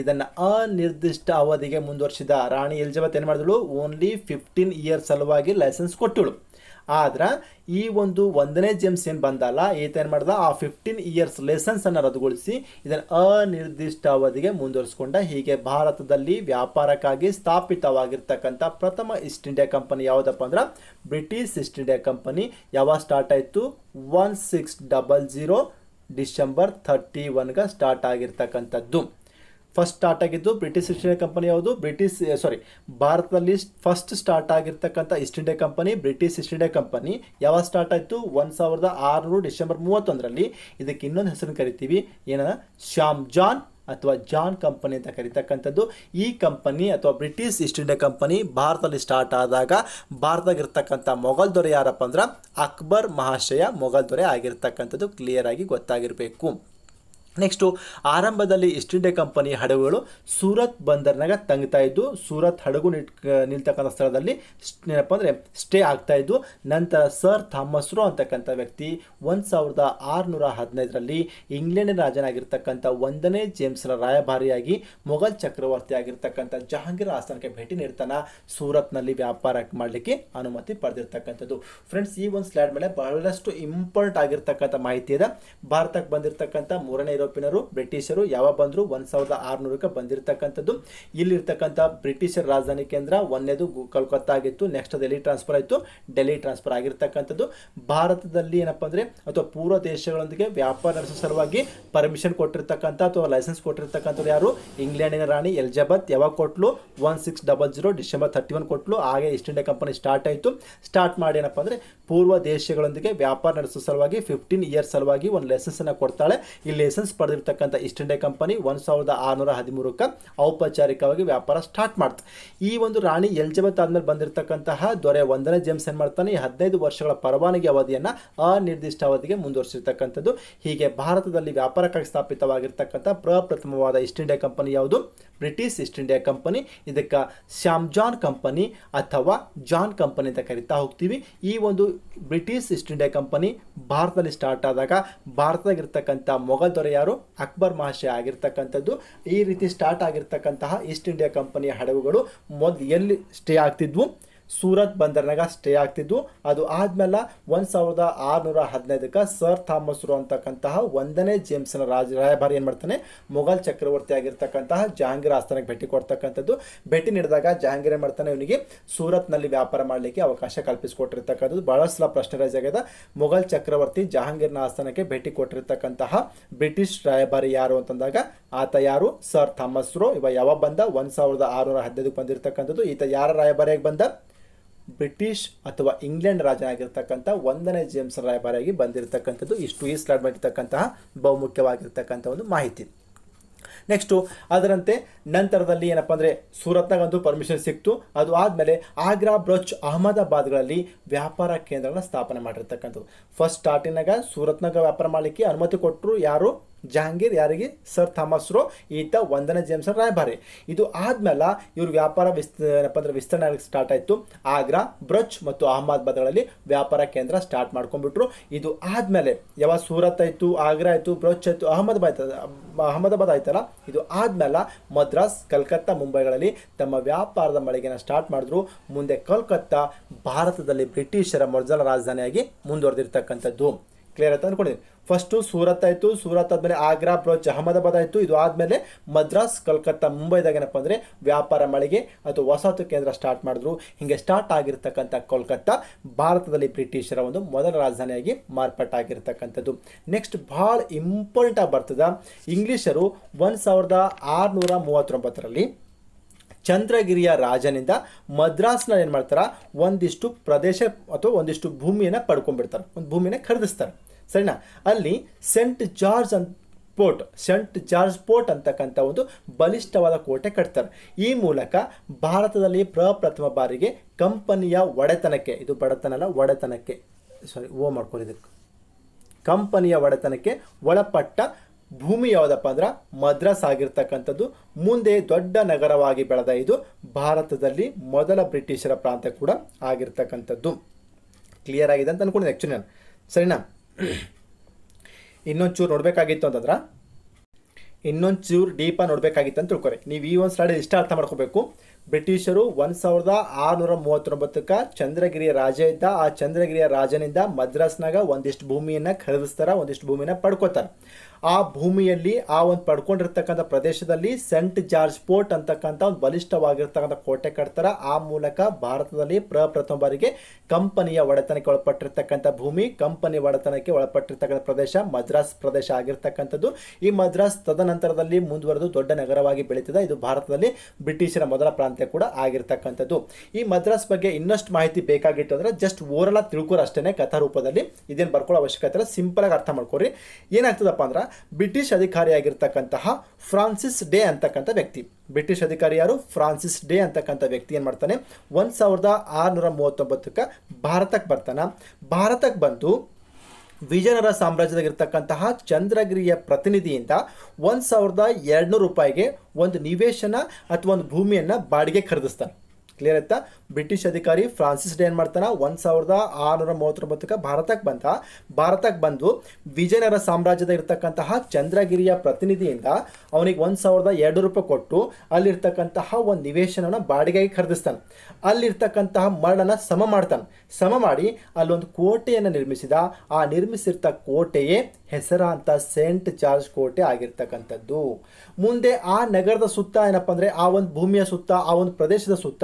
ಇದನ್ನು ಅನಿರ್ದಿಷ್ಟ ಅವಧಿಗೆ ಮುಂದುವರಿಸಿದ ರಾಣಿ ಎಲಿಜಬೆತ್ ಏನು ಮಾಡಿದಳು ಓನ್ಲಿ ಫಿಫ್ಟೀನ್ ಇಯರ್ಸ್ ಸಲುವಾಗಿ ಲೈಸೆನ್ಸ್ ಕೊಟ್ಟಳು ಆದ್ರೆ ಈ ಒಂದು ಒಂದನೇ ಜೇಮ್ಸ್ ಏನು ಬಂದಲ್ಲ ಈತ ಏನು ಮಾಡ್ದ ಆ ಫಿಫ್ಟೀನ್ ಇಯರ್ಸ್ ಅನ್ನು ರದ್ದುಗೊಳಿಸಿ ಇದನ್ನು ಅನಿರ್ದಿಷ್ಟ ಅವಧಿಗೆ ಮುಂದುವರಿಸ್ಕೊಂಡ ಹೀಗೆ ಭಾರತದಲ್ಲಿ ವ್ಯಾಪಾರಕ್ಕಾಗಿ ಸ್ಥಾಪಿತವಾಗಿರ್ತಕ್ಕಂಥ ಪ್ರಥಮ ಈಸ್ಟ್ ಇಂಡಿಯಾ ಕಂಪನಿ ಯಾವುದಪ್ಪ ಅಂದ್ರೆ ಬ್ರಿಟಿಷ್ ಈಸ್ಟ್ ಇಂಡಿಯಾ ಕಂಪನಿ ಯಾವಾಗ ಸ್ಟಾರ್ಟ್ ಆಯಿತು one six double zero December thirty ಒನ್ಗೆ ಸ್ಟಾರ್ಟ್ ಆಗಿರ್ತಕ್ಕಂಥದ್ದು ಫಸ್ಟ್ ಸ್ಟಾರ್ಟ್ ಆಗಿದ್ದು ಬ್ರಿಟಿಷ್ ಈಸ್ಟ್ ಇಂಡಿಯಾ ಕಂಪನಿ ಯಾವುದು ಬ್ರಿಟಿಷ್ ಸಾರಿ ಭಾರತದಲ್ಲಿ ಫಸ್ಟ್ ಸ್ಟಾರ್ಟ್ ಆಗಿರ್ತಕ್ಕಂಥ East India company British East India company ಯಾವಾಗ ಸ್ಟಾರ್ಟ್ ಆಯಿತು ಒಂದು ಸಾವಿರದ ಆರುನೂರು ಡಿಸೆಂಬರ್ ಮೂವತ್ತೊಂದರಲ್ಲಿ ಇದಕ್ಕೆ ಇನ್ನೊಂದು ಹೆಸರು ಕರಿತೀವಿ ಏನ ಶ್ಯಾಮ್ ಜಾನ್ ಅಥವಾ ಜಾನ್ ಕಂಪನಿ ಅಂತ ಕರಿತಕ್ಕಂಥದ್ದು ಈ ಕಂಪನಿ ಅಥವಾ ಬ್ರಿಟಿಷ್ ಈಸ್ಟ್ ಇಂಡಿಯಾ ಕಂಪನಿ ಭಾರತದಲ್ಲಿ ಸ್ಟಾರ್ಟ್ ಆದಾಗ ಭಾರತದಾಗ ಇರ್ತಕ್ಕಂಥ ಮೊಘಲ್ ದೊರೆ ಯಾರಪ್ಪ ಅಂದ್ರೆ ಅಕ್ಬರ್ ಮಹಾಶಯ ಮೊಘಲ್ ದೊರೆ ಆಗಿರ್ತಕ್ಕಂಥದ್ದು ಕ್ಲಿಯರ್ ಆಗಿ ಗೊತ್ತಾಗಿರಬೇಕು ನೆಕ್ಸ್ಟು ಆರಂಭದಲ್ಲಿ ಈಸ್ಟ್ ಇಂಡಿಯಾ ಕಂಪನಿ ಹಡಗುಗಳು ಸೂರತ್ ಬಂದರ್ನಾಗ ತಂಗ್ತಾ ಇದ್ದು ಸೂರತ್ ಹಡಗು ನಿಟ್ ನಿಲ್ತಕ್ಕಂಥ ಸ್ಥಳದಲ್ಲಿ ಏನಪ್ಪ ಅಂದರೆ ಸ್ಟೇ ಆಗ್ತಾ ಇದ್ದು ನಂತರ ಸರ್ ಥಾಮಸ್ರು ಅಂತಕ್ಕಂಥ ವ್ಯಕ್ತಿ ಒಂದು ಸಾವಿರದ ಆರುನೂರ ಹದಿನೈದರಲ್ಲಿ ಇಂಗ್ಲೆಂಡ್ ರಾಜನಾಗಿರ್ತಕ್ಕಂಥ ಒಂದನೇ ಜೇಮ್ಸ್ನ ರಾಯಭಾರಿಯಾಗಿ ಮೊಘಲ್ ಚಕ್ರವರ್ತಿ ಆಗಿರ್ತಕ್ಕಂಥ ಜಹಾಂಗೀರ್ ಆಸ್ಥಾನಕ್ಕೆ ಭೇಟಿ ನೀಡ್ತಾನೆ ಸೂರತ್ನಲ್ಲಿ ವ್ಯಾಪಾರ ಮಾಡಲಿಕ್ಕೆ ಅನುಮತಿ ಪಡೆದಿರ್ತಕ್ಕಂಥದ್ದು ಫ್ರೆಂಡ್ಸ್ ಈ ಒಂದು ಸ್ಲ್ಯಾಡ್ ಮೇಲೆ ಬಹಳಷ್ಟು ಇಂಪಾರ್ಟೆಂಟ್ ಆಗಿರ್ತಕ್ಕಂಥ ಮಾಹಿತಿ ಇದೆ ಭಾರತಕ್ಕೆ ಬಂದಿರತಕ್ಕಂಥ ಮೂರನೇ ಇರೋ ಬ್ರಿಟಿಷರು ಯಾವಾಗ ಬಂದರು ಒಂದು ಸಾವಿರದ ಆರುನೂರಕ್ಕೆ ಬಂದಿರತಕ್ಕಂಥದ್ದು ಇಲ್ಲಿರ್ತಕ್ಕಂಥ ಬ್ರಿಟಿಷರ ರಾಜಧಾನಿ ಕೇಂದ್ರ ಒಂದೇದು ಕಲ್ಕತ್ತಾ ಆಗಿತ್ತು ನೆಕ್ಸ್ಟ್ ಡೆಲ್ಲಿ ಟ್ರಾನ್ಸ್ಫರ್ ಆಯಿತು ಡೆಲ್ಲಿ ಟ್ರಾನ್ಸ್ಫರ್ ಆಗಿರ್ತಕ್ಕಂಥದ್ದು ಭಾರತದಲ್ಲಿ ಏನಪ್ಪ ಅಂದ್ರೆ ಅಥವಾ ಪೂರ್ವ ದೇಶಗಳೊಂದಿಗೆ ವ್ಯಾಪಾರ ನಡೆಸೋ ಸಲುವಾಗಿ ಪರ್ಮಿಷನ್ ಕೊಟ್ಟಿರ್ತಕ್ಕಂಥ ಅಥವಾ ಲೈಸೆನ್ಸ್ ಕೊಟ್ಟಿರ್ತಕ್ಕಂಥದ್ದು ಯಾರು ಇಂಗ್ಲೆಂಡಿನ ರಾಣಿ ಎಲಿಜಬೆತ್ ಯಾವಾಗ ಕೊಟ್ಲು one six double zero December thirty one ಕೊಟ್ಲು ಹಾಗೆ ಈಸ್ಟ್ ಇಂಡಿಯಾ ಕಂಪನಿ ಸ್ಟಾರ್ಟ್ ಆಯಿತು ಸ್ಟಾರ್ಟ್ ಮಾಡಿ ಏನಪ್ಪ ಅಂದ್ರೆ ಪೂರ್ವ ದೇಶಗಳೊಂದಿಗೆ ವ್ಯಾಪಾರ ನಡೆಸೋ ಸಲುವಾಗಿ ಫಿಫ್ಟೀನ್ ಇಯರ್ಸ್ ಸಲುವಾಗಿ ಒಂದು ಲೈಸೆನ್ಸನ್ನು ಕೊಡ್ತಾಳೆ ಈ ಲೈಸೆನ್ಸ್ ಲೈಸೆನ್ಸ್ ಪಡೆದಿರ್ತಕ್ಕಂಥ ಈಸ್ಟ್ ಇಂಡಿಯಾ ಕಂಪನಿ ಒಂದು ಸಾವಿರದ ಆರುನೂರ ಹದಿಮೂರಕ್ಕೆ ಔಪಚಾರಿಕವಾಗಿ ವ್ಯಾಪಾರ ಸ್ಟಾರ್ಟ್ ಮಾಡ್ತು ಈ ಒಂದು ರಾಣಿ ಎಲ್ಜಬೆತ್ ಆದಮೇಲೆ ಬಂದಿರತಕ್ಕಂತಹ ದೊರೆ ಒಂದನೇ ಜೇಮ್ಸ್ ಏನು ಮಾಡ್ತಾನೆ ಈ ಹದಿನೈದು ವರ್ಷಗಳ ಪರವಾನಗಿ ಅವಧಿಯನ್ನು ಅನಿರ್ದಿಷ್ಟ ಅವಧಿಗೆ ಮುಂದುವರಿಸಿರ್ತಕ್ಕಂಥದ್ದು ಹೀಗೆ ಭಾರತದಲ್ಲಿ ವ್ಯಾಪಾರಕ್ಕಾಗಿ ಸ್ಥಾಪಿತವಾಗಿರ್ತಕ್ಕಂಥ ಪ್ರಪ್ರಥಮವಾದ ಈಸ್ಟ್ ಇಂಡಿಯಾ ಕಂಪನಿ ಯಾವುದು ಬ್ರಿಟಿಷ್ ಈಸ್ಟ್ ಇಂಡಿಯಾ ಕಂಪನಿ ಇದಕ್ಕೆ ಶ್ಯಾಮ್ ಜಾನ್ ಕಂಪನಿ ಅಥವಾ ಜಾನ್ ಕಂಪನಿ ಅಂತ ಕರಿತಾ ಹೋಗ್ತೀವಿ ಈ ಒಂದು ಬ್ರಿಟಿಷ್ ಈಸ್ಟ್ ಇಂಡಿಯಾ ಕಂಪನಿ ಭಾರತದಲ್ಲಿ ಸ್ಟಾರ್ಟ್ ಆದಾಗ ಭಾರತದಾಗಿರ್ತಕ್ಕಂಥ ಮೊಘಲ್ ದೊರೆ ಯಾರು ಅಕ್ಬರ್ ಮಹಾಶಯ ಆಗಿರ್ತಕ್ಕಂಥದ್ದು ಈ ರೀತಿ ಸ್ಟಾರ್ಟ್ ಆಗಿರ್ತಕ್ಕಂತಹ ಈಸ್ಟ್ ಇಂಡಿಯಾ ಕಂಪನಿಯ ಹಡಗುಗಳು ಮೊದಲು ಎಲ್ಲಿ ಸ್ಟೇ ಆಗ್ತಿದ್ವು ಸೂರತ್ ಬಂದರ್ನಾಗ ಸ್ಟೇ ಆಗ್ತಿದ್ದು ಅದು ಆದಮೇಲೆ ಒಂದು ಸಾವಿರದ ಆರುನೂರ ಹದಿನೈದಕ್ಕೆ ಸರ್ ಥಾಮಸ್ರು ಅಂತಕ್ಕಂತಹ ಒಂದನೇ ಜೇಮ್ಸ್ನ ರಾಜ ರಾಯಭಾರಿ ಏನು ಮಾಡ್ತಾನೆ ಮೊಘಲ್ ಚಕ್ರವರ್ತಿ ಆಗಿರ್ತಕ್ಕಂತಹ ಜಹಾಂಗೀರ್ ಆಸ್ಥಾನಕ್ಕೆ ಭೇಟಿ ಕೊಡ್ತಕ್ಕಂಥದ್ದು ಭೇಟಿ ನೀಡಿದಾಗ ಜಹಾಂಗೀರ್ ಏನು ಮಾಡ್ತಾನೆ ಇವನಿಗೆ ಸೂರತ್ನಲ್ಲಿ ವ್ಯಾಪಾರ ಮಾಡಲಿಕ್ಕೆ ಅವಕಾಶ ಕಲ್ಪಿಸಿಕೊಟ್ಟಿರ್ತಕ್ಕಂಥದ್ದು ಬಹಳ ಸಲ ಪ್ರಶ್ನೆ ರೈಸ್ ಆಗಿದೆ ಮೊಘಲ್ ಚಕ್ರವರ್ತಿ ಜಹಾಂಗೀರ್ನ ಆಸ್ಥಾನಕ್ಕೆ ಭೇಟಿ ಕೊಟ್ಟಿರ್ತಕ್ಕಂತಹ ಬ್ರಿಟಿಷ್ ರಾಯಭಾರಿ ಯಾರು ಅಂತಂದಾಗ ಆತ ಯಾರು ಸರ್ ಥಾಮಸ್ರು ಇವ ಯಾವಾಗ ಬಂದ ಒಂದು ಸಾವಿರದ ಆರುನೂರ ಹದಿನೈದಕ್ಕೆ ಬಂದಿರತಕ್ಕಂಥದ್ದು ಈತ ಯಾರ ರಾಯಭಾರಿಯಾಗಿ ಬಂದ ಬ್ರಿಟಿಷ್ ಅಥವಾ ಇಂಗ್ಲೆಂಡ್ ರಾಜನಾಗಿರ್ತಕ್ಕಂಥ ಒಂದನೇ ಜೇಮ್ಸ್ ರಾಯಭಾರಿಯಾಗಿ ಬಂದಿರತಕ್ಕಂಥದ್ದು ಇಷ್ಟು ಈ ಸ್ಲಾಡ್ ಮಾಡಿರ್ತಕ್ಕಂತಹ ಬಹುಮುಖ್ಯವಾಗಿರ್ತಕ್ಕಂಥ ಒಂದು ಮಾಹಿತಿ ನೆಕ್ಸ್ಟು ಅದರಂತೆ ನಂತರದಲ್ಲಿ ಏನಪ್ಪ ಅಂದರೆ ಸೂರತ್ನಾಗಂತೂ ಪರ್ಮಿಷನ್ ಸಿಕ್ತು ಅದು ಆದಮೇಲೆ ಆಗ್ರಾ ಬ್ರಚ್ ಅಹಮದಾಬಾದ್ಗಳಲ್ಲಿ ವ್ಯಾಪಾರ ಕೇಂದ್ರಗಳನ್ನ ಸ್ಥಾಪನೆ ಮಾಡಿರ್ತಕ್ಕಂಥದ್ದು ಫಸ್ಟ್ ಸ್ಟಾರ್ಟಿನಾಗ ಸೂರತ್ನಾಗ ವ್ಯಾಪಾರ ಮಾಡಲಿಕ್ಕೆ ಅನುಮತಿ ಕೊಟ್ಟರು ಯಾರು ಜಹಾಂಗೀರ್ ಯಾರಿಗೆ ಸರ್ ಥಾಮಸ್ ರೋ ಈತ ಒಂದನೇ ಜೇಮ್ಸನ್ ರಾಯಭಾರಿ ಇದು ಆದ್ಮೇಲೆ ಇವರು ವ್ಯಾಪಾರ ವಿಸ್ತ ಏನಪ್ಪ ಅಂದ್ರೆ ವಿಸ್ತರಣೆ ಸ್ಟಾರ್ಟ್ ಆಯಿತು ಆಗ್ರಾ ಬ್ರಜ್ ಮತ್ತು ಅಹಮದಾಬಾದ್ಗಳಲ್ಲಿ ವ್ಯಾಪಾರ ಕೇಂದ್ರ ಸ್ಟಾರ್ಟ್ ಮಾಡ್ಕೊಂಡ್ಬಿಟ್ರು ಇದು ಆದಮೇಲೆ ಯಾವಾಗ ಸೂರತ್ ಆಯಿತು ಆಗ್ರಾ ಆಯಿತು ಬ್ರಜ್ ಆಯಿತು ಅಹಮದಾಬಾದ್ ಅಹಮದಾಬಾದ್ ಆಯ್ತಲ್ಲ ಇದು ಆದಮೇಲೆ ಮದ್ರಾಸ್ ಕಲ್ಕತ್ತಾ ಮುಂಬೈಗಳಲ್ಲಿ ತಮ್ಮ ವ್ಯಾಪಾರದ ಮಳಿಗೆನ ಸ್ಟಾರ್ಟ್ ಮಾಡಿದ್ರು ಮುಂದೆ ಕಲ್ಕತ್ತಾ ಭಾರತದಲ್ಲಿ ಬ್ರಿಟಿಷರ ಮೊದಲ ರಾಜಧಾನಿಯಾಗಿ ಮುಂದುವರೆದಿರ್ತಕ್ಕಂಥದ್ದು ಕ್ಲಿಯರ್ ಆಯ್ತು ಅಂದ್ಕೊಂಡಿದ್ದೀನಿ ಫಸ್ಟು ಸೂರತ್ ಆಯಿತು ಸೂರತ್ ಆದಮೇಲೆ ಆಗ್ರಾ ಬ್ರೋಚ್ ಅಹಮದಾಬಾದ್ ಆಯಿತು ಇದು ಆದಮೇಲೆ ಮದ್ರಾಸ್ ಕಲ್ಕತ್ತಾ ಮುಂಬೈದಾಗ ಏನಪ್ಪ ಅಂದರೆ ವ್ಯಾಪಾರ ಮಳಿಗೆ ಅಥವಾ ವಸಾಹತು ಕೇಂದ್ರ ಸ್ಟಾರ್ಟ್ ಮಾಡಿದ್ರು ಹಿಂಗೆ ಸ್ಟಾರ್ಟ್ ಆಗಿರ್ತಕ್ಕಂಥ ಕೋಲ್ಕತ್ತಾ ಭಾರತದಲ್ಲಿ ಬ್ರಿಟಿಷರ ಒಂದು ಮೊದಲ ರಾಜಧಾನಿಯಾಗಿ ಮಾರ್ಪಾಟಾಗಿರ್ತಕ್ಕಂಥದ್ದು ನೆಕ್ಸ್ಟ್ ಭಾಳ ಇಂಪಾರ್ಟೆಂಟಾಗಿ ಬರ್ತದೆ ಇಂಗ್ಲೀಷರು ಒಂದು ಸಾವಿರದ ಆರುನೂರ ಮೂವತ್ತೊಂಬತ್ತರಲ್ಲಿ ಚಂದ್ರಗಿರಿಯ ರಾಜನಿಂದ ಮದ್ರಾಸ್ನ ಏನು ಮಾಡ್ತಾರೆ ಒಂದಿಷ್ಟು ಪ್ರದೇಶ ಅಥವಾ ಒಂದಿಷ್ಟು ಭೂಮಿಯನ್ನು ಪಡ್ಕೊಂಡ್ಬಿಡ್ತಾರೆ ಒಂದು ಭೂಮಿನ ಖರೀದಿಸ್ತಾರೆ ಸರಿನಾ ಅಲ್ಲಿ ಸೆಂಟ್ ಜಾರ್ಜ್ ಅಂತ ಪೋರ್ಟ್ ಸೆಂಟ್ ಜಾರ್ಜ್ ಪೋರ್ಟ್ ಅಂತಕ್ಕಂಥ ಒಂದು ಬಲಿಷ್ಠವಾದ ಕೋಟೆ ಕಟ್ತಾರೆ ಈ ಮೂಲಕ ಭಾರತದಲ್ಲಿ ಪ್ರಪ್ರಥಮ ಬಾರಿಗೆ ಕಂಪನಿಯ ಒಡೆತನಕ್ಕೆ ಇದು ಬಡತನ ಅಲ್ಲ ಒಡೆತನಕ್ಕೆ ಸಾರಿ ಓ ಮಾಡ್ಕೊಳ್ಳಿದಕ್ಕೆ ಕಂಪನಿಯ ಒಡೆತನಕ್ಕೆ ಒಳಪಟ್ಟ ಭೂಮಿ ಯಾವುದಪ್ಪ ಅಂದ್ರೆ ಮದ್ರಾಸ್ ಆಗಿರ್ತಕ್ಕಂಥದ್ದು ಮುಂದೆ ದೊಡ್ಡ ನಗರವಾಗಿ ಬೆಳೆದ ಇದು ಭಾರತದಲ್ಲಿ ಮೊದಲ ಬ್ರಿಟಿಷರ ಪ್ರಾಂತ ಕೂಡ ಆಗಿರ್ತಕ್ಕಂಥದ್ದು ಕ್ಲಿಯರ್ ಆಗಿದೆ ಅಂತ ಅನ್ಕೊಂಡಿದ್ದೆ ಆ್ಯಕ್ಚುಲಿ ನಾನು ಸರಿನಾ ಇನ್ನೊಂಚೂರು ನೋಡಬೇಕಾಗಿತ್ತು ಅಂತಂದ್ರೆ ಇನ್ನೊಂಚೂರು ಡೀಪ ನೋಡಬೇಕಾಗಿತ್ತು ಅಂತ ತಿಳ್ಕೊರಿ ನೀವು ಈ ಒಂದು ಸ್ಲೈಡ್ ಇಷ್ಟ ಅರ್ಥ ಮಾಡ್ಕೋಬೇಕು ಬ್ರಿಟಿಷರು ಒಂದು ಸಾವಿರದ ಆರುನೂರ ಮೂವತ್ತೊಂಬತ್ತಕ್ಕೆ ಚಂದ್ರಗಿರಿಯ ರಾಜ ಇದ್ದ ಆ ಚಂದ್ರಗಿರಿಯ ರಾಜನಿಂದ ಮದ್ರಾಸ್ನಾಗ ಒಂದಿಷ್ಟು ಭೂಮಿಯನ್ನು ಖರೀದಿಸ್ತಾರೆ ಒಂದಿಷ್ಟು ಭೂಮಿನ ಪಡ್ಕೋತಾರೆ ಆ ಭೂಮಿಯಲ್ಲಿ ಆ ಒಂದು ಪಡ್ಕೊಂಡಿರ್ತಕ್ಕಂಥ ಪ್ರದೇಶದಲ್ಲಿ ಸೆಂಟ್ ಜಾರ್ಜ್ ಪೋರ್ಟ್ ಅಂತಕ್ಕಂಥ ಒಂದು ಬಲಿಷ್ಠವಾಗಿರ್ತಕ್ಕಂಥ ಕೋಟೆ ಕಟ್ತಾರೆ ಆ ಮೂಲಕ ಭಾರತದಲ್ಲಿ ಪ್ರಪ್ರಥಮ ಬಾರಿಗೆ ಕಂಪನಿಯ ಒಡೆತನಕ್ಕೆ ಒಳಪಟ್ಟಿರ್ತಕ್ಕಂಥ ಭೂಮಿ ಕಂಪನಿ ಒಡೆತನಕ್ಕೆ ಒಳಪಟ್ಟಿರ್ತಕ್ಕಂಥ ಪ್ರದೇಶ ಮದ್ರಾಸ್ ಪ್ರದೇಶ ಆಗಿರ್ತಕ್ಕಂಥದ್ದು ಈ ಮದ್ರಾಸ್ ತದನಂತರದಲ್ಲಿ ಮುಂದುವರೆದು ದೊಡ್ಡ ನಗರವಾಗಿ ಬೆಳೀತದೆ ಇದು ಭಾರತದಲ್ಲಿ ಬ್ರಿಟಿಷರ ಮೊದಲ ಪ್ರಾಂತ್ಯ ಕೂಡ ಆಗಿರ್ತಕ್ಕಂಥದ್ದು ಈ ಮದ್ರಾಸ್ ಬಗ್ಗೆ ಇನ್ನಷ್ಟು ಮಾಹಿತಿ ಬೇಕಾಗಿತ್ತು ಅಂದರೆ ಜಸ್ಟ್ ಓರಲ ತಿಳ್ಕೊರ ಅಷ್ಟೇ ರೂಪದಲ್ಲಿ ಇದೇನು ಬರ್ಕೊಳ್ಳೋ ಅವಶ್ಯಕತೆ ಇಲ್ಲ ಆಗಿ ಅರ್ಥ ಮಾಡ್ಕೊರಿ ಏನಾಗ್ತದಪ್ಪ ಅಂದ್ರೆ ಬ್ರಿಟಿಷ್ ಅಧಿಕಾರಿಯಾಗಿರ್ತಕ್ಕಂತಹ ಫ್ರಾನ್ಸಿಸ್ ಡೇ ಅಂತಕ್ಕಂಥ ವ್ಯಕ್ತಿ ಬ್ರಿಟಿಷ್ ಅಧಿಕಾರಿ ಯಾರು ಫ್ರಾನ್ಸಿಸ್ ಡೇ ಅಂತಕ್ಕಂಥ ವ್ಯಕ್ತಿ ಏನು ಮಾಡ್ತಾನೆ ಒಂದು ಸಾವಿರದ ಆರುನೂರ ಮೂವತ್ತೊಂಬತ್ತಕ್ಕೆ ಭಾರತಕ್ಕೆ ಬರ್ತಾನೆ ಭಾರತಕ್ಕೆ ಬಂದು ವಿಜಯನಗರ ಸಾಮ್ರಾಜ್ಯದಾಗಿರ್ತಕ್ಕಂತಹ ಚಂದ್ರಗಿರಿಯ ಪ್ರತಿನಿಧಿಯಿಂದ ಒಂದು ಸಾವಿರದ ಎರಡುನೂರು ರೂಪಾಯಿಗೆ ಒಂದು ನಿವೇಶನ ಅಥವಾ ಒಂದು ಭೂಮಿಯನ್ನು ಬಾಡಿಗೆ ಖರೀದಿಸ್ತಾನೆ ಕ್ಲಿಯರ್ ಆಯ್ತಾ ಬ್ರಿಟಿಷ್ ಅಧಿಕಾರಿ ಫ್ರಾನ್ಸಿಸ್ ಡೇ ಏನು ಮಾಡ್ತಾನೆ ಒಂದು ಸಾವಿರದ ಆರುನೂರ ಮೂವತ್ತೊಂಬತ್ತಕ್ಕೆ ಭಾರತಕ್ಕೆ ಬಂದ ಭಾರತಕ್ಕೆ ಬಂದು ವಿಜಯನಗರ ಸಾಮ್ರಾಜ್ಯದ ಇರ್ತಕ್ಕಂತಹ ಚಂದ್ರಗಿರಿಯ ಪ್ರತಿನಿಧಿಯಿಂದ ಅವನಿಗೆ ಒಂದು ಸಾವಿರದ ಎರಡು ರೂಪಾಯಿ ಕೊಟ್ಟು ಅಲ್ಲಿರ್ತಕ್ಕಂತಹ ಒಂದು ನಿವೇಶನವನ್ನು ಬಾಡಿಗೆಗೆ ಖರೀದಿಸ್ತಾನೆ ಅಲ್ಲಿರ್ತಕ್ಕಂತಹ ಮರಳನ್ನು ಸಮ ಮಾಡ್ತಾನೆ ಸಮ ಮಾಡಿ ಅಲ್ಲೊಂದು ಕೋಟೆಯನ್ನು ನಿರ್ಮಿಸಿದ ಆ ನಿರ್ಮಿಸಿರ್ತ ಕೋಟೆಯೇ ಹೆಸರಾಂತ ಸೇಂಟ್ ಜಾರ್ಜ್ ಕೋಟೆ ಆಗಿರ್ತಕ್ಕಂಥದ್ದು ಮುಂದೆ ಆ ನಗರದ ಸುತ್ತ ಏನಪ್ಪ ಅಂದರೆ ಆ ಒಂದು ಭೂಮಿಯ ಸುತ್ತ ಆ ಒಂದು ಪ್ರದೇಶದ ಸುತ್ತ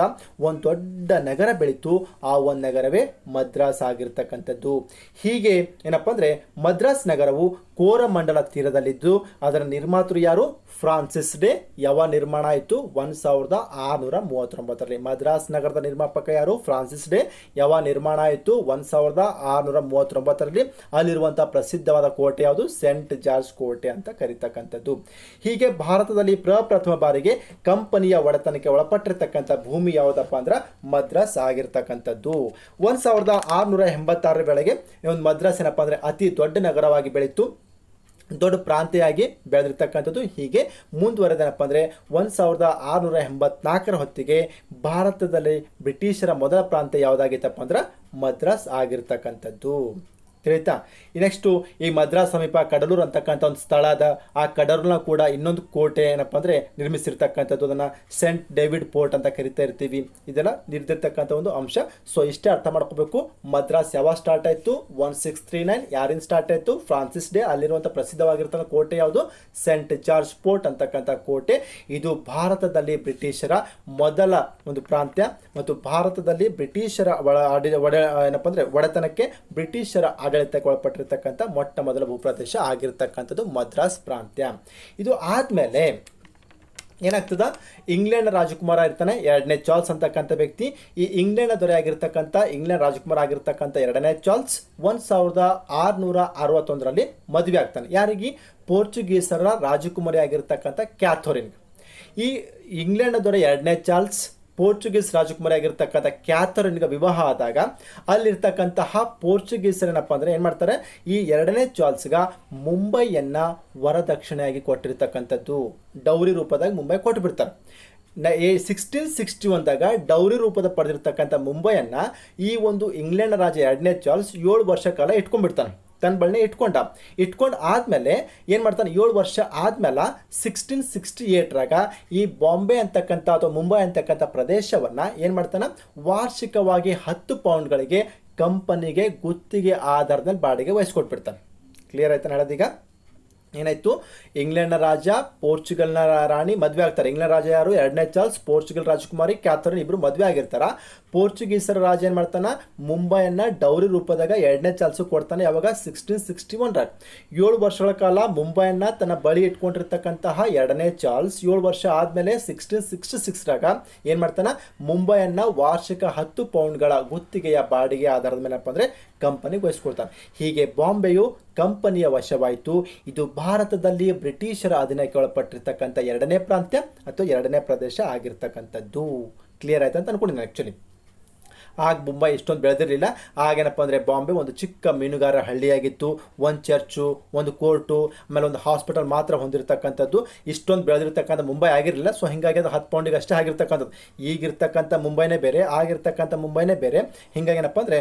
ಒಂದು ದೊಡ್ಡ ನಗರ ಬೆಳೀತು ಆ ಒಂದು ನಗರವೇ ಮದ್ರಾಸ್ ಆಗಿರ್ತಕ್ಕಂಥದ್ದು ಹೀಗೆ ಏನಪ್ಪ ಅಂದರೆ ಮದ್ರಾಸ್ ನಗರವು ಕೋರಮಂಡಲ ತೀರದಲ್ಲಿದ್ದು ಅದರ ನಿರ್ಮಾತೃ ಯಾರು ಫ್ರಾನ್ಸಿಸ್ ಡೇ ಯಾವ ನಿರ್ಮಾಣ ಆಯಿತು ಒಂದು ಸಾವಿರದ ಆರುನೂರ ಮೂವತ್ತೊಂಬತ್ತರಲ್ಲಿ ಮದ್ರಾಸ್ ನಗರದ ನಿರ್ಮಾಪಕ ಯಾರು ಫ್ರಾನ್ಸಿಸ್ ಡೇ ಯಾವ ನಿರ್ಮಾಣ ಆಯಿತು ಒಂದು ಸಾವಿರದ ಆರುನೂರ ಮೂವತ್ತೊಂಬತ್ತರಲ್ಲಿ ಅಲ್ಲಿರುವಂಥ ಪ್ರಸಿದ್ಧವಾದ ಕೋಟೆ ಯಾವುದು ಸೆಂಟ್ ಜಾರ್ಜ್ ಕೋಟೆ ಅಂತ ಕರೀತಕ್ಕಂಥದ್ದು ಹೀಗೆ ಭಾರತದಲ್ಲಿ ಪ್ರಪ್ರಥಮ ಬಾರಿಗೆ ಕಂಪನಿಯ ಒಡೆತನಕ್ಕೆ ಒಳಪಟ್ಟಿರ್ತಕ್ಕಂಥ ಭೂಮಿ ಯಾವುದಪ್ಪ ಅಂದ್ರೆ ಮದ್ರಾಸ್ ಆಗಿರ್ತಕ್ಕಂಥದ್ದು ಒಂದು ಸಾವಿರದ ಆರುನೂರ ಎಂಬತ್ತಾರರ ವೇಳೆಗೆ ಒಂದು ಮದ್ರಾಸ್ ಏನಪ್ಪ ಅಂದರೆ ಅತಿ ದೊಡ್ಡ ನಗರವಾಗಿ ಬೆಳೀತು ದೊಡ್ಡ ಪ್ರಾಂತಿಯಾಗಿ ಬೆಳೆದಿರ್ತಕ್ಕಂಥದ್ದು ಹೀಗೆ ಮುಂದುವರೆದೇನಪ್ಪ ಅಂದರೆ ಒಂದು ಸಾವಿರದ ಆರುನೂರ ಎಂಬತ್ನಾಲ್ಕರ ಹೊತ್ತಿಗೆ ಭಾರತದಲ್ಲಿ ಬ್ರಿಟಿಷರ ಮೊದಲ ಪ್ರಾಂತ್ಯ ಯಾವುದಾಗಿತ್ತಪ್ಪ ಅಂದ್ರೆ ಮದ್ರಾಸ್ ಆಗಿರ್ತಕ್ಕಂಥದ್ದು ತಿಳಿತಾ ನೆಕ್ಸ್ಟು ಈ ಮದ್ರಾಸ್ ಸಮೀಪ ಕಡಲೂರು ಅಂತಕ್ಕಂಥ ಒಂದು ಸ್ಥಳ ಅದ ಆ ಕಡಲೂರನ್ನ ಕೂಡ ಇನ್ನೊಂದು ಕೋಟೆ ಏನಪ್ಪ ಅಂದರೆ ನಿರ್ಮಿಸಿರ್ತಕ್ಕಂಥದ್ದು ಅದನ್ನು ಸೆಂಟ್ ಡೇವಿಡ್ ಪೋರ್ಟ್ ಅಂತ ಕರಿತಾ ಇರ್ತೀವಿ ಇದೆಲ್ಲ ನಿರ್ದಿರ್ತಕ್ಕಂಥ ಒಂದು ಅಂಶ ಸೊ ಇಷ್ಟೇ ಅರ್ಥ ಮಾಡ್ಕೋಬೇಕು ಮದ್ರಾಸ್ ಯಾವಾಗ ಸ್ಟಾರ್ಟ್ ಆಯಿತು ಒನ್ ಸಿಕ್ಸ್ ತ್ರೀ ನೈನ್ ಯಾರಿಂದ ಸ್ಟಾರ್ಟ್ ಆಯಿತು ಫ್ರಾನ್ಸಿಸ್ ಡೇ ಅಲ್ಲಿರುವಂಥ ಪ್ರಸಿದ್ಧವಾಗಿರ್ತಕ್ಕಂಥ ಕೋಟೆ ಯಾವುದು ಸೆಂಟ್ ಜಾರ್ಜ್ ಪೋರ್ಟ್ ಅಂತಕ್ಕಂಥ ಕೋಟೆ ಇದು ಭಾರತದಲ್ಲಿ ಬ್ರಿಟಿಷರ ಮೊದಲ ಒಂದು ಪ್ರಾಂತ್ಯ ಮತ್ತು ಭಾರತದಲ್ಲಿ ಬ್ರಿಟಿಷರ ಒಳ ಏನಪ್ಪ ಅಂದರೆ ಒಡೆತನಕ್ಕೆ ಬ್ರಿಟಿಷರ ಆಡಳಿತಕ್ಕೆ ಒಳಪಟ್ಟಿರ್ತಕ್ಕಂಥ ಮೊಟ್ಟ ಮೊದಲ ಭೂಪ್ರದೇಶ ಆಗಿರ್ತಕ್ಕಂಥದ್ದು ಮದ್ರಾಸ್ ಪ್ರಾಂತ್ಯ ಇದು ಆದಮೇಲೆ ಏನಾಗ್ತದ ಇಂಗ್ಲೆಂಡ್ ರಾಜಕುಮಾರ ಇರ್ತಾನೆ ಎರಡನೇ ಚಾರ್ಲ್ಸ್ ಅಂತಕ್ಕಂಥ ವ್ಯಕ್ತಿ ಈ ಇಂಗ್ಲೆಂಡ್ನ ದೊರೆ ಆಗಿರ್ತಕ್ಕಂಥ ಇಂಗ್ಲೆಂಡ್ ರಾಜಕುಮಾರ ಆಗಿರ್ತಕ್ಕಂಥ ಎರಡನೇ ಚಾರ್ಲ್ಸ್ ಒಂದು ಸಾವಿರದ ಆರುನೂರ ಅರವತ್ತೊಂದರಲ್ಲಿ ಮದುವೆ ಆಗ್ತಾನೆ ಯಾರಿಗೆ ಪೋರ್ಚುಗೀಸರ ರಾಜಕುಮಾರಿ ಆಗಿರ್ತಕ್ಕಂಥ ಕ್ಯಾಥೋರಿನ್ ಈ ಇಂಗ್ಲೆಂಡ್ ದೊರೆ ಎರಡನೇ ಚಾರ್ಲ್ಸ್ ಪೋರ್ಚುಗೀಸ್ ರಾಜಕುಮಾರಿ ಆಗಿರ್ತಕ್ಕಂಥ ಕ್ಯಾಥರಿನ್ಗೆ ವಿವಾಹ ಆದಾಗ ಅಲ್ಲಿರ್ತಕ್ಕಂತಹ ಪೋರ್ಚುಗೀಸರೇನಪ್ಪ ಅಂದರೆ ಏನು ಮಾಡ್ತಾರೆ ಈ ಎರಡನೇ ಚಾರ್ಲ್ಸ್ಗೆ ಮುಂಬೈಯನ್ನು ವರದಕ್ಷಿಣೆಯಾಗಿ ಕೊಟ್ಟಿರ್ತಕ್ಕಂಥದ್ದು ಡೌರಿ ರೂಪದಾಗ ಮುಂಬೈ ಬಿಡ್ತಾರೆ ನ ಎ ಸಿಕ್ಸ್ಟೀನ್ ಸಿಕ್ಸ್ಟಿ ಒಂದಾಗ ಡೌರಿ ರೂಪದ ಪಡೆದಿರ್ತಕ್ಕಂಥ ಮುಂಬೈಯನ್ನು ಈ ಒಂದು ಇಂಗ್ಲೆಂಡ್ ರಾಜ ಎರಡನೇ ಚಾರ್ಲ್ಸ್ ಏಳು ವರ್ಷ ಕಾಲ ಇಟ್ಕೊಂಡ್ಬಿಡ್ತಾನೆ ತನ್ನ ಬಳಿನೇ ಇಟ್ಕೊಂಡ ಇಟ್ಕೊಂಡು ಆದಮೇಲೆ ಏನು ಮಾಡ್ತಾನೆ ಏಳು ವರ್ಷ ಆದಮೇಲೆ ಸಿಕ್ಸ್ಟೀನ್ ಸಿಕ್ಸ್ಟಿ ಏಟ್ರಾಗ ಈ ಬಾಂಬೆ ಅಂತಕ್ಕಂಥ ಅಥವಾ ಮುಂಬೈ ಅಂತಕ್ಕಂಥ ಪ್ರದೇಶವನ್ನು ಏನು ಮಾಡ್ತಾನೆ ವಾರ್ಷಿಕವಾಗಿ ಹತ್ತು ಪೌಂಡ್ಗಳಿಗೆ ಕಂಪನಿಗೆ ಗುತ್ತಿಗೆ ಆಧಾರದಲ್ಲಿ ಬಾಡಿಗೆ ವಹಿಸ್ಕೊಟ್ಬಿಡ್ತಾನೆ ಕ್ಲಿಯರ್ ಆಯ್ತಾನೆ ಹೇಳೋದೀಗ ಏನಾಯ್ತು ಇಂಗ್ಲೆಂಡ್ನ ರಾಜ ಪೋರ್ಚುಗಲ್ನ ರಾಣಿ ಮದುವೆ ಆಗ್ತಾರೆ ಇಂಗ್ಲೆಂಡ್ ರಾಜ ಯಾರು ಎರಡನೇ ಚಾರ್ಲ್ಸ್ ಪೋರ್ಚುಗಲ್ ರಾಜಕುಮಾರಿ ಕ್ಯಾಥರಿನ್ ಇಬ್ಬರು ಮದುವೆ ಆಗಿರ್ತಾರ ಪೋರ್ಚುಗೀಸರ ರಾಜ ಏನು ಮಾಡ್ತಾನೆ ಮುಂಬೈಯನ್ನು ಡೌರಿ ರೂಪದಾಗ ಎರಡನೇ ಚಾರ್ಲ್ಸು ಕೊಡ್ತಾನೆ ಯಾವಾಗ ಸಿಕ್ಸ್ಟೀನ್ ಸಿಕ್ಸ್ಟಿ ಒನ್ರಾಗ ಏಳು ವರ್ಷಗಳ ಕಾಲ ಮುಂಬೈಯನ್ನು ತನ್ನ ಬಳಿ ಇಟ್ಕೊಂಡಿರ್ತಕ್ಕಂತಹ ಎರಡನೇ ಚಾರ್ಲ್ಸ್ ಏಳು ವರ್ಷ ಆದಮೇಲೆ ಸಿಕ್ಸ್ಟೀನ್ ಸಿಕ್ಸ್ಟಿ ಸಿಕ್ಸ್ರಾಗ ಏನು ಮಾಡ್ತಾನೆ ಮುಂಬೈಯನ್ನು ವಾರ್ಷಿಕ ಹತ್ತು ಪೌಂಡ್ಗಳ ಗುತ್ತಿಗೆಯ ಬಾಡಿಗೆ ಆಧಾರದ ಮೇಲೆ ಅಂದ್ರೆ ಕಂಪನಿ ವಹಿಸ್ಕೊಳ್ತಾರೆ ಹೀಗೆ ಬಾಂಬೆಯು ಕಂಪನಿಯ ವಶವಾಯಿತು ಇದು ಭಾರತದಲ್ಲಿ ಬ್ರಿಟಿಷರ ಅಧೀನಕ್ಕೆ ಒಳಪಟ್ಟಿರ್ತಕ್ಕಂಥ ಎರಡನೇ ಪ್ರಾಂತ್ಯ ಅಥವಾ ಎರಡನೇ ಪ್ರದೇಶ ಆಗಿರ್ತಕ್ಕಂಥದ್ದು ಕ್ಲಿಯರ್ ಆಯ್ತು ಅಂತ ನಾನು ಆ್ಯಕ್ಚುಲಿ ಆಗ ಮುಂಬೈ ಇಷ್ಟೊಂದು ಬೆಳೆದಿರಲಿಲ್ಲ ಆಗೇನಪ್ಪ ಅಂದರೆ ಬಾಂಬೆ ಒಂದು ಚಿಕ್ಕ ಮೀನುಗಾರ ಹಳ್ಳಿಯಾಗಿತ್ತು ಒಂದು ಚರ್ಚು ಒಂದು ಕೋರ್ಟು ಆಮೇಲೆ ಒಂದು ಹಾಸ್ಪಿಟಲ್ ಮಾತ್ರ ಹೊಂದಿರತಕ್ಕಂಥದ್ದು ಇಷ್ಟೊಂದು ಬೆಳೆದಿರ್ತಕ್ಕಂಥ ಮುಂಬೈ ಆಗಿರಲಿಲ್ಲ ಸೊ ಹೀಗಾಗಿ ಅದು ಹತ್ತು ಪೌಂಡಿಗೆ ಅಷ್ಟೇ ಆಗಿರ್ತಕ್ಕಂಥದ್ದು ಈಗಿರ್ತಕ್ಕಂಥ ಮುಂಬೈನೇ ಬೇರೆ ಆಗಿರ್ತಕ್ಕಂಥ ಮುಂಬೈನೇ ಬೇರೆ ಏನಪ್ಪ ಅಂದರೆ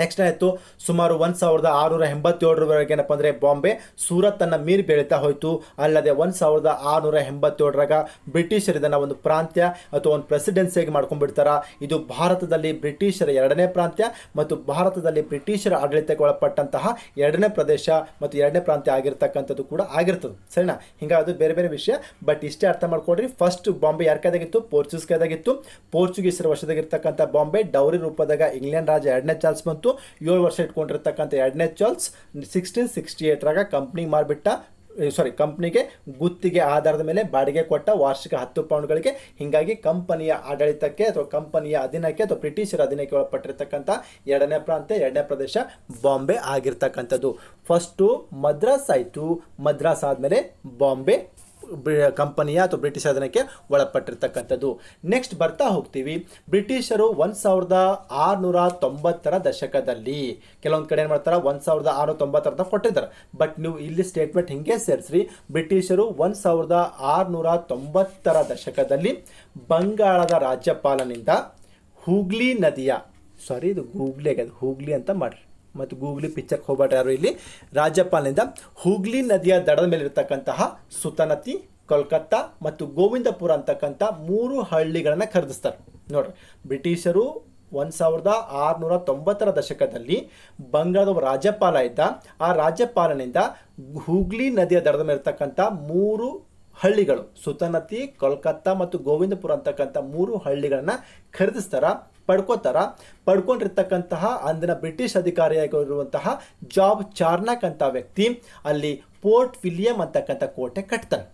ನೆಕ್ಸ್ಟ್ ಆಯಿತು ಸುಮಾರು ಒಂದು ಸಾವಿರದ ಆರುನೂರ ಎಂಬತ್ತೇಳರವರೆಗೆ ಏನಪ್ಪ ಅಂದರೆ ಬಾಂಬೆ ಸೂರತ್ತನ್ನು ಮೀರಿ ಬೆಳೀತಾ ಹೋಯಿತು ಅಲ್ಲದೆ ಒಂದು ಸಾವಿರದ ಆರುನೂರ ಎಂಬತ್ತೇಳರಾಗ ಬ್ರಿಟಿಷರು ಒಂದು ಪ್ರಾಂತ್ಯ ಅಥವಾ ಒಂದು ಪ್ರೆಸಿಡೆನ್ಸಿಯಾಗಿ ಮಾಡ್ಕೊಂಡ್ಬಿಡ್ತಾರೆ ಇದು ಭಾರತದಲ್ಲಿ ಬ್ರಿಟಿಷರ ಎರಡನೇ ಪ್ರಾಂತ್ಯ ಮತ್ತು ಭಾರತದಲ್ಲಿ ಬ್ರಿಟಿಷರ ಆಡಳಿತಕ್ಕೆ ಒಳಪಟ್ಟಂತಹ ಎರಡನೇ ಪ್ರದೇಶ ಮತ್ತು ಎರಡನೇ ಪ್ರಾಂತ್ಯ ಆಗಿರ್ತಕ್ಕಂಥದ್ದು ಕೂಡ ಆಗಿರ್ತದೆ ಸರಿನಾ ಹಿಂಗಾಗಿ ಅದು ಬೇರೆ ಬೇರೆ ವಿಷಯ ಬಟ್ ಇಷ್ಟೇ ಅರ್ಥ ಮಾಡ್ಕೊಡ್ರಿ ಫಸ್ಟ್ ಬಾಂಬೆ ಯಾರ ಕೈದಾಗಿತ್ತು ಪೋರ್ಚುಗೀಸ್ ಕೈದಾಗಿತ್ತು ಪೋರ್ಚುಗೀಸರ ವಶದಾಗಿರ್ತಕ್ಕಂಥ ಬಾಂಬೆ ಡೌರಿ ರೂಪದಾಗ ಇಂಗ್ಲೆಂಡ್ ರಾಜ ಎರಡನೇ ಚಾನ್ಸ್ ಬಂತು ಮತ್ತು ಏಳು ವರ್ಷ ಇಟ್ಕೊಂಡಿರ್ತಕ್ಕಂಥ ಎರಡನೇ ಚಾಲ್ಸ್ ಸಿಕ್ಸ್ಟೀನ್ ಸಿಕ್ಸ್ಟಿ ಏಟ್ರಾಗ ಕಂಪ್ನಿ ಮಾರ್ಬಿಟ್ಟ ಸಾರಿ ಕಂಪ್ನಿಗೆ ಗುತ್ತಿಗೆ ಆಧಾರದ ಮೇಲೆ ಬಾಡಿಗೆ ಕೊಟ್ಟ ವಾರ್ಷಿಕ ಹತ್ತು ಪೌಂಡ್ಗಳಿಗೆ ಹೀಗಾಗಿ ಕಂಪನಿಯ ಆಡಳಿತಕ್ಕೆ ಅಥವಾ ಕಂಪನಿಯ ಅಧೀನಕ್ಕೆ ಅಥವಾ ಬ್ರಿಟಿಷರ ಅಧೀನಕ್ಕೆ ಒಳಪಟ್ಟಿರ್ತಕ್ಕಂಥ ಎರಡನೇ ಪ್ರಾಂತ್ಯ ಎರಡನೇ ಪ್ರದೇಶ ಬಾಂಬೆ ಆಗಿರ್ತಕ್ಕಂಥದ್ದು ಫಸ್ಟು ಮದ್ರಾಸ್ ಆಯಿತು ಮದ್ರಾಸ್ ಆದಮೇಲೆ ಬಾಂಬೆ ಕಂಪನಿಯ ಅಥವಾ ಬ್ರಿಟಿಷ್ ಅದನಕ್ಕೆ ಒಳಪಟ್ಟಿರ್ತಕ್ಕಂಥದ್ದು ನೆಕ್ಸ್ಟ್ ಬರ್ತಾ ಹೋಗ್ತೀವಿ ಬ್ರಿಟಿಷರು ಒಂದು ಸಾವಿರದ ಆರುನೂರ ತೊಂಬತ್ತರ ದಶಕದಲ್ಲಿ ಕೆಲವೊಂದು ಕಡೆ ಏನು ಮಾಡ್ತಾರೆ ಒಂದು ಸಾವಿರದ ಆರುನೂರ ತೊಂಬತ್ತರ ಕೊಟ್ಟಿದ್ದಾರೆ ಬಟ್ ನೀವು ಇಲ್ಲಿ ಸ್ಟೇಟ್ಮೆಂಟ್ ಹಿಂಗೆ ಸೇರಿಸ್ರಿ ಬ್ರಿಟಿಷರು ಒಂದು ಸಾವಿರದ ಆರುನೂರ ತೊಂಬತ್ತರ ದಶಕದಲ್ಲಿ ಬಂಗಾಳದ ರಾಜ್ಯಪಾಲನಿಂದ ಹೂಗ್ಲಿ ನದಿಯ ಸಾರಿ ಇದು ಗೂಗ್ಲಿ ಆಗ್ಯದ ಹೂಗ್ಲಿ ಅಂತ ಮಾಡಿರಿ ಮತ್ತು ಗೂಗ್ಲಿ ಪಿಕ್ಚರ್ಗೆ ಹೋಗ್ಬಾಟ ಯಾರು ಇಲ್ಲಿ ರಾಜ್ಯಪಾಲನಿಂದ ಹುಗ್ಲಿ ನದಿಯ ದಡದ ಮೇಲೆ ಇರತಕ್ಕಂತಹ ಸುತನತಿ ಕೋಲ್ಕತ್ತಾ ಮತ್ತು ಗೋವಿಂದಪುರ ಅಂತಕ್ಕಂಥ ಮೂರು ಹಳ್ಳಿಗಳನ್ನು ಖರೀದಿಸ್ತಾರೆ ನೋಡ್ರಿ ಬ್ರಿಟಿಷರು ಒಂದು ಸಾವಿರದ ಆರುನೂರ ತೊಂಬತ್ತರ ದಶಕದಲ್ಲಿ ಬಂಗಾಳದ ರಾಜ್ಯಪಾಲ ಇದ್ದ ಆ ರಾಜ್ಯಪಾಲನಿಂದ ಹೂಗ್ಲಿ ನದಿಯ ದಡದ ಮೇಲೆ ಇರತಕ್ಕಂಥ ಮೂರು ಹಳ್ಳಿಗಳು ಸುತನತಿ ಕೋಲ್ಕತ್ತಾ ಮತ್ತು ಗೋವಿಂದಪುರ ಅಂತಕ್ಕಂಥ ಮೂರು ಹಳ್ಳಿಗಳನ್ನು ಖರೀದಿಸ್ತಾರ ಪಡ್ಕೋತಾರ ಪಡ್ಕೊಂಡಿರ್ತಕ್ಕಂತಹ ಅಂದಿನ ಬ್ರಿಟಿಷ್ ಅಧಿಕಾರಿಯಾಗಿರುವಂತಹ ಜಾಬ್ ಚಾರ್ನಾಕ್ ಅಂತ ವ್ಯಕ್ತಿ ಅಲ್ಲಿ ಪೋರ್ಟ್ ವಿಲಿಯಂ ಅಂತಕ್ಕಂಥ ಕೋಟೆ ಕಟ್ತಾರೆ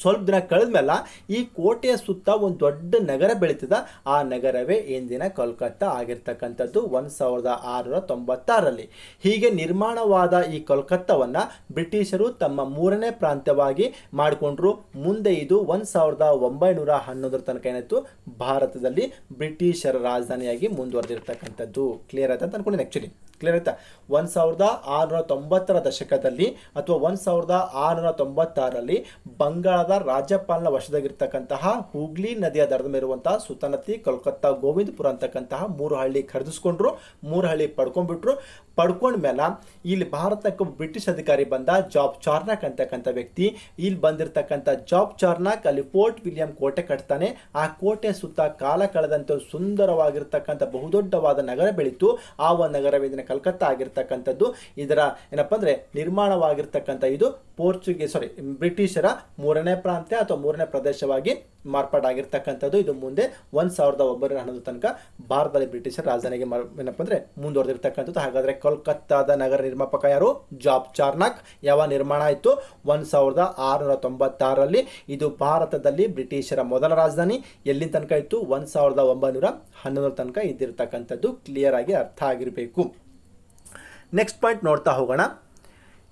ಸ್ವಲ್ಪ ದಿನ ಕಳೆದ್ಮೇಲೆ ಈ ಕೋಟೆಯ ಸುತ್ತ ಒಂದು ದೊಡ್ಡ ನಗರ ಬೆಳೀತದ ಆ ನಗರವೇ ಇಂದಿನ ಕೋಲ್ಕತ್ತಾ ಆಗಿರ್ತಕ್ಕಂಥದ್ದು ಒಂದು ಸಾವಿರದ ಆರುನೂರ ತೊಂಬತ್ತಾರರಲ್ಲಿ ಹೀಗೆ ನಿರ್ಮಾಣವಾದ ಈ ಕೋಲ್ಕತ್ತಾವನ್ನು ಬ್ರಿಟಿಷರು ತಮ್ಮ ಮೂರನೇ ಪ್ರಾಂತ್ಯವಾಗಿ ಮಾಡಿಕೊಂಡ್ರು ಮುಂದೆ ಇದು ಒಂದು ಸಾವಿರದ ಒಂಬೈನೂರ ಹನ್ನೊಂದರ ತನಕ ಏನಾಯಿತು ಭಾರತದಲ್ಲಿ ಬ್ರಿಟಿಷರ ರಾಜಧಾನಿಯಾಗಿ ಮುಂದುವರೆದಿರ್ತಕ್ಕಂಥದ್ದು ಕ್ಲಿಯರ್ ಆಯ್ತು ಅಂತ ಅಂದ್ಕೊಂಡಿದ್ದೀನಿ ಆ್ಯಕ್ಚುಲಿ ಕ್ಲಿಯರ್ ಆಯ್ತಾ ಒಂದು ಸಾವಿರದ ಆರುನೂರ ತೊಂಬತ್ತರ ದಶಕದಲ್ಲಿ ಅಥವಾ ಒಂದು ಸಾವಿರದ ಆರುನೂರ ತೊಂಬತ್ತಾರಲ್ಲಿ ಬಂಗಾಳದ ರಾಜ್ಯಪಾಲನ ವಶದಾಗಿರ್ತಕ್ಕಂತಹ ಹುಗ್ಲಿ ನದಿಯ ದರದ ಮೇಲಿರುವಂತಹ ಸುತನತಿ ಕೋಲ್ಕತ್ತಾ ಗೋವಿಂದಪುರ ಅಂತಕ್ಕಂತಹ ಮೂರು ಹಳ್ಳಿ ಖರೀದಿಸ್ಕೊಂಡ್ರು ಮೂರು ಹಳ್ಳಿ ಪಡ್ಕೊಂಡ್ಬಿಟ್ರು ಪಡ್ಕೊಂಡ್ಮೇಲೆ ಇಲ್ಲಿ ಭಾರತಕ್ಕೆ ಬ್ರಿಟಿಷ್ ಅಧಿಕಾರಿ ಬಂದ ಜಾಬ್ ಚಾರ್ನಾಕ್ ಅಂತಕ್ಕಂಥ ವ್ಯಕ್ತಿ ಇಲ್ಲಿ ಬಂದಿರತಕ್ಕಂಥ ಜಾಬ್ ಚಾರ್ನಾಕ್ ಅಲ್ಲಿ ಫೋರ್ಟ್ ವಿಲಿಯಂ ಕೋಟೆ ಕಟ್ತಾನೆ ಆ ಕೋಟೆ ಸುತ್ತ ಕಾಲ ಕಳೆದಂತೆ ಸುಂದರವಾಗಿರ್ತಕ್ಕಂಥ ಬಹುದೊಡ್ಡವಾದ ನಗರ ಬೆಳೀತು ಆ ಒಂದು ನಗರವೇದನೆ ಕಲ್ಕತ್ತಾ ಆಗಿರ್ತಕ್ಕಂಥದ್ದು ಇದರ ಏನಪ್ಪ ಅಂದರೆ ನಿರ್ಮಾಣವಾಗಿರ್ತಕ್ಕಂಥ ಇದು ಪೋರ್ಚುಗೀಸ್ ಸಾರಿ ಬ್ರಿಟಿಷರ ಮೂರನೇ ಪ್ರಾಂತ್ಯ ಅಥವಾ ಮೂರನೇ ಪ್ರದೇಶವಾಗಿ ಮಾರ್ಪಾಡಾಗಿರ್ತಕ್ಕಂಥದ್ದು ಇದು ಮುಂದೆ ಒಂದು ಸಾವಿರದ ಒಬ್ಬರ ಹಣದ ತನಕ ಭಾರತದಲ್ಲಿ ಬ್ರಿಟಿಷರ ರಾಜಧಾನಿಗೆ ಏನಪ್ಪ ಅಂದರೆ ಮುಂದುವರೆದಿರ್ತಕ್ಕಂಥದ್ದು ಹಾಗಾದರೆ ಕೋಲ್ಕತ್ತಾದ ನಗರ ನಿರ್ಮಾಪಕ ಯಾರು ಜಾಬ್ ಚಾರ್ನಾಕ್ ಯಾವ ನಿರ್ಮಾಣ ಆಯಿತು ಒಂದು ಸಾವಿರದ ಆರುನೂರ ತೊಂಬತ್ತಾರರಲ್ಲಿ ಇದು ಭಾರತದಲ್ಲಿ ಬ್ರಿಟಿಷರ ಮೊದಲ ರಾಜಧಾನಿ ಎಲ್ಲಿನ ತನಕ ಇತ್ತು ಒಂದು ಸಾವಿರದ ಒಂಬೈನೂರ ಹನ್ನೊಂದರ ತನಕ ಇದ್ದಿರ್ತಕ್ಕಂಥದ್ದು ಕ್ಲಿಯರ್ ಆಗಿ ಅರ್ಥ ಆಗಿರಬೇಕು ನೆಕ್ಸ್ಟ್ ಪಾಯಿಂಟ್ ನೋಡ್ತಾ ಹೋಗೋಣ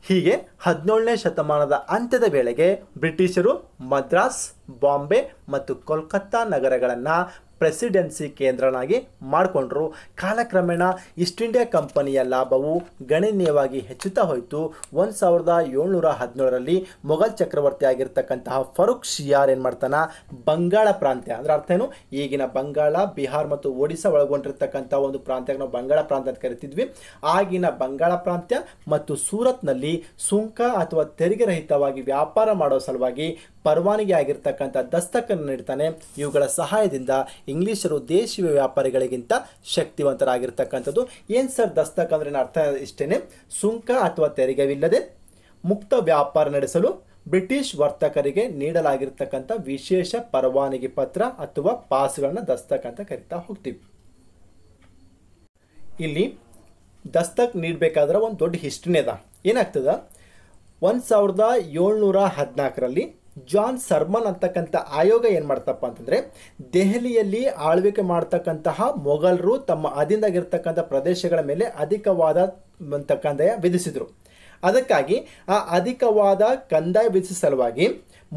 ಹೀಗೆ ಹದಿನೇಳನೇ ಶತಮಾನದ ಅಂತ್ಯದ ವೇಳೆಗೆ ಬ್ರಿಟಿಷರು ಮದ್ರಾಸ್ ಬಾಂಬೆ ಮತ್ತು ಕೋಲ್ಕತ್ತಾ ನಗರಗಳನ್ನು ಪ್ರೆಸಿಡೆನ್ಸಿ ಕೇಂದ್ರನಾಗಿ ಮಾಡಿಕೊಂಡ್ರು ಕಾಲಕ್ರಮೇಣ ಈಸ್ಟ್ ಇಂಡಿಯಾ ಕಂಪನಿಯ ಲಾಭವು ಗಣನೀಯವಾಗಿ ಹೆಚ್ಚುತ್ತಾ ಹೋಯಿತು ಒಂದು ಸಾವಿರದ ಏಳ್ನೂರ ಹದಿನೇಳರಲ್ಲಿ ಮೊಘಲ್ ಚಕ್ರವರ್ತಿ ಆಗಿರ್ತಕ್ಕಂತಹ ಫರೂಕ್ ಶಿಯಾರ್ ಏನು ಮಾಡ್ತಾನೆ ಬಂಗಾಳ ಪ್ರಾಂತ್ಯ ಅಂದರೆ ಅರ್ಥ ಏನು ಈಗಿನ ಬಂಗಾಳ ಬಿಹಾರ್ ಮತ್ತು ಒಡಿಶಾ ಒಳಗೊಂಡಿರ್ತಕ್ಕಂಥ ಒಂದು ಪ್ರಾಂತ್ಯ ನಾವು ಬಂಗಾಳ ಪ್ರಾಂತ್ಯ ಅಂತ ಕರಿತಿದ್ವಿ ಆಗಿನ ಬಂಗಾಳ ಪ್ರಾಂತ್ಯ ಮತ್ತು ಸೂರತ್ನಲ್ಲಿ ಸುಂಕ ಅಥವಾ ತೆರಿಗೆ ರಹಿತವಾಗಿ ವ್ಯಾಪಾರ ಮಾಡೋ ಸಲುವಾಗಿ ಪರವಾನಗಿ ಆಗಿರ್ತಕ್ಕಂಥ ದಸ್ತಕನ್ನು ನೀಡ್ತಾನೆ ಇವುಗಳ ಸಹಾಯದಿಂದ ಇಂಗ್ಲೀಷರು ದೇಶೀಯ ವ್ಯಾಪಾರಿಗಳಿಗಿಂತ ಶಕ್ತಿವಂತರಾಗಿರ್ತಕ್ಕಂಥದ್ದು ಏನು ಸರ್ ದಸ್ತಕ್ ಅಂದ್ರೆ ಅರ್ಥ ಇಷ್ಟೇ ಸುಂಕ ಅಥವಾ ತೆರಿಗೆವಿಲ್ಲದೆ ಮುಕ್ತ ವ್ಯಾಪಾರ ನಡೆಸಲು ಬ್ರಿಟಿಷ್ ವರ್ತಕರಿಗೆ ನೀಡಲಾಗಿರ್ತಕ್ಕಂಥ ವಿಶೇಷ ಪರವಾನಗಿ ಪತ್ರ ಅಥವಾ ಪಾಸ್ಗಳನ್ನು ದಸ್ತಕ್ ಅಂತ ಕರಿತಾ ಹೋಗ್ತೀವಿ ಇಲ್ಲಿ ದಸ್ತಕ್ ನೀಡಬೇಕಾದ್ರೆ ಒಂದು ದೊಡ್ಡ ಹಿಸ್ಟ್ರಿನೇ ಅದ ಏನಾಗ್ತದ ಒಂದು ಸಾವಿರದ ಏಳ್ನೂರ ಹದಿನಾಲ್ಕರಲ್ಲಿ ಜಾನ್ ಸರ್ಮನ್ ಅಂತಕ್ಕಂಥ ಆಯೋಗ ಏನು ಮಾಡ್ತಪ್ಪ ಅಂತಂದರೆ ದೆಹಲಿಯಲ್ಲಿ ಆಳ್ವಿಕೆ ಮಾಡ್ತಕ್ಕಂತಹ ಮೊಘಲರು ತಮ್ಮ ಅದಿಂದಾಗಿರ್ತಕ್ಕಂಥ ಪ್ರದೇಶಗಳ ಮೇಲೆ ಅಧಿಕವಾದ ಕಂದಾಯ ವಿಧಿಸಿದರು ಅದಕ್ಕಾಗಿ ಆ ಅಧಿಕವಾದ ಕಂದಾಯ ವಿಧಿಸುವ ಸಲುವಾಗಿ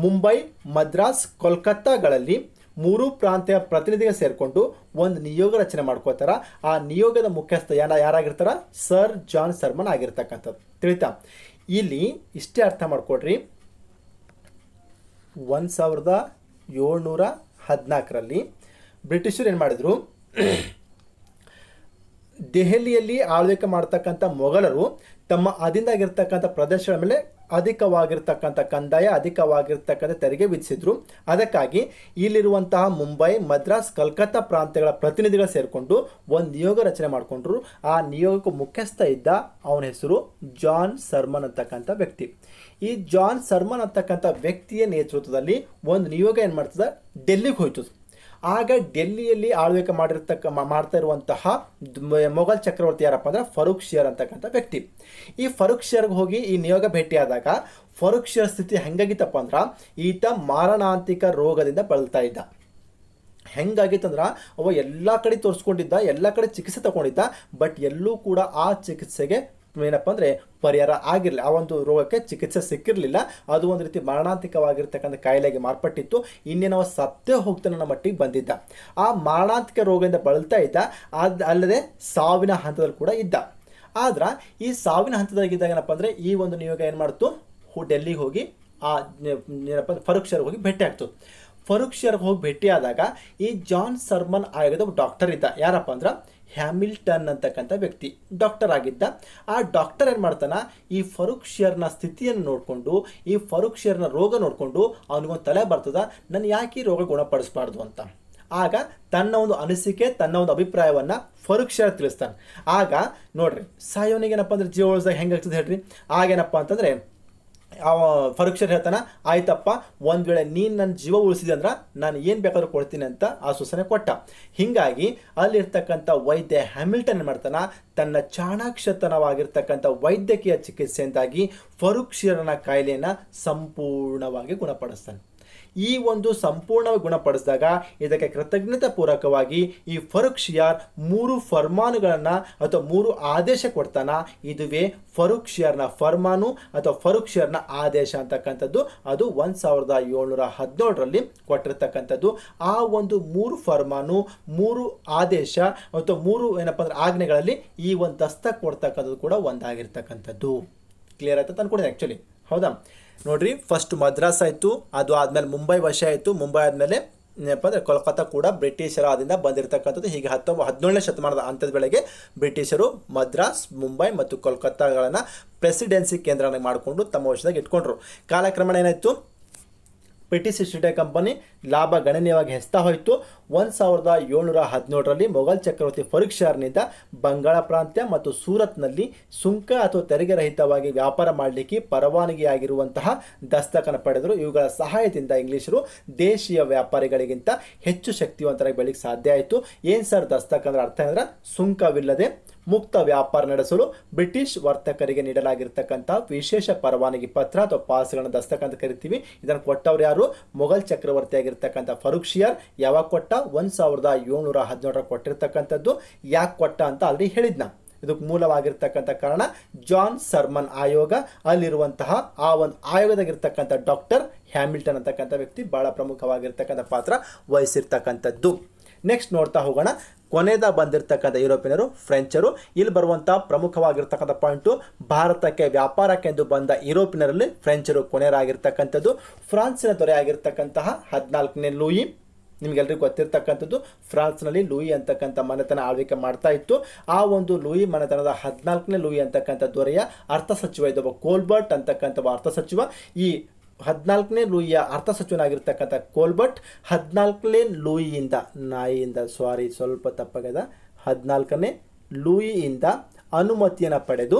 ಮುಂಬೈ ಮದ್ರಾಸ್ ಕೋಲ್ಕತ್ತಾಗಳಲ್ಲಿ ಮೂರು ಪ್ರಾಂತ್ಯ ಪ್ರತಿನಿಧಿಗೆ ಸೇರಿಕೊಂಡು ಒಂದು ನಿಯೋಗ ರಚನೆ ಮಾಡ್ಕೋತಾರ ಆ ನಿಯೋಗದ ಮುಖ್ಯಸ್ಥ ಯಾರ ಯಾರಾಗಿರ್ತಾರ ಸರ್ ಜಾನ್ ಸರ್ಮನ್ ಆಗಿರ್ತಕ್ಕಂಥದ್ದು ತಿಳಿತಾ ಇಲ್ಲಿ ಇಷ್ಟೇ ಅರ್ಥ ಮಾಡ್ಕೊಡ್ರಿ ಒಂದು ಸಾವಿರದ ಏಳ್ನೂರ ಹದಿನಾಲ್ಕರಲ್ಲಿ ಬ್ರಿಟಿಷರು ಏನು ಮಾಡಿದರು ದೆಹಲಿಯಲ್ಲಿ ಆಳ್ವಿಕೆ ಮಾಡ್ತಕ್ಕಂಥ ಮೊಘಲರು ತಮ್ಮ ಅದಿಂದಾಗಿರ್ತಕ್ಕಂಥ ಪ್ರದೇಶಗಳ ಮೇಲೆ ಅಧಿಕವಾಗಿರ್ತಕ್ಕಂಥ ಕಂದಾಯ ಅಧಿಕವಾಗಿರ್ತಕ್ಕಂಥ ತೆರಿಗೆ ವಿಧಿಸಿದ್ರು ಅದಕ್ಕಾಗಿ ಇಲ್ಲಿರುವಂತಹ ಮುಂಬೈ ಮದ್ರಾಸ್ ಕಲ್ಕತ್ತಾ ಪ್ರಾಂತ್ಯಗಳ ಪ್ರತಿನಿಧಿಗಳು ಸೇರಿಕೊಂಡು ಒಂದು ನಿಯೋಗ ರಚನೆ ಮಾಡಿಕೊಂಡ್ರು ಆ ನಿಯೋಗಕ್ಕೂ ಮುಖ್ಯಸ್ಥ ಇದ್ದ ಅವನ ಹೆಸರು ಜಾನ್ ಸರ್ಮನ್ ಅಂತಕ್ಕಂಥ ವ್ಯಕ್ತಿ ಈ ಜಾನ್ ಸರ್ಮನ್ ಅಂತಕ್ಕಂಥ ವ್ಯಕ್ತಿಯ ನೇತೃತ್ವದಲ್ಲಿ ಒಂದು ನಿಯೋಗ ಏನು ಮಾಡ್ತದೆ ಡೆಲ್ಲಿಗೆ ಹೋಯ್ತದ ಆಗ ಡೆಲ್ಲಿಯಲ್ಲಿ ಆಳ್ವಿಕೆ ಮಾಡಿರ್ತಕ್ಕ ಮಾಡ್ತಾ ಇರುವಂತಹ ಮೊಘಲ್ ಚಕ್ರವರ್ತಿ ಯಾರಪ್ಪ ಅಂದ್ರೆ ಫರೂಕ್ ಶಿಯರ್ ಅಂತಕ್ಕಂಥ ವ್ಯಕ್ತಿ ಈ ಫರೂಕ್ ಶಿಯರ್ಗೆ ಹೋಗಿ ಈ ನಿಯೋಗ ಭೇಟಿಯಾದಾಗ ಫರೂಕ್ ಶಿಯರ್ ಸ್ಥಿತಿ ಹೆಂಗಾಗಿತ್ತಪ್ಪ ಅಂದ್ರೆ ಈತ ಮಾರಣಾಂತಿಕ ರೋಗದಿಂದ ಬಳಲ್ತಾ ಇದ್ದ ಹೆಂಗಾಗಿತ್ತಂದ್ರೆ ಅವ ಎಲ್ಲ ಕಡೆ ತೋರಿಸ್ಕೊಂಡಿದ್ದ ಎಲ್ಲ ಕಡೆ ಚಿಕಿತ್ಸೆ ತಗೊಂಡಿದ್ದ ಬಟ್ ಎಲ್ಲೂ ಕೂಡ ಆ ಚಿಕಿತ್ಸೆಗೆ ಏನಪ್ಪ ಅಂದರೆ ಪರಿಹಾರ ಆಗಿರಲಿಲ್ಲ ಆ ಒಂದು ರೋಗಕ್ಕೆ ಚಿಕಿತ್ಸೆ ಸಿಕ್ಕಿರಲಿಲ್ಲ ಅದು ಒಂದು ರೀತಿ ಮಾರಣಾಂತಿಕವಾಗಿರ್ತಕ್ಕಂಥ ಕಾಯಿಲೆಗೆ ಮಾರ್ಪಟ್ಟಿತ್ತು ಇನ್ನೇನವ ಸತ್ತೇ ಹೋಗ್ತಾನೆ ನಮ್ಮ ಮಟ್ಟಿಗೆ ಬಂದಿದ್ದ ಆ ಮಾರಣಾಂತಿಕ ರೋಗದಿಂದ ಬಳಲ್ತಾ ಇದ್ದ ಅದು ಅಲ್ಲದೆ ಸಾವಿನ ಹಂತದಲ್ಲಿ ಕೂಡ ಇದ್ದ ಆದ್ರೆ ಈ ಸಾವಿನ ಹಂತದಾಗಿದ್ದಾಗ ಏನಪ್ಪ ಅಂದರೆ ಈ ಒಂದು ನಿಯೋಗ ಏನು ಮಾಡ್ತು ಡೆಲ್ಲಿಗೆ ಹೋಗಿ ಆ ಏನಪ್ಪ ಫರುಕ್ಷರ್ಗೆ ಹೋಗಿ ಭೇಟಿ ಆಗ್ತು ಫರುಕ್ಷರ್ಗೆ ಹೋಗಿ ಭೇಟಿ ಆದಾಗ ಈ ಜಾನ್ ಸರ್ಮನ್ ಆಯೋಗದ ಡಾಕ್ಟರ್ ಇದ್ದ ಯಾರಪ್ಪ ಅಂದ್ರೆ ಹ್ಯಾಮಿಲ್ಟನ್ ಅಂತಕ್ಕಂಥ ವ್ಯಕ್ತಿ ಡಾಕ್ಟರ್ ಆಗಿದ್ದ ಆ ಡಾಕ್ಟರ್ ಏನು ಮಾಡ್ತಾನೆ ಈ ಫರೂಕ್ ಶೇರ್ನ ಸ್ಥಿತಿಯನ್ನು ನೋಡಿಕೊಂಡು ಈ ಫರೂಕ್ ಶೇರ್ನ ರೋಗ ನೋಡಿಕೊಂಡು ಅವನಿಗೊಂದು ತಲೆ ಬರ್ತದ ನಾನು ಯಾಕೆ ಈ ರೋಗ ಗುಣಪಡಿಸಬಾರ್ದು ಅಂತ ಆಗ ತನ್ನ ಒಂದು ಅನಿಸಿಕೆ ತನ್ನ ಒಂದು ಅಭಿಪ್ರಾಯವನ್ನು ಫರೂಕ್ ಶೇರ್ ತಿಳಿಸ್ತಾನೆ ಆಗ ನೋಡ್ರಿ ಸಾಯೋನಿಗೆ ಏನಪ್ಪ ಅಂದ್ರೆ ಜೀವ ಉಳಿಸ್ದಾಗ ಹೆಂಗೆ ಆಗ್ತದೆ ಹೇಳ್ರಿ ಆಗೇನಪ್ಪ ಅಂತಂದರೆ ಅವ ಪರೋಕ್ಷರು ಹೇಳ್ತಾನ ಆಯ್ತಪ್ಪ ಒಂದು ವೇಳೆ ನೀನು ನನ್ನ ಜೀವ ಉಳಿಸಿದೆ ಅಂದ್ರೆ ನಾನು ಏನು ಬೇಕಾದರೂ ಕೊಡ್ತೀನಿ ಅಂತ ಆಶ್ವಾಸನೆ ಕೊಟ್ಟ ಹೀಗಾಗಿ ಅಲ್ಲಿರ್ತಕ್ಕಂಥ ವೈದ್ಯ ಹ್ಯಾಮಿಲ್ಟನ್ ಮಾಡ್ತಾನೆ ತನ್ನ ಚಾಣಾಕ್ಷತನವಾಗಿರ್ತಕ್ಕಂಥ ವೈದ್ಯಕೀಯ ಚಿಕಿತ್ಸೆಯಿಂದಾಗಿ ಫರುಕ್ಷೀರನ ಕಾಯಿಲೆಯನ್ನು ಸಂಪೂರ್ಣವಾಗಿ ಗುಣಪಡಿಸ್ತಾನೆ ಈ ಒಂದು ಸಂಪೂರ್ಣ ಗುಣಪಡಿಸಿದಾಗ ಇದಕ್ಕೆ ಕೃತಜ್ಞತಾ ಪೂರ್ವಕವಾಗಿ ಈ ಫರುಕ್ ಶಿಯಾರ್ ಮೂರು ಫರ್ಮಾನುಗಳನ್ನು ಅಥವಾ ಮೂರು ಆದೇಶ ಕೊಡ್ತಾನ ಇದುವೇ ಫರುಕ್ ಫರ್ಮಾನು ಅಥವಾ ಫರುಕ್ ಆದೇಶ ಅಂತಕ್ಕಂಥದ್ದು ಅದು ಒಂದು ಸಾವಿರದ ಏಳ್ನೂರ ಹದಿನೇಳರಲ್ಲಿ ಕೊಟ್ಟಿರ್ತಕ್ಕಂಥದ್ದು ಆ ಒಂದು ಮೂರು ಫರ್ಮಾನು ಮೂರು ಆದೇಶ ಅಥವಾ ಮೂರು ಏನಪ್ಪ ಅಂದ್ರೆ ಆಜ್ಞೆಗಳಲ್ಲಿ ಈ ಒಂದು ದಸ್ತಕ್ ಕೊಡ್ತಕ್ಕಂಥದ್ದು ಕೂಡ ಒಂದಾಗಿರ್ತಕ್ಕಂಥದ್ದು ಕ್ಲಿಯರ್ ಆಯ್ತಾ ತಂದ್ಕೊಂಡಿದೆ ಆ್ಯಕ್ಚುಲಿ ಹೌದಾ ನೋಡಿರಿ ಫಸ್ಟ್ ಮದ್ರಾಸ್ ಆಯಿತು ಅದು ಆದಮೇಲೆ ಮುಂಬೈ ವಶ ಆಯಿತು ಮುಂಬೈ ಆದಮೇಲೆ ಏನಪ್ಪ ಅಂದರೆ ಕೋಲ್ಕತ್ತಾ ಕೂಡ ಬ್ರಿಟಿಷರ ಅದರಿಂದ ಬಂದಿರತಕ್ಕಂಥದ್ದು ಹೀಗೆ ಹತ್ತೊಂಬ ಹದಿನೇಳನೇ ಶತಮಾನದ ಅಂತ್ಯದ ಬೆಳಗ್ಗೆ ಬ್ರಿಟಿಷರು ಮದ್ರಾಸ್ ಮುಂಬೈ ಮತ್ತು ಕೋಲ್ಕತ್ತಾಗಳನ್ನು ಪ್ರೆಸಿಡೆನ್ಸಿ ಕೇಂದ್ರನ ಮಾಡಿಕೊಂಡು ತಮ್ಮ ವಶದಾಗ ಇಟ್ಕೊಂಡ್ರು ಕಾಲಕ್ರಮೇಣ ಏನಾಯಿತು ಸಿಸ್ಟಿಟೆ ಕಂಪನಿ ಲಾಭ ಗಣನೀಯವಾಗಿ ಹೆಸ್ತಾ ಹೋಯಿತು ಒಂದು ಸಾವಿರದ ಏಳ್ನೂರ ಹದಿನೇಳರಲ್ಲಿ ಮೊಘಲ್ ಚಕ್ರವರ್ತಿ ಫರೀಕ್ಷಾರ್ನಿಂದ ಶಾರ್ನಿಂದ ಬಂಗಾಳ ಪ್ರಾಂತ್ಯ ಮತ್ತು ಸೂರತ್ನಲ್ಲಿ ಸುಂಕ ಅಥವಾ ತೆರಿಗೆ ರಹಿತವಾಗಿ ವ್ಯಾಪಾರ ಮಾಡಲಿಕ್ಕೆ ಪರವಾನಗಿಯಾಗಿರುವಂತಹ ದಸ್ತಕನ ಪಡೆದರು ಇವುಗಳ ಸಹಾಯದಿಂದ ಇಂಗ್ಲಿಷರು ದೇಶೀಯ ವ್ಯಾಪಾರಿಗಳಿಗಿಂತ ಹೆಚ್ಚು ಶಕ್ತಿವಂತರಾಗಿ ಬೆಳಿಗ್ಗೆ ಸಾಧ್ಯ ಆಯಿತು ಏನು ಸರ್ ದಸ್ತಕ ಅಂದರೆ ಅರ್ಥ ಅಂದರೆ ಸುಂಕವಿಲ್ಲದೆ ಮುಕ್ತ ವ್ಯಾಪಾರ ನಡೆಸಲು ಬ್ರಿಟಿಷ್ ವರ್ತಕರಿಗೆ ನೀಡಲಾಗಿರ್ತಕ್ಕಂಥ ವಿಶೇಷ ಪರವಾನಗಿ ಪತ್ರ ಅಥವಾ ಪಾಸ್ಗಳನ್ನು ದಸ್ತಕ ಅಂತ ಕರಿತೀವಿ ಇದನ್ನು ಕೊಟ್ಟವ್ರು ಯಾರು ಮೊಘಲ್ ಚಕ್ರವರ್ತಿಯಾಗಿರ್ತಕ್ಕಂಥ ಆಗಿರ್ತಕ್ಕಂಥ ಫರೂಕ್ ಶಿಯರ್ ಯಾವಾಗ ಕೊಟ್ಟ ಒಂದು ಸಾವಿರದ ಏಳ್ನೂರ ಹದಿನೇಳರ ಕೊಟ್ಟಿರ್ತಕ್ಕಂಥದ್ದು ಯಾಕೆ ಕೊಟ್ಟ ಅಂತ ಆಲ್ರೆಡಿ ಹೇಳಿದ್ನ ಇದಕ್ಕೆ ಮೂಲವಾಗಿರ್ತಕ್ಕಂಥ ಕಾರಣ ಜಾನ್ ಸರ್ಮನ್ ಆಯೋಗ ಅಲ್ಲಿರುವಂತಹ ಆ ಒಂದು ಆಯೋಗದಾಗಿರ್ತಕ್ಕಂಥ ಡಾಕ್ಟರ್ ಹ್ಯಾಮಿಲ್ಟನ್ ಅಂತಕ್ಕಂಥ ವ್ಯಕ್ತಿ ಭಾಳ ಪ್ರಮುಖವಾಗಿರ್ತಕ್ಕಂಥ ಪಾತ್ರ ವಹಿಸಿರ್ತಕ್ಕಂಥದ್ದು ನೆಕ್ಸ್ಟ್ ನೋಡ್ತಾ ಹೋಗೋಣ ಕೊನೆದ ಬಂದಿರತಕ್ಕಂಥ ಯುರೋಪಿಯನರು ಫ್ರೆಂಚರು ಇಲ್ಲಿ ಬರುವಂಥ ಪ್ರಮುಖವಾಗಿರ್ತಕ್ಕಂಥ ಪಾಯಿಂಟು ಭಾರತಕ್ಕೆ ವ್ಯಾಪಾರಕ್ಕೆಂದು ಬಂದ ಯುರೋಪಿನರಲ್ಲಿ ಫ್ರೆಂಚರು ಕೊನೆಯರಾಗಿರ್ತಕ್ಕಂಥದ್ದು ಫ್ರಾನ್ಸಿನ ದೊರೆಯಾಗಿರ್ತಕ್ಕಂತಹ ಹದಿನಾಲ್ಕನೇ ಲೂಯಿ ನಿಮಗೆಲ್ಲರಿಗೂ ಗೊತ್ತಿರ್ತಕ್ಕಂಥದ್ದು ಫ್ರಾನ್ಸ್ನಲ್ಲಿ ಲೂಯಿ ಅಂತಕ್ಕಂಥ ಮನೆತನ ಆಳ್ವಿಕೆ ಮಾಡ್ತಾ ಇತ್ತು ಆ ಒಂದು ಲೂಯಿ ಮನೆತನದ ಹದಿನಾಲ್ಕನೇ ಲೂಯಿ ಅಂತಕ್ಕಂಥ ದೊರೆಯ ಅರ್ಥ ಸಚಿವ ಇದೊಬ್ಬ ಕೋಲ್ಬರ್ಟ್ ಅಂತಕ್ಕಂಥ ಅರ್ಥ ಸಚಿವ ಈ ಹದಿನಾಲ್ಕನೇ ಲೂಯಿಯ ಸಚಿವನಾಗಿರ್ತಕ್ಕಂಥ ಕೋಲ್ಬರ್ಟ್ ಹದಿನಾಲ್ಕನೇ ಲೂಯಿಯಿಂದ ನಾಯಿಯಿಂದ ಸಾರಿ ಸ್ವಲ್ಪ ತಪ್ಪಾಗದ ಹದಿನಾಲ್ಕನೇ ಲೂಯಿಯಿಂದ ಅನುಮತಿಯನ್ನು ಪಡೆದು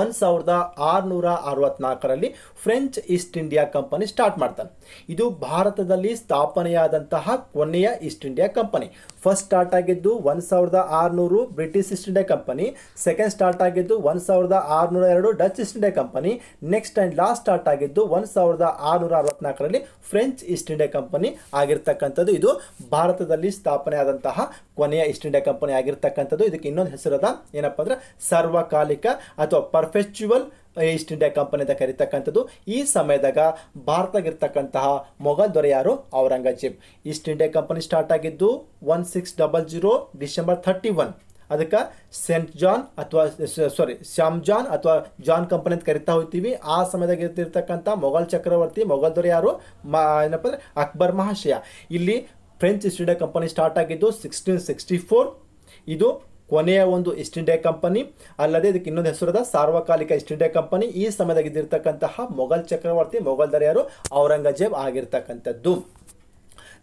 ಒಂದು ಸಾವಿರದ ಆರುನೂರ ಅರವತ್ನಾಲ್ಕರಲ್ಲಿ French East India company start ಮಾಡ್ತಾನೆ ಇದು ಭಾರತದಲ್ಲಿ ಸ್ಥಾಪನೆಯಾದಂತಹ ಕೊನೆಯ East India company first start ಆಗಿದ್ದು ಒಂದು ಸಾವಿರದ ಆರುನೂರು British East India company second start ಆಗಿದ್ದು ಒಂದು ಸಾವಿರದ ಆರುನೂರ ಎರಡು Dutch East India company next and last start ಆಗಿದ್ದು ಒಂದು ಸಾವಿರದ ಆರುನೂರ ಅರವತ್ನಾಲ್ಕರಲ್ಲಿ ಫ್ರೆಂಚ್ ಈಸ್ಟ್ ಇಂಡಿಯಾ ಕಂಪನಿ ಆಗಿರ್ತಕ್ಕಂಥದ್ದು ಇದು ಭಾರತದಲ್ಲಿ ಸ್ಥಾಪನೆ ಆದಂತಹ ಕೊನೆಯ ಈಸ್ಟ್ ಇಂಡಿಯಾ ಕಂಪನಿ ಆಗಿರ್ತಕ್ಕಂಥದ್ದು ಇದಕ್ಕೆ ಇನ್ನೊಂದು ಹೆಸರದ ಏನಪ್ಪ ಅಂದರೆ ಸರ್ವಕಾಲಿಕ ಅಥವಾ ಪರ್ಫೆಚುವಲ್ ಈಸ್ಟ್ ಇಂಡಿಯಾ ಕಂಪನಿ ಅಂತ ಕರೀತಕ್ಕಂಥದ್ದು ಈ ಸಮಯದಾಗ ಭಾರತದಾಗಿರ್ತಕ್ಕಂತಹ ಮೊಘಲ್ ದೊರೆ ಯಾರು Aurangzeb East India company start ಆಗಿದ್ದು one six double zero December thirty one ಅದಕ್ಕೆ ಸೆಂಟ್ ಜಾನ್ ಅಥವಾ ಸಾರಿ ಶ್ಯಾಮ್ ಜಾನ್ ಅಥವಾ ಜಾನ್ ಕಂಪನಿ ಅಂತ ಕರಿತಾ ಹೋಗ್ತೀವಿ ಆ ಸಮಯದಾಗ ಇರ್ತಿರ್ತಕ್ಕಂಥ ಮೊಘಲ್ ಚಕ್ರವರ್ತಿ ಮೊಘಲ್ ದೊರೆ ಯಾರು ಮಾ ಏನಪ್ಪ ಅಂದರೆ ಅಕ್ಬರ್ ಮಹಾಶಯ ಇಲ್ಲಿ French East India company start ಆಗಿದ್ದು ಸಿಕ್ಸ್ಟೀನ್ ಸಿಕ್ಸ್ಟಿ ಫೋರ್ ಇದು ಕೊನೆಯ ಒಂದು ಈಸ್ಟ್ ಇಂಡಿಯಾ ಕಂಪನಿ ಅಲ್ಲದೆ ಇದಕ್ಕೆ ಇನ್ನೊಂದು ಹೆಸರಾದ ಸಾರ್ವಕಾಲಿಕ ಈಸ್ಟ್ ಇಂಡಿಯಾ ಕಂಪನಿ ಈ ಸಮಯದಾಗ ಮೊಘಲ್ ಚಕ್ರವರ್ತಿ ಮೊಘಲ್ ದರ್ಯಾರು ಔರಂಗಜೇಬ್ ಆಗಿರ್ತಕ್ಕಂಥದ್ದು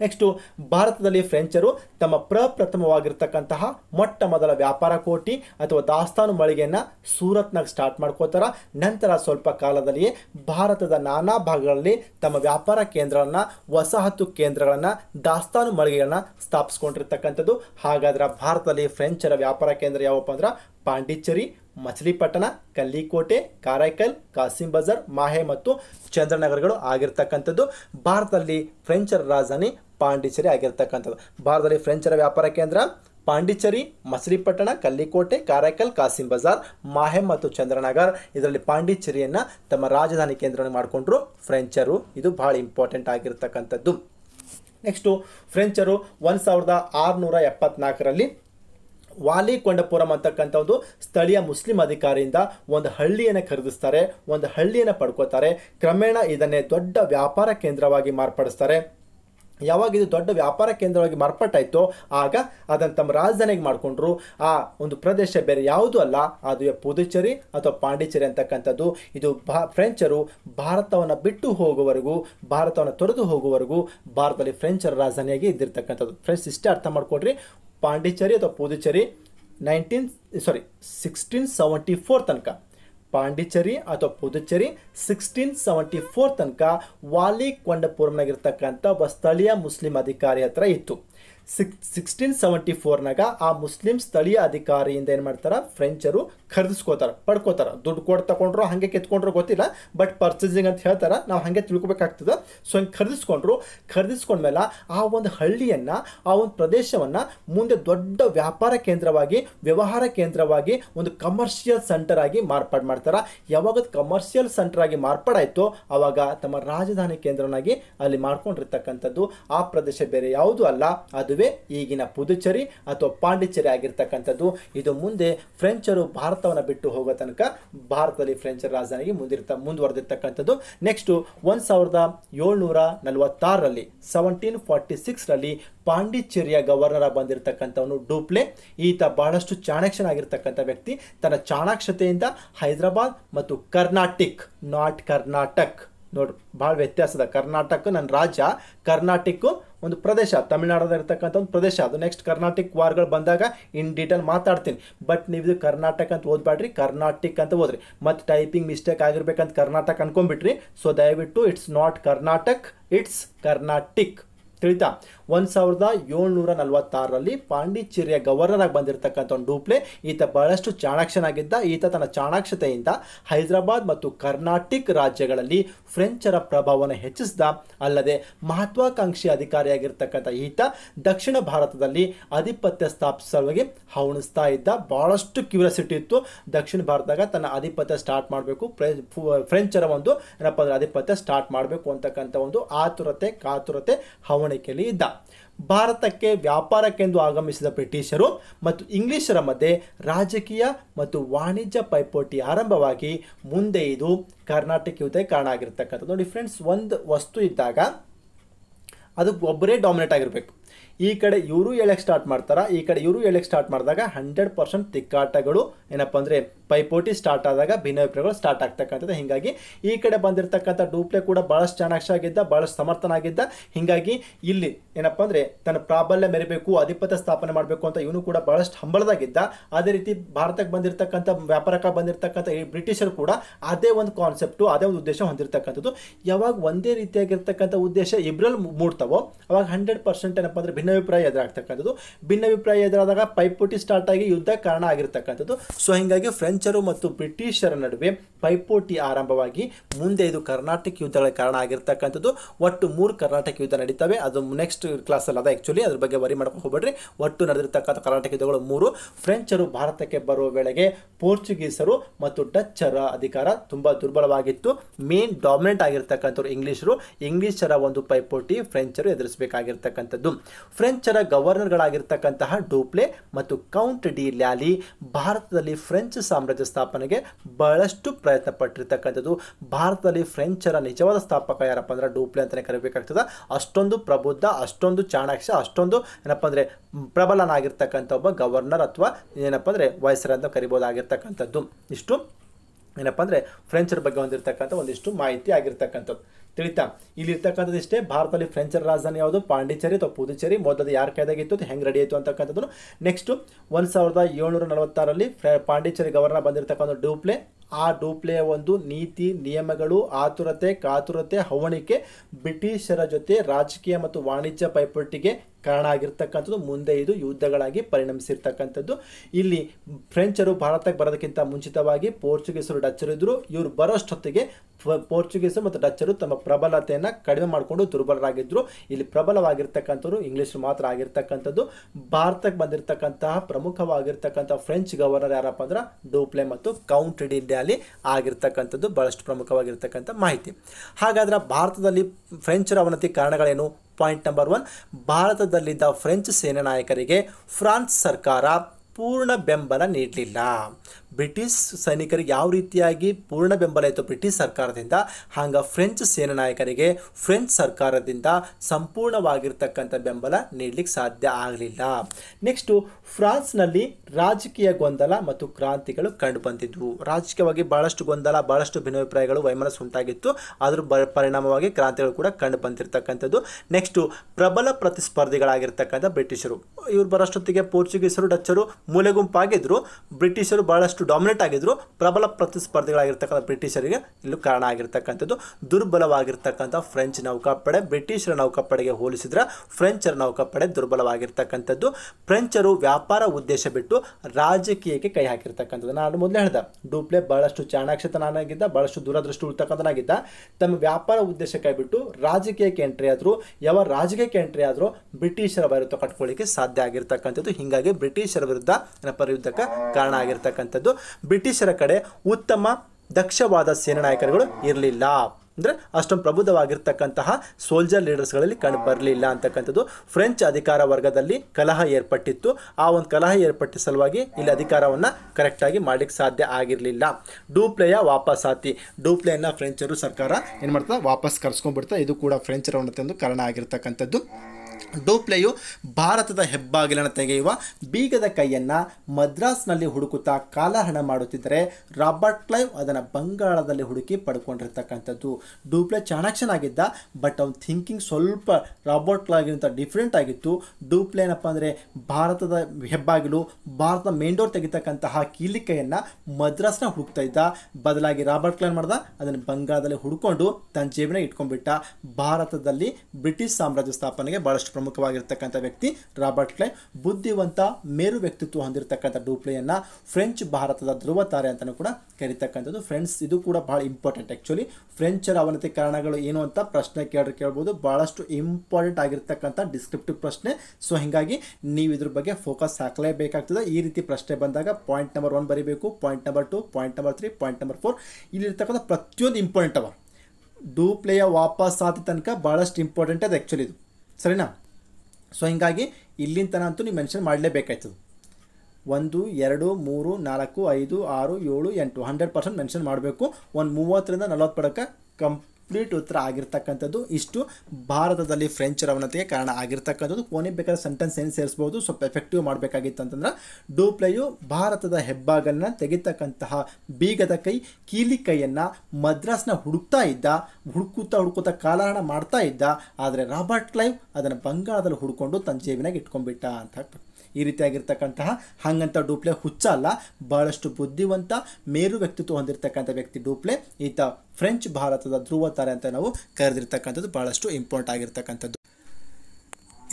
ನೆಕ್ಸ್ಟು ಭಾರತದಲ್ಲಿ ಫ್ರೆಂಚರು ತಮ್ಮ ಪ್ರಪ್ರಥಮವಾಗಿರ್ತಕ್ಕಂತಹ ಮೊಟ್ಟ ಮೊದಲ ವ್ಯಾಪಾರ ಕೋಟಿ ಅಥವಾ ದಾಸ್ತಾನು ಮಳಿಗೆಯನ್ನು ಸೂರತ್ನಾಗ ಸ್ಟಾರ್ಟ್ ಮಾಡ್ಕೋತಾರೆ ನಂತರ ಸ್ವಲ್ಪ ಕಾಲದಲ್ಲಿಯೇ ಭಾರತದ ನಾನಾ ಭಾಗಗಳಲ್ಲಿ ತಮ್ಮ ವ್ಯಾಪಾರ ಕೇಂದ್ರಗಳನ್ನು ವಸಾಹತು ಕೇಂದ್ರಗಳನ್ನು ದಾಸ್ತಾನು ಮಳಿಗೆಗಳನ್ನ ಸ್ಥಾಪಿಸ್ಕೊಂಡಿರ್ತಕ್ಕಂಥದ್ದು ಹಾಗಾದ್ರೆ ಭಾರತದಲ್ಲಿ ಫ್ರೆಂಚರ ವ್ಯಾಪಾರ ಕೇಂದ್ರ ಯಾವಪ್ಪ ಅಂದ್ರೆ ಪಾಂಡಿಚೇರಿ ಮಚಿಲಿಪಟ್ಟಣ ಕಲ್ಲಿಕೋಟೆ ಕಾರೈಕಲ್ ಕಾಸಿಂ ಬಜಾರ್ ಮಾಹೆ ಮತ್ತು ಚಂದ್ರನಗರಗಳು ಆಗಿರ್ತಕ್ಕಂಥದ್ದು ಭಾರತದಲ್ಲಿ ಫ್ರೆಂಚರ ರಾಜಧಾನಿ ಪಾಂಡಿಚೇರಿ ಆಗಿರ್ತಕ್ಕಂಥದ್ದು ಭಾರತದಲ್ಲಿ ಫ್ರೆಂಚರ ವ್ಯಾಪಾರ ಕೇಂದ್ರ ಪಾಂಡಿಚೇರಿ ಮಸರಿಪಟ್ಟಣ ಕಲ್ಲಿಕೋಟೆ ಕಾರೈಕಲ್ ಕಾಸಿಂ ಬಜಾರ್ ಮಾಹೆ ಮತ್ತು ಚಂದ್ರನಗರ್ ಇದರಲ್ಲಿ ಪಾಂಡಿಚೇರಿಯನ್ನು ತಮ್ಮ ರಾಜಧಾನಿ ಕೇಂದ್ರವನ್ನು ಮಾಡಿಕೊಂಡ್ರು ಫ್ರೆಂಚರು ಇದು ಬಹಳ ಇಂಪಾರ್ಟೆಂಟ್ ಆಗಿರ್ತಕ್ಕಂಥದ್ದು ನೆಕ್ಸ್ಟು ಫ್ರೆಂಚರು ಒಂದು ಸಾವಿರದ ಆರುನೂರ ಎಪ್ಪತ್ನಾಲ್ಕರಲ್ಲಿ ವಾಲಿ ಕೊಂಡಪುರಂ ಅಂತಕ್ಕಂಥ ಒಂದು ಸ್ಥಳೀಯ ಮುಸ್ಲಿಂ ಅಧಿಕಾರಿಯಿಂದ ಒಂದು ಹಳ್ಳಿಯನ್ನು ಖರೀದಿಸ್ತಾರೆ ಒಂದು ಹಳ್ಳಿಯನ್ನು ಪಡ್ಕೋತಾರೆ ಕ್ರಮೇಣ ಇದನ್ನೇ ದೊಡ್ಡ ವ್ಯಾಪಾರ ಕೇಂದ್ರವಾಗಿ ಮಾರ್ಪಡಿಸ್ತಾರೆ ಯಾವಾಗ ಇದು ದೊಡ್ಡ ವ್ಯಾಪಾರ ಕೇಂದ್ರವಾಗಿ ಮಾರ್ಪಟ್ಟಾಯಿತೋ ಆಗ ಅದನ್ನು ತಮ್ಮ ರಾಜಧಾನಿಗೆ ಮಾಡಿಕೊಂಡ್ರು ಆ ಒಂದು ಪ್ರದೇಶ ಬೇರೆ ಯಾವುದೂ ಅಲ್ಲ ಅದು ಪುದುಚೇರಿ ಅಥವಾ ಪಾಂಡಿಚೇರಿ ಅಂತಕ್ಕಂಥದ್ದು ಇದು ಭಾ ಫ್ರೆಂಚರು ಭಾರತವನ್ನು ಬಿಟ್ಟು ಹೋಗುವವರೆಗೂ ಭಾರತವನ್ನು ತೊರೆದು ಹೋಗುವವರೆಗೂ ಭಾರತದಲ್ಲಿ ಫ್ರೆಂಚರ ರಾಜಧಾನಿಯಾಗಿ ಇದ್ದಿರ್ತಕ್ಕಂಥದ್ದು ಫ್ರೆಂಚ್ ಇಷ್ಟೇ ಅರ್ಥ ಮಾಡಿಕೊಡ್ರಿ ಪಾಂಡಿಚೇರಿ ಅಥವಾ Puducherry nineteen sorry sixteen seventy four ತನಕ ಪಾಂಡಿಚೇರಿ ಅಥವಾ ಪುದುಚೇರಿ ಸಿಕ್ಸ್ಟೀನ್ ಸೆವೆಂಟಿ ಫೋರ್ ತನಕ ವಾಲಿ ಕೊಂಡಪುರಮ್ನಾಗಿರ್ತಕ್ಕಂಥ ಒಬ್ಬ ಸ್ಥಳೀಯ ಮುಸ್ಲಿಂ ಅಧಿಕಾರಿ ಹತ್ರ ಇತ್ತು ಸಿಕ್ ಸಿಕ್ಸ್ಟೀನ್ ಸೆವೆಂಟಿ ಫೋರ್ನಾಗ ಆ ಮುಸ್ಲಿಂ ಸ್ಥಳೀಯ ಅಧಿಕಾರಿಯಿಂದ ಏನು ಮಾಡ್ತಾರೆ ಫ್ರೆಂಚರು ಖರೀದಿಸ್ಕೋತಾರೆ ಪಡ್ಕೋತಾರೆ ದುಡ್ಡು ಕೊಟ್ಟು ತಗೊಂಡ್ರು ಹಾಗೆ ಕೆತ್ಕೊಂಡ್ರು ಗೊತ್ತಿಲ್ಲ ಬಟ್ ಪರ್ಚೇಸಿಂಗ್ ಅಂತ ಹೇಳ್ತಾರೆ ನಾವು ಹಾಗೆ ತಿಳ್ಕೊಬೇಕಾಗ್ತದೆ ಸೊ ಹಂಗೆ ಖರೀದಿಸ್ಕೊಂಡ್ರು ಖರೀದಿಸ್ಕೊಂಡ್ಮೇಲೆ ಆ ಒಂದು ಹಳ್ಳಿಯನ್ನು ಆ ಒಂದು ಪ್ರದೇಶವನ್ನು ಮುಂದೆ ದೊಡ್ಡ ವ್ಯಾಪಾರ ಕೇಂದ್ರವಾಗಿ ವ್ಯವಹಾರ ಕೇಂದ್ರವಾಗಿ ಒಂದು ಕಮರ್ಷಿಯಲ್ ಸೆಂಟರ್ ಆಗಿ ಮಾರ್ಪಾಡು ಮಾಡ್ತಾರೆ ಯಾವಾಗ ಕಮರ್ಷಿಯಲ್ ಸೆಂಟರ್ ಆಗಿ ಮಾರ್ಪಾಡಾಯಿತೋ ಆವಾಗ ತಮ್ಮ ರಾಜಧಾನಿ ಕೇಂದ್ರನಾಗಿ ಅಲ್ಲಿ ಮಾಡ್ಕೊಂಡಿರ್ತಕ್ಕಂಥದ್ದು ಆ ಪ್ರದೇಶ ಬೇರೆ ಯಾವುದೂ ಅಲ್ಲ ಅದುವೇ ಈಗಿನ ಪುದುಚೇರಿ ಅಥವಾ ಪಾಂಡಿಚೇರಿ ಆಗಿರ್ತಕ್ಕಂಥದ್ದು ಇದು ಮುಂದೆ ಫ್ರೆಂಚರು ಭಾರತ ಭಾರತವನ್ನು ಬಿಟ್ಟು ಹೋಗೋ ತನಕ ಭಾರತದಲ್ಲಿ ಫ್ರೆಂಚ್ ರಾಜಧಾನಿಗೆ ಮುಂದಿರ್ತ ಮುಂದುವರೆದಿರ್ತಕ್ಕಂಥದ್ದು ನೆಕ್ಸ್ಟು ಒಂದು ಸಾವಿರದ ಏಳ್ನೂರ ನಲವತ್ತಾರರಲ್ಲಿ ಸೆವೆಂಟೀನ್ ಫಾರ್ಟಿ ಸಿಕ್ಸ್ರಲ್ಲಿ ಪಾಂಡಿಚೇರಿಯ ಗವರ್ನರ್ ಬಂದಿರತಕ್ಕಂಥವನು ಡೂಪ್ಲೆ ಈತ ಬಹಳಷ್ಟು ಚಾಣಾಕ್ಷನಾಗಿರ್ತಕ್ಕಂಥ ವ್ಯಕ್ತಿ ತನ್ನ ಚಾಣಾಕ್ಷತೆಯಿಂದ ಹೈದರಾಬಾದ್ ಮತ್ತು ಕರ್ನಾಟಿಕ್ ನಾಟ್ ಕರ್ನಾಟಕ್ ನೋಡಿ ಭಾಳ ವ್ಯತ್ಯಾಸದ ಕರ್ನಾಟಕ ನನ್ನ ರಾಜ್ಯ ಕರ್ನಾಟಕ ಒಂದು ಪ್ರದೇಶ ತಮಿಳ್ನಾಡಲ್ಲಿ ಇರ್ತಕ್ಕಂಥ ಒಂದು ಪ್ರದೇಶ ಅದು ನೆಕ್ಸ್ಟ್ ಕರ್ನಾಟಕ ವಾರ್ಗಳು ಬಂದಾಗ ಇನ್ ಡೀಟೇಲ್ ಮಾತಾಡ್ತೀನಿ ಬಟ್ ನೀವು ಇದು ಕರ್ನಾಟಕ ಅಂತ ಓದ್ಬೇಡ್ರಿ ಕರ್ನಾಟಕ ಅಂತ ಓದ್ರಿ ಮತ್ತು ಟೈಪಿಂಗ್ ಮಿಸ್ಟೇಕ್ ಆಗಿರ್ಬೇಕಂತ ಕರ್ನಾಟಕ ಅನ್ಕೊಂಡ್ಬಿಟ್ರಿ ಸೊ ದಯವಿಟ್ಟು it's not Karnataka it's Carnatic ತಿಳಿತಾ ಒಂದು ಸಾವಿರದ ಏಳ್ನೂರ ನಲವತ್ತಾರರಲ್ಲಿ ಪಾಂಡಿಚೇರಿಯ ಗವರ್ನರ್ ಆಗಿ ಬಂದಿರತಕ್ಕಂಥ ಒಂದು ಡೂಪ್ಲೆ ಈತ ಬಹಳಷ್ಟು ಚಾಣಾಕ್ಷನಾಗಿದ್ದ ಈತ ತನ್ನ ಚಾಣಾಕ್ಷತೆಯಿಂದ ಹೈದರಾಬಾದ್ ಮತ್ತು ಕರ್ನಾಟಕ ರಾಜ್ಯಗಳಲ್ಲಿ ಫ್ರೆಂಚರ ಪ್ರಭಾವವನ್ನು ಹೆಚ್ಚಿಸಿದ ಅಲ್ಲದೆ ಮಹತ್ವಾಕಾಂಕ್ಷಿ ಅಧಿಕಾರಿಯಾಗಿರ್ತಕ್ಕಂಥ ಈತ ದಕ್ಷಿಣ ಭಾರತದಲ್ಲಿ ಆಧಿಪತ್ಯ ಸ್ಥಾಪಿಸಲಾಗಿ ಹವಣಿಸ್ತಾ ಇದ್ದ ಬಹಳಷ್ಟು ಕ್ಯೂರಿಯಾಸಿಟಿ ಇತ್ತು ದಕ್ಷಿಣ ಭಾರತದಾಗ ತನ್ನ ಆಧಿಪತ್ಯ ಸ್ಟಾರ್ಟ್ ಮಾಡಬೇಕು ಫ್ರೆಂಚರ ಒಂದು ಏನಪ್ಪ ಅಂದ್ರೆ ಆಧಿಪತ್ಯ ಸ್ಟಾರ್ಟ್ ಮಾಡಬೇಕು ಅಂತಕ್ಕಂಥ ಒಂದು ಆತುರತೆ ಕಾತುರತೆ ಹವಣ ಇದ್ದ ಭಾರತಕ್ಕೆ ವ್ಯಾಪಾರಕ್ಕೆಂದು ಆಗಮಿಸಿದ ಬ್ರಿಟಿಷರು ಮತ್ತು ಇಂಗ್ಲಿಷರ ಮಧ್ಯೆ ರಾಜಕೀಯ ಮತ್ತು ವಾಣಿಜ್ಯ ಪೈಪೋಟಿ ಆರಂಭವಾಗಿ ಮುಂದೆ ಇದು ಕರ್ನಾಟಕ ಯುದ್ಧಕ್ಕೆ ಕಾರಣ ಆಗಿರ್ತಕ್ಕಂಥದ್ದು ನೋಡಿ ಫ್ರೆಂಡ್ಸ್ ಒಂದು ವಸ್ತು ಇದ್ದಾಗ ಅದಕ್ಕೆ ಒಬ್ಬರೇ ಡಾಮಿನೇಟ್ ಆಗಿರಬೇಕು ಈ ಕಡೆ ಇವರು ಹೇಳಕ್ಕೆ ಸ್ಟಾರ್ಟ್ ಮಾಡ್ತಾರ ಈ ಕಡೆ ಇವರು ಹೇಳಕ್ಕೆ ಸ್ಟಾರ್ಟ್ ಮಾಡಿದಾಗ ಹಂಡ್ರೆಡ್ ಪರ್ಸೆಂಟ್ ತಿಕ್ಕಾಟಗಳು ಏನಪ್ಪ ಅಂದ್ರೆ ಪೈಪೋಟಿ ಸ್ಟಾರ್ಟ್ ಆದಾಗ ಭಿನ್ನಾಭಿಪ್ರಾಯಗಳು ಸ್ಟಾರ್ಟ್ ಆಗ್ತಕ್ಕಂಥದ್ದು ಹೀಗಾಗಿ ಈ ಕಡೆ ಬಂದಿರತಕ್ಕಂಥ ಡೂಪ್ಲೆ ಕೂಡ ಭಾಳಷ್ಟು ಆಗಿದ್ದ ಭಾಳಷ್ಟು ಸಮರ್ಥನಾಗಿದ್ದ ಹೀಗಾಗಿ ಇಲ್ಲಿ ಏನಪ್ಪ ಅಂದರೆ ತನ್ನ ಪ್ರಾಬಲ್ಯ ಮೆರಿಬೇಕು ಅಧಿಪತ್ಯ ಸ್ಥಾಪನೆ ಮಾಡಬೇಕು ಅಂತ ಇವನು ಕೂಡ ಭಾಳಷ್ಟು ಹಂಬಳದಾಗಿದ್ದ ಅದೇ ರೀತಿ ಭಾರತಕ್ಕೆ ಬಂದಿರತಕ್ಕಂಥ ವ್ಯಾಪಾರಕ್ಕೆ ಬಂದಿರತಕ್ಕಂಥ ಈ ಬ್ರಿಟಿಷರು ಕೂಡ ಅದೇ ಒಂದು ಕಾನ್ಸೆಪ್ಟು ಅದೇ ಒಂದು ಉದ್ದೇಶ ಹೊಂದಿರತಕ್ಕಂಥದ್ದು ಯಾವಾಗ ಒಂದೇ ರೀತಿಯಾಗಿರ್ತಕ್ಕಂಥ ಉದ್ದೇಶ ಇಬ್ಬರಲ್ಲಿ ಮೂಡ್ತವೋ ಅವಾಗ ಹಂಡ್ರೆಡ್ ಪರ್ಸೆಂಟ್ ಏನಪ್ಪ ಅಂದರೆ ಭಿನ್ನಾಭಿಪ್ರಾಯ ಎದುರಾಗ್ತಕ್ಕಂಥದ್ದು ಭಿನ್ನಾಭಿಪ್ರಾಯ ಎದುರಾದಾಗ ಪೈಪೋಟಿ ಸ್ಟಾರ್ಟ್ ಆಗಿ ಯುದ್ಧ ಕಾರಣ ಆಗಿರ್ತಕ್ಕಂಥದ್ದು ಸೊ ಹೀಗಾಗಿ ಫ್ರೆಂಚ್ ಫ್ರೆಂಚರು ಮತ್ತು ಬ್ರಿಟಿಷರ ನಡುವೆ ಪೈಪೋಟಿ ಆರಂಭವಾಗಿ ಮುಂದೆ ಇದು ಕರ್ನಾಟಕ ಯುದ್ಧಗಳ ಕಾರಣ ಆಗಿರ್ತಕ್ಕಂಥದ್ದು ಒಟ್ಟು ಮೂರು ಕರ್ನಾಟಕ ಯುದ್ಧ ನಡೀತವೆ ಅದು ನೆಕ್ಸ್ಟ್ ಕ್ಲಾಸಲ್ಲಿ ಅದ ಆ್ಯಕ್ಚುಲಿ ಅದ್ರ ಬಗ್ಗೆ ವರಿ ಮಾಡ್ಕೊಂಡು ಹೋಗ್ಬೇಡ್ರಿ ಒಟ್ಟು ನಡೆದಿರ್ತಕ್ಕಂಥ ಕರ್ನಾಟಕ ಯುದ್ಧಗಳು ಮೂರು ಫ್ರೆಂಚರು ಭಾರತಕ್ಕೆ ಬರುವ ವೇಳೆಗೆ ಪೋರ್ಚುಗೀಸರು ಮತ್ತು ಡಚ್ಚರ ಅಧಿಕಾರ ತುಂಬ ದುರ್ಬಲವಾಗಿತ್ತು ಮೇನ್ ಡಾಮಿನೆಂಟ್ ಆಗಿರ್ತಕ್ಕಂಥವ್ರು ಇಂಗ್ಲೀಷರು ಇಂಗ್ಲೀಷರ ಒಂದು ಪೈಪೋಟಿ ಫ್ರೆಂಚರು ಎದುರಿಸಬೇಕಾಗಿರ್ತಕ್ಕಂಥದ್ದು ಫ್ರೆಂಚರ ಗವರ್ನರ್ಗಳಾಗಿರ್ತಕ್ಕಂತಹ ಡೂಪ್ಲೆ ಮತ್ತು ಕೌಂಟ್ ಡಿ ಲ್ಯಾಲಿ ಭಾರತದಲ್ಲಿ ಫ್ರೆಂಚ್ ಸಾಮ್ರಾಜ್ಯ ಸ್ಥಾಪನೆಗೆ ಬಹಳಷ್ಟು ಪ್ರಯತ್ನ ಪಟ್ಟಿರ್ತಕ್ಕಂಥದ್ದು ಭಾರತದಲ್ಲಿ ಫ್ರೆಂಚರ ನಿಜವಾದ ಸ್ಥಾಪಕ ಯಾರಪ್ಪ ಅಂದ್ರೆ ಡೂಪ್ಲೆ ಅಂತಲೇ ಕರಿಬೇಕಾಗ್ತದೆ ಅಷ್ಟೊಂದು ಪ್ರಬುದ್ಧ ಅಷ್ಟೊಂದು ಚಾಣಾಕ್ಷ ಅಷ್ಟೊಂದು ಏನಪ್ಪ ಅಂದ್ರೆ ಪ್ರಬಲನಾಗಿರ್ತಕ್ಕಂಥ ಒಬ್ಬ ಗವರ್ನರ್ ಅಥವಾ ಏನಪ್ಪ ಅಂದ್ರೆ ವಯಸ್ಸರ ಅಂತ ಕರಿಬೋದಾಗಿರ್ತಕ್ಕಂಥದ್ದು ಇಷ್ಟು ಏನಪ್ಪ ಅಂದ್ರೆ ಫ್ರೆಂಚರ ಬಗ್ಗೆ ಹೊಂದಿರತಕ್ಕಂಥ ಒಂದಿಷ್ಟು ಮಾಹಿತಿ ಆಗಿರ್ತಕ್ಕಂಥದ್ದು ತಿಳಿತಾ ಇಲ್ಲಿರ್ತಕ್ಕಂಥದ್ದು ಇಷ್ಟೇ ಭಾರತದಲ್ಲಿ ಫ್ರೆಂಚರ ರಾಜಧಾನಿ ಯಾವುದು ಪಾಂಡಿಚೇರಿ ಅಥವಾ ಪುದುಚೇರಿ ಮೊದಲು ಯಾರ ಕೈದಾಗಿತ್ತು ಅದು ಹೆಂಗೆ ರೆಡಿ ಆಯಿತು ಅಂತಕ್ಕಂಥದ್ದು ನೆಕ್ಸ್ಟು ಒಂದು ಸಾವಿರದ ಏಳ್ನೂರ ನಲವತ್ತಾರಲ್ಲಿ ಪಾಂಡಿಚೇರಿ ಗವರ್ನರ್ ಬಂದಿರತಕ್ಕಂಥ ಡೂಪ್ಲೆ ಆ ಡೂಪ್ಲೆಯ ಒಂದು ನೀತಿ ನಿಯಮಗಳು ಆತುರತೆ ಕಾತುರತೆ ಹವಣಿಕೆ ಬ್ರಿಟಿಷರ ಜೊತೆ ರಾಜಕೀಯ ಮತ್ತು ವಾಣಿಜ್ಯ ಪೈಪೋಟಿಗೆ ಕಾರಣ ಆಗಿರ್ತಕ್ಕಂಥದ್ದು ಮುಂದೆ ಇದು ಯುದ್ಧಗಳಾಗಿ ಪರಿಣಮಿಸಿರ್ತಕ್ಕಂಥದ್ದು ಇಲ್ಲಿ ಫ್ರೆಂಚರು ಭಾರತಕ್ಕೆ ಬರೋದಕ್ಕಿಂತ ಮುಂಚಿತವಾಗಿ ಪೋರ್ಚುಗೀಸರು ಡಚ್ಚರು ಇದ್ದರು ಇವರು ಬರೋಷ್ಟೊತ್ತಿಗೆ ಪೋರ್ಚುಗೀಸರು ಮತ್ತು ಡಚ್ಚರು ತಮ್ಮ ಪ್ರಬಲತೆಯನ್ನು ಕಡಿಮೆ ಮಾಡಿಕೊಂಡು ದುರ್ಬಲರಾಗಿದ್ದರು ಇಲ್ಲಿ ಪ್ರಬಲವಾಗಿರ್ತಕ್ಕಂಥವ್ರು ಇಂಗ್ಲೀಷರು ಮಾತ್ರ ಆಗಿರ್ತಕ್ಕಂಥದ್ದು ಭಾರತಕ್ಕೆ ಬಂದಿರತಕ್ಕಂತಹ ಪ್ರಮುಖವಾಗಿರ್ತಕ್ಕಂಥ ಫ್ರೆಂಚ್ ಗವರ್ನರ್ ಯಾರಪ್ಪ ಅಂದ್ರೆ ಡೂಪ್ಲೆ ಮತ್ತು ಕೌಂಟ್ ಡಿ ಡ್ಯಾಲಿ ಆಗಿರ್ತಕ್ಕಂಥದ್ದು ಭಾಳಷ್ಟು ಪ್ರಮುಖವಾಗಿರ್ತಕ್ಕಂಥ ಮಾಹಿತಿ ಹಾಗಾದ್ರೆ ಭಾರತದಲ್ಲಿ ಫ್ರೆಂಚರ ಅವನತಿ ಕಾರಣಗಳೇನು ಪಾಯಿಂಟ್ ನಂಬರ್ ಒನ್ ಭಾರತದಲ್ಲಿದ್ದ ಫ್ರೆಂಚ್ ಸೇನಾ ನಾಯಕರಿಗೆ ಫ್ರಾನ್ಸ್ ಸರ್ಕಾರ ಪೂರ್ಣ ಬೆಂಬಲ ನೀಡಲಿಲ್ಲ ಬ್ರಿಟಿಷ್ ಸೈನಿಕರಿಗೆ ಯಾವ ರೀತಿಯಾಗಿ ಪೂರ್ಣ ಬೆಂಬಲ ಇತ್ತು ಬ್ರಿಟಿಷ್ ಸರ್ಕಾರದಿಂದ ಹಾಂಗ ಫ್ರೆಂಚ್ ಸೇನಾ ನಾಯಕರಿಗೆ ಫ್ರೆಂಚ್ ಸರ್ಕಾರದಿಂದ ಸಂಪೂರ್ಣವಾಗಿರ್ತಕ್ಕಂಥ ಬೆಂಬಲ ನೀಡಲಿಕ್ಕೆ ಸಾಧ್ಯ ಆಗಲಿಲ್ಲ ನೆಕ್ಸ್ಟು ಫ್ರಾನ್ಸ್ನಲ್ಲಿ ರಾಜಕೀಯ ಗೊಂದಲ ಮತ್ತು ಕ್ರಾಂತಿಗಳು ಬಂದಿದ್ವು ರಾಜಕೀಯವಾಗಿ ಭಾಳಷ್ಟು ಗೊಂದಲ ಭಾಳಷ್ಟು ಭಿನ್ನಾಭಿಪ್ರಾಯಗಳು ವೈಮನಸ್ ಉಂಟಾಗಿತ್ತು ಅದ್ರ ಬ ಪರಿಣಾಮವಾಗಿ ಕ್ರಾಂತಿಗಳು ಕೂಡ ಕಂಡು ಬಂದಿರತಕ್ಕಂಥದ್ದು ನೆಕ್ಸ್ಟು ಪ್ರಬಲ ಪ್ರತಿಸ್ಪರ್ಧಿಗಳಾಗಿರ್ತಕ್ಕಂಥ ಬ್ರಿಟಿಷರು ಇವರು ಬರೋಷ್ಟೊತ್ತಿಗೆ ಪೋರ್ಚುಗೀಸರು ಡಚ್ಚರು ಮೂಲೆಗುಂಪಾಗಿದ್ದರು ಬ್ರಿಟಿಷರು ಭಾಳಷ್ಟು ಎಷ್ಟು ಡಾಮಿನೇಟ್ ಆಗಿದ್ರು ಪ್ರಬಲ ಪ್ರತಿಸ್ಪರ್ಧಿಗಳಾಗಿರ್ತಕ್ಕಂಥ ಬ್ರಿಟಿಷರಿಗೆ ಇಲ್ಲೂ ಕಾರಣ ಆಗಿರ್ತಕ್ಕಂಥದ್ದು ದುರ್ಬಲವಾಗಿರ್ತಕ್ಕಂಥ ಫ್ರೆಂಚ್ ನೌಕಾಪಡೆ ಬ್ರಿಟಿಷರ ನೌಕಾಪಡೆಗೆ ಹೋಲಿಸಿದ್ರೆ ಫ್ರೆಂಚರ ನೌಕಾಪಡೆ ದುರ್ಬಲವಾಗಿರ್ತಕ್ಕಂಥದ್ದು ಫ್ರೆಂಚರು ವ್ಯಾಪಾರ ಉದ್ದೇಶ ಬಿಟ್ಟು ರಾಜಕೀಯಕ್ಕೆ ಕೈ ಹಾಕಿರ್ತಕ್ಕಂಥದ್ದು ನಾನು ಮೊದಲೇ ಹೇಳ್ದೆ ಡೂಪ್ಲೆ ಬಹಳಷ್ಟು ಚಾಣಾಕ್ಷತನಾಗಿದ್ದ ಬಹಳಷ್ಟು ದೂರದೃಷ್ಟಿ ಉಳ್ತಕ್ಕಂಥನಾಗಿದ್ದ ತಮ್ಮ ವ್ಯಾಪಾರ ಉದ್ದೇಶ ಕೈ ಬಿಟ್ಟು ರಾಜಕೀಯಕ್ಕೆ ಎಂಟ್ರಿ ಆದರೂ ಯಾವ ರಾಜಕೀಯಕ್ಕೆ ಎಂಟ್ರಿ ಆದರೂ ಬ್ರಿಟಿಷರ ವಿರುದ್ಧ ಕಟ್ಕೊಳ್ಳಿಕ್ಕೆ ಸಾಧ್ಯ ಆಗಿರ್ತಕ್ಕಂಥದ್ದು ಹೀಗಾಗಿ ಬ್ರಿಟಿಷರ ವಿರುದ್ಧ ಏನಪ್ಪ ಯುದ್ಧಕ್ಕೆ ಕಾರಣ ಆಗಿರ್ತಕ್ಕಂಥದ್ದು ಬ್ರಿಟಿಷರ ಕಡೆ ಉತ್ತಮ ದಕ್ಷವಾದ ಸೇನಾ ನಾಯಕರುಗಳು ಇರಲಿಲ್ಲ ಅಂದರೆ ಅಷ್ಟೊಂದು ಪ್ರಬುದ್ಧವಾಗಿರ್ತಕ್ಕಂತಹ ಸೋಲ್ಜರ್ ಲೀಡರ್ಸ್ಗಳಲ್ಲಿ ಕಂಡು ಬರಲಿಲ್ಲ ಅಂತಕ್ಕಂಥದ್ದು ಫ್ರೆಂಚ್ ಅಧಿಕಾರ ವರ್ಗದಲ್ಲಿ ಕಲಹ ಏರ್ಪಟ್ಟಿತ್ತು ಆ ಒಂದು ಕಲಹ ಏರ್ಪಟ್ಟ ಸಲುವಾಗಿ ಇಲ್ಲಿ ಅಧಿಕಾರವನ್ನು ಕರೆಕ್ಟಾಗಿ ಮಾಡಲಿಕ್ಕೆ ಸಾಧ್ಯ ಆಗಿರಲಿಲ್ಲ ಡೂಪ್ಲೆಯ ವಾಪಸಾತಿ ಡೂಪ್ಲೆಯನ್ನು ಫ್ರೆಂಚರು ಸರ್ಕಾರ ಏನು ಮಾಡ್ತಾ ವಾಪಸ್ ಕರ್ಸ್ಕೊಂಡ್ಬಿಡ್ತಾ ಇದು ಕೂಡ ಫ್ರೆಂಚರ ಉನ್ನತಿ ಒಂದು ಕಾರಣ ಆಗಿರ್ತಕ್ಕಂಥದ್ದು ಡೋಪ್ಲೆಯು ಭಾರತದ ಹೆಬ್ಬಾಗಿಲನ್ನು ತೆಗೆಯುವ ಬೀಗದ ಕೈಯನ್ನು ಮದ್ರಾಸ್ನಲ್ಲಿ ಹುಡುಕುತ್ತಾ ಕಾಲಹರಣ ಮಾಡುತ್ತಿದ್ದರೆ ರಾಬರ್ಟ್ ಕ್ಲೈವ್ ಅದನ್ನು ಬಂಗಾಳದಲ್ಲಿ ಹುಡುಕಿ ಪಡ್ಕೊಂಡಿರ್ತಕ್ಕಂಥದ್ದು ಡೂಪ್ಲೆ ಚಾಣಾಕ್ಷನಾಗಿದ್ದ ಬಟ್ ಅವ್ನ ಥಿಂಕಿಂಗ್ ಸ್ವಲ್ಪ ರಾಬರ್ಟ್ ಕ್ಲೈವ್ಗಿಂತ ಡಿಫ್ರೆಂಟ್ ಆಗಿತ್ತು ಡೂಪ್ಲೆ ಏನಪ್ಪ ಅಂದರೆ ಭಾರತದ ಹೆಬ್ಬಾಗಿಲು ಭಾರತದ ಮೇನ್ ಡೋರ್ ತೆಗಿತಕ್ಕಂತಹ ಕೈಯನ್ನು ಮದ್ರಾಸ್ನ ಹುಡುಕ್ತಾ ಇದ್ದ ಬದಲಾಗಿ ರಾಬರ್ಟ್ ಕ್ಲೈವ್ ಮಾಡ್ದ ಅದನ್ನು ಬಂಗಾಳದಲ್ಲಿ ಹುಡುಕೊಂಡು ತನ್ನ ಜೇಬಿನ ಇಟ್ಕೊಂಡ್ಬಿಟ್ಟ ಭಾರತದಲ್ಲಿ ಬ್ರಿಟಿಷ್ ಸಾಮ್ರಾಜ್ಯ ಸ್ಥಾಪನೆಗೆ ಭಾಳಷ್ಟು ಪ್ರಮುಖವಾಗಿರ್ತಕ್ಕಂಥ ವ್ಯಕ್ತಿ ರಾಬರ್ಟ್ ಕ್ಲೈ ಬುದ್ಧಿವಂತ ಮೇರು ವ್ಯಕ್ತಿತ್ವ ಹೊಂದಿರತಕ್ಕಂಥ ಡೂಪ್ಲೆಯನ್ನು ಫ್ರೆಂಚ್ ಭಾರತದ ಧ್ರುವ ತಾರೆ ಅಂತಲೂ ಕೂಡ ಕರೀತಕ್ಕಂಥದ್ದು ಫ್ರೆಂಡ್ಸ್ ಇದು ಕೂಡ ಬಹಳ ಇಂಪಾರ್ಟೆಂಟ್ ಆ್ಯಕ್ಚುಲಿ ಫ್ರೆಂಚರ ಅವನತಿ ಕಾರಣಗಳು ಏನು ಅಂತ ಪ್ರಶ್ನೆ ಕೇಳಿ ಕೇಳ್ಬೋದು ಭಾಳಷ್ಟು ಇಂಪಾರ್ಟೆಂಟ್ ಆಗಿರ್ತಕ್ಕಂಥ ಡಿಸ್ಕ್ರಿಪ್ಟಿವ್ ಪ್ರಶ್ನೆ ಸೊ ಹೀಗಾಗಿ ನೀವು ಇದ್ರ ಬಗ್ಗೆ ಫೋಕಸ್ ಹಾಕಲೇಬೇಕಾಗ್ತದೆ ಈ ರೀತಿ ಪ್ರಶ್ನೆ ಬಂದಾಗ ಪಾಯಿಂಟ್ ನಂಬರ್ ಒನ್ ಬರೀಬೇಕು point number two point number three point number four ಇಲ್ಲಿರ್ತಕ್ಕಂಥ ಪ್ರತಿಯೊಂದು ಇಂಪಾರ್ಟೆಂಟ್ ಅವ ಡೂಪ್ಲೆಯ ವಾಪಸ್ ಆದ ತನಕ ಭಾಳಷ್ಟು ಇಂಪಾರ್ಟೆಂಟ್ ಅದು ಆ್ಯಕ್ಚುಲಿ ಇದು ಸರಿನಾ ಸೊ ಹಿಂಗಾಗಿ ಇಲ್ಲಿಂದ ಅಂತೂ ನೀವು ಮೆನ್ಷನ್ ಮಾಡಲೇಬೇಕಾಯ್ತದ ಒಂದು ಎರಡು ಮೂರು ನಾಲ್ಕು ಐದು ಆರು ಏಳು ಎಂಟು ಹಂಡ್ರೆಡ್ ಪರ್ಸೆಂಟ್ ಮೆನ್ಷನ್ ಮಾಡಬೇಕು ಒಂದು ಮೂವತ್ತರಿಂದ ನಲವತ್ತು ಪಡಕ್ಕೆ ಕಂಪ್ ಕಂಪ್ಲೀಟ್ ಉತ್ತರ ಆಗಿರ್ತಕ್ಕಂಥದ್ದು ಇಷ್ಟು ಭಾರತದಲ್ಲಿ ಫ್ರೆಂಚ್ ರವನತೆಗೆ ಕಾರಣ ಆಗಿರ್ತಕ್ಕಂಥದ್ದು ಕೊನೆಗೆ ಬೇಕಾದ ಸೆಂಟೆನ್ಸ್ ಏನು ಸೇರಿಸ್ಬೋದು ಸ್ವಲ್ಪ ಎಫೆಕ್ಟಿವ್ ಮಾಡಬೇಕಾಗಿತ್ತು ಅಂತಂದ್ರೆ ಡೂಪ್ಲೆಯು ಭಾರತದ ಹೆಬ್ಬಾಗಲನ್ನ ತೆಗಿತಕ್ಕಂತಹ ಬೀಗದ ಕೈ ಕೀಲಿ ಕೈಯನ್ನು ಮದ್ರಾಸ್ನ ಹುಡುಕ್ತಾ ಇದ್ದ ಹುಡುಕುತ್ತಾ ಹುಡುಕುತ್ತಾ ಕಾಲಹರಣ ಮಾಡ್ತಾ ಇದ್ದ ಆದರೆ ರಾಬರ್ಟ್ ಕ್ಲೈವ್ ಅದನ್ನು ಬಂಗಾಳದಲ್ಲಿ ಹುಡ್ಕೊಂಡು ತನ್ನ ಜೇಬಿನಾಗ ಇಟ್ಕೊಂಡ್ಬಿಟ್ಟ ಅಂತ ಈ ರೀತಿಯಾಗಿರ್ತಕ್ಕಂತಹ ಹಂಗಂತ ಡೂಪ್ಲೆ ಹುಚ್ಚ ಅಲ್ಲ ಬಹಳಷ್ಟು ಬುದ್ಧಿವಂತ ಮೇರು ವ್ಯಕ್ತಿತ್ವ ಹೊಂದಿರತಕ್ಕಂಥ ವ್ಯಕ್ತಿ ಡೂಪ್ಲೆ ಈತ ಫ್ರೆಂಚ್ ಭಾರತದ ಧ್ರುವ ತಾರೆ ಅಂತ ನಾವು ಕರೆದಿರ್ತಕ್ಕಂಥದ್ದು ಬಹಳಷ್ಟು ಇಂಪಾರ್ಟ್ ಆಗಿರ್ತಕ್ಕಂಥದ್ದು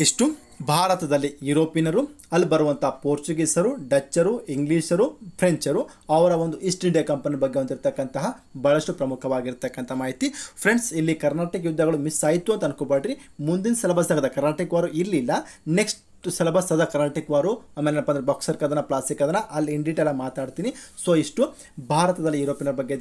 ಇಷ್ಟು ಭಾರತದಲ್ಲಿ ಯುರೋಪಿಯನರು ಅಲ್ಲಿ ಬರುವಂಥ ಪೋರ್ಚುಗೀಸರು ಡಚ್ಚರು ಇಂಗ್ಲೀಷರು ಫ್ರೆಂಚರು ಅವರ ಒಂದು ಈಸ್ಟ್ ಇಂಡಿಯಾ ಕಂಪನಿ ಬಗ್ಗೆ ಹೊಂದಿರತಕ್ಕಂತಹ ಬಹಳಷ್ಟು ಪ್ರಮುಖವಾಗಿರ್ತಕ್ಕಂಥ ಮಾಹಿತಿ ಫ್ರೆಂಡ್ಸ್ ಇಲ್ಲಿ ಕರ್ನಾಟಕ ಯುದ್ಧಗಳು ಮಿಸ್ ಆಯಿತು ಅಂತ ಅನ್ಕೋಬೇಡ್ರಿ ಮುಂದಿನ ಸಿಲಬಸ್ ತೆಗೆದ ಕರ್ನಾಟಕ ಇರಲಿಲ್ಲ ನೆಕ್ಸ್ಟ್ ಸಿಲೆಬಸ್ ಅದ ಕರಾಟಿಕ್ ವಾರು ಆಮೇಲೆ ಏನಪ್ಪ ಅಂದರೆ ಬಾಕ್ಸರ್ ಕದನ ಪ್ಲಾಸ್ಟಿಕ್ ಕದನ ಅಲ್ಲಿ ಇನ್ ಮಾತಾಡ್ತೀನಿ ಸೊ ಇಷ್ಟು ಭಾರತದಲ್ಲಿ ಯುರೋಪಿನ ಬಗ್ಗೆ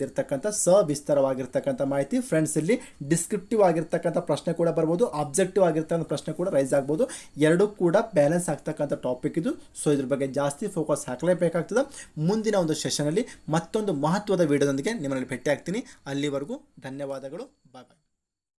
ಸ ವಿಸ್ತಾರವಾಗಿರ್ತಕ್ಕಂಥ ಮಾಹಿತಿ ಫ್ರೆಂಡ್ಸ್ ಇಲ್ಲಿ ಡಿಸ್ಕ್ರಿಪ್ಟಿವ್ ಆಗಿರ್ತಕ್ಕಂಥ ಪ್ರಶ್ನೆ ಕೂಡ ಬರ್ಬೋದು ಆಬ್ಜೆಕ್ಟಿವ್ ಆಗಿರ್ತಕ್ಕಂಥ ಪ್ರಶ್ನೆ ಕೂಡ ರೈಸ್ ಆಗ್ಬೋದು ಎರಡೂ ಕೂಡ ಬ್ಯಾಲೆನ್ಸ್ ಆಗ್ತಕ್ಕಂಥ ಟಾಪಿಕ್ ಇದು ಸೊ ಇದ್ರ ಬಗ್ಗೆ ಜಾಸ್ತಿ ಫೋಕಸ್ ಹಾಕಲೇಬೇಕಾಗ್ತದೆ ಮುಂದಿನ ಒಂದು ಸೆಷನಲ್ಲಿ ಮತ್ತೊಂದು ಮಹತ್ವದ ವಿಡಿಯೋದೊಂದಿಗೆ ನಿಮ್ಮಲ್ಲಿ ಭೇಟಿ ಆಗ್ತೀನಿ ಅಲ್ಲಿವರೆಗೂ ಧನ್ಯವಾದಗಳು ಬಾಯ್ ಬಾಯ್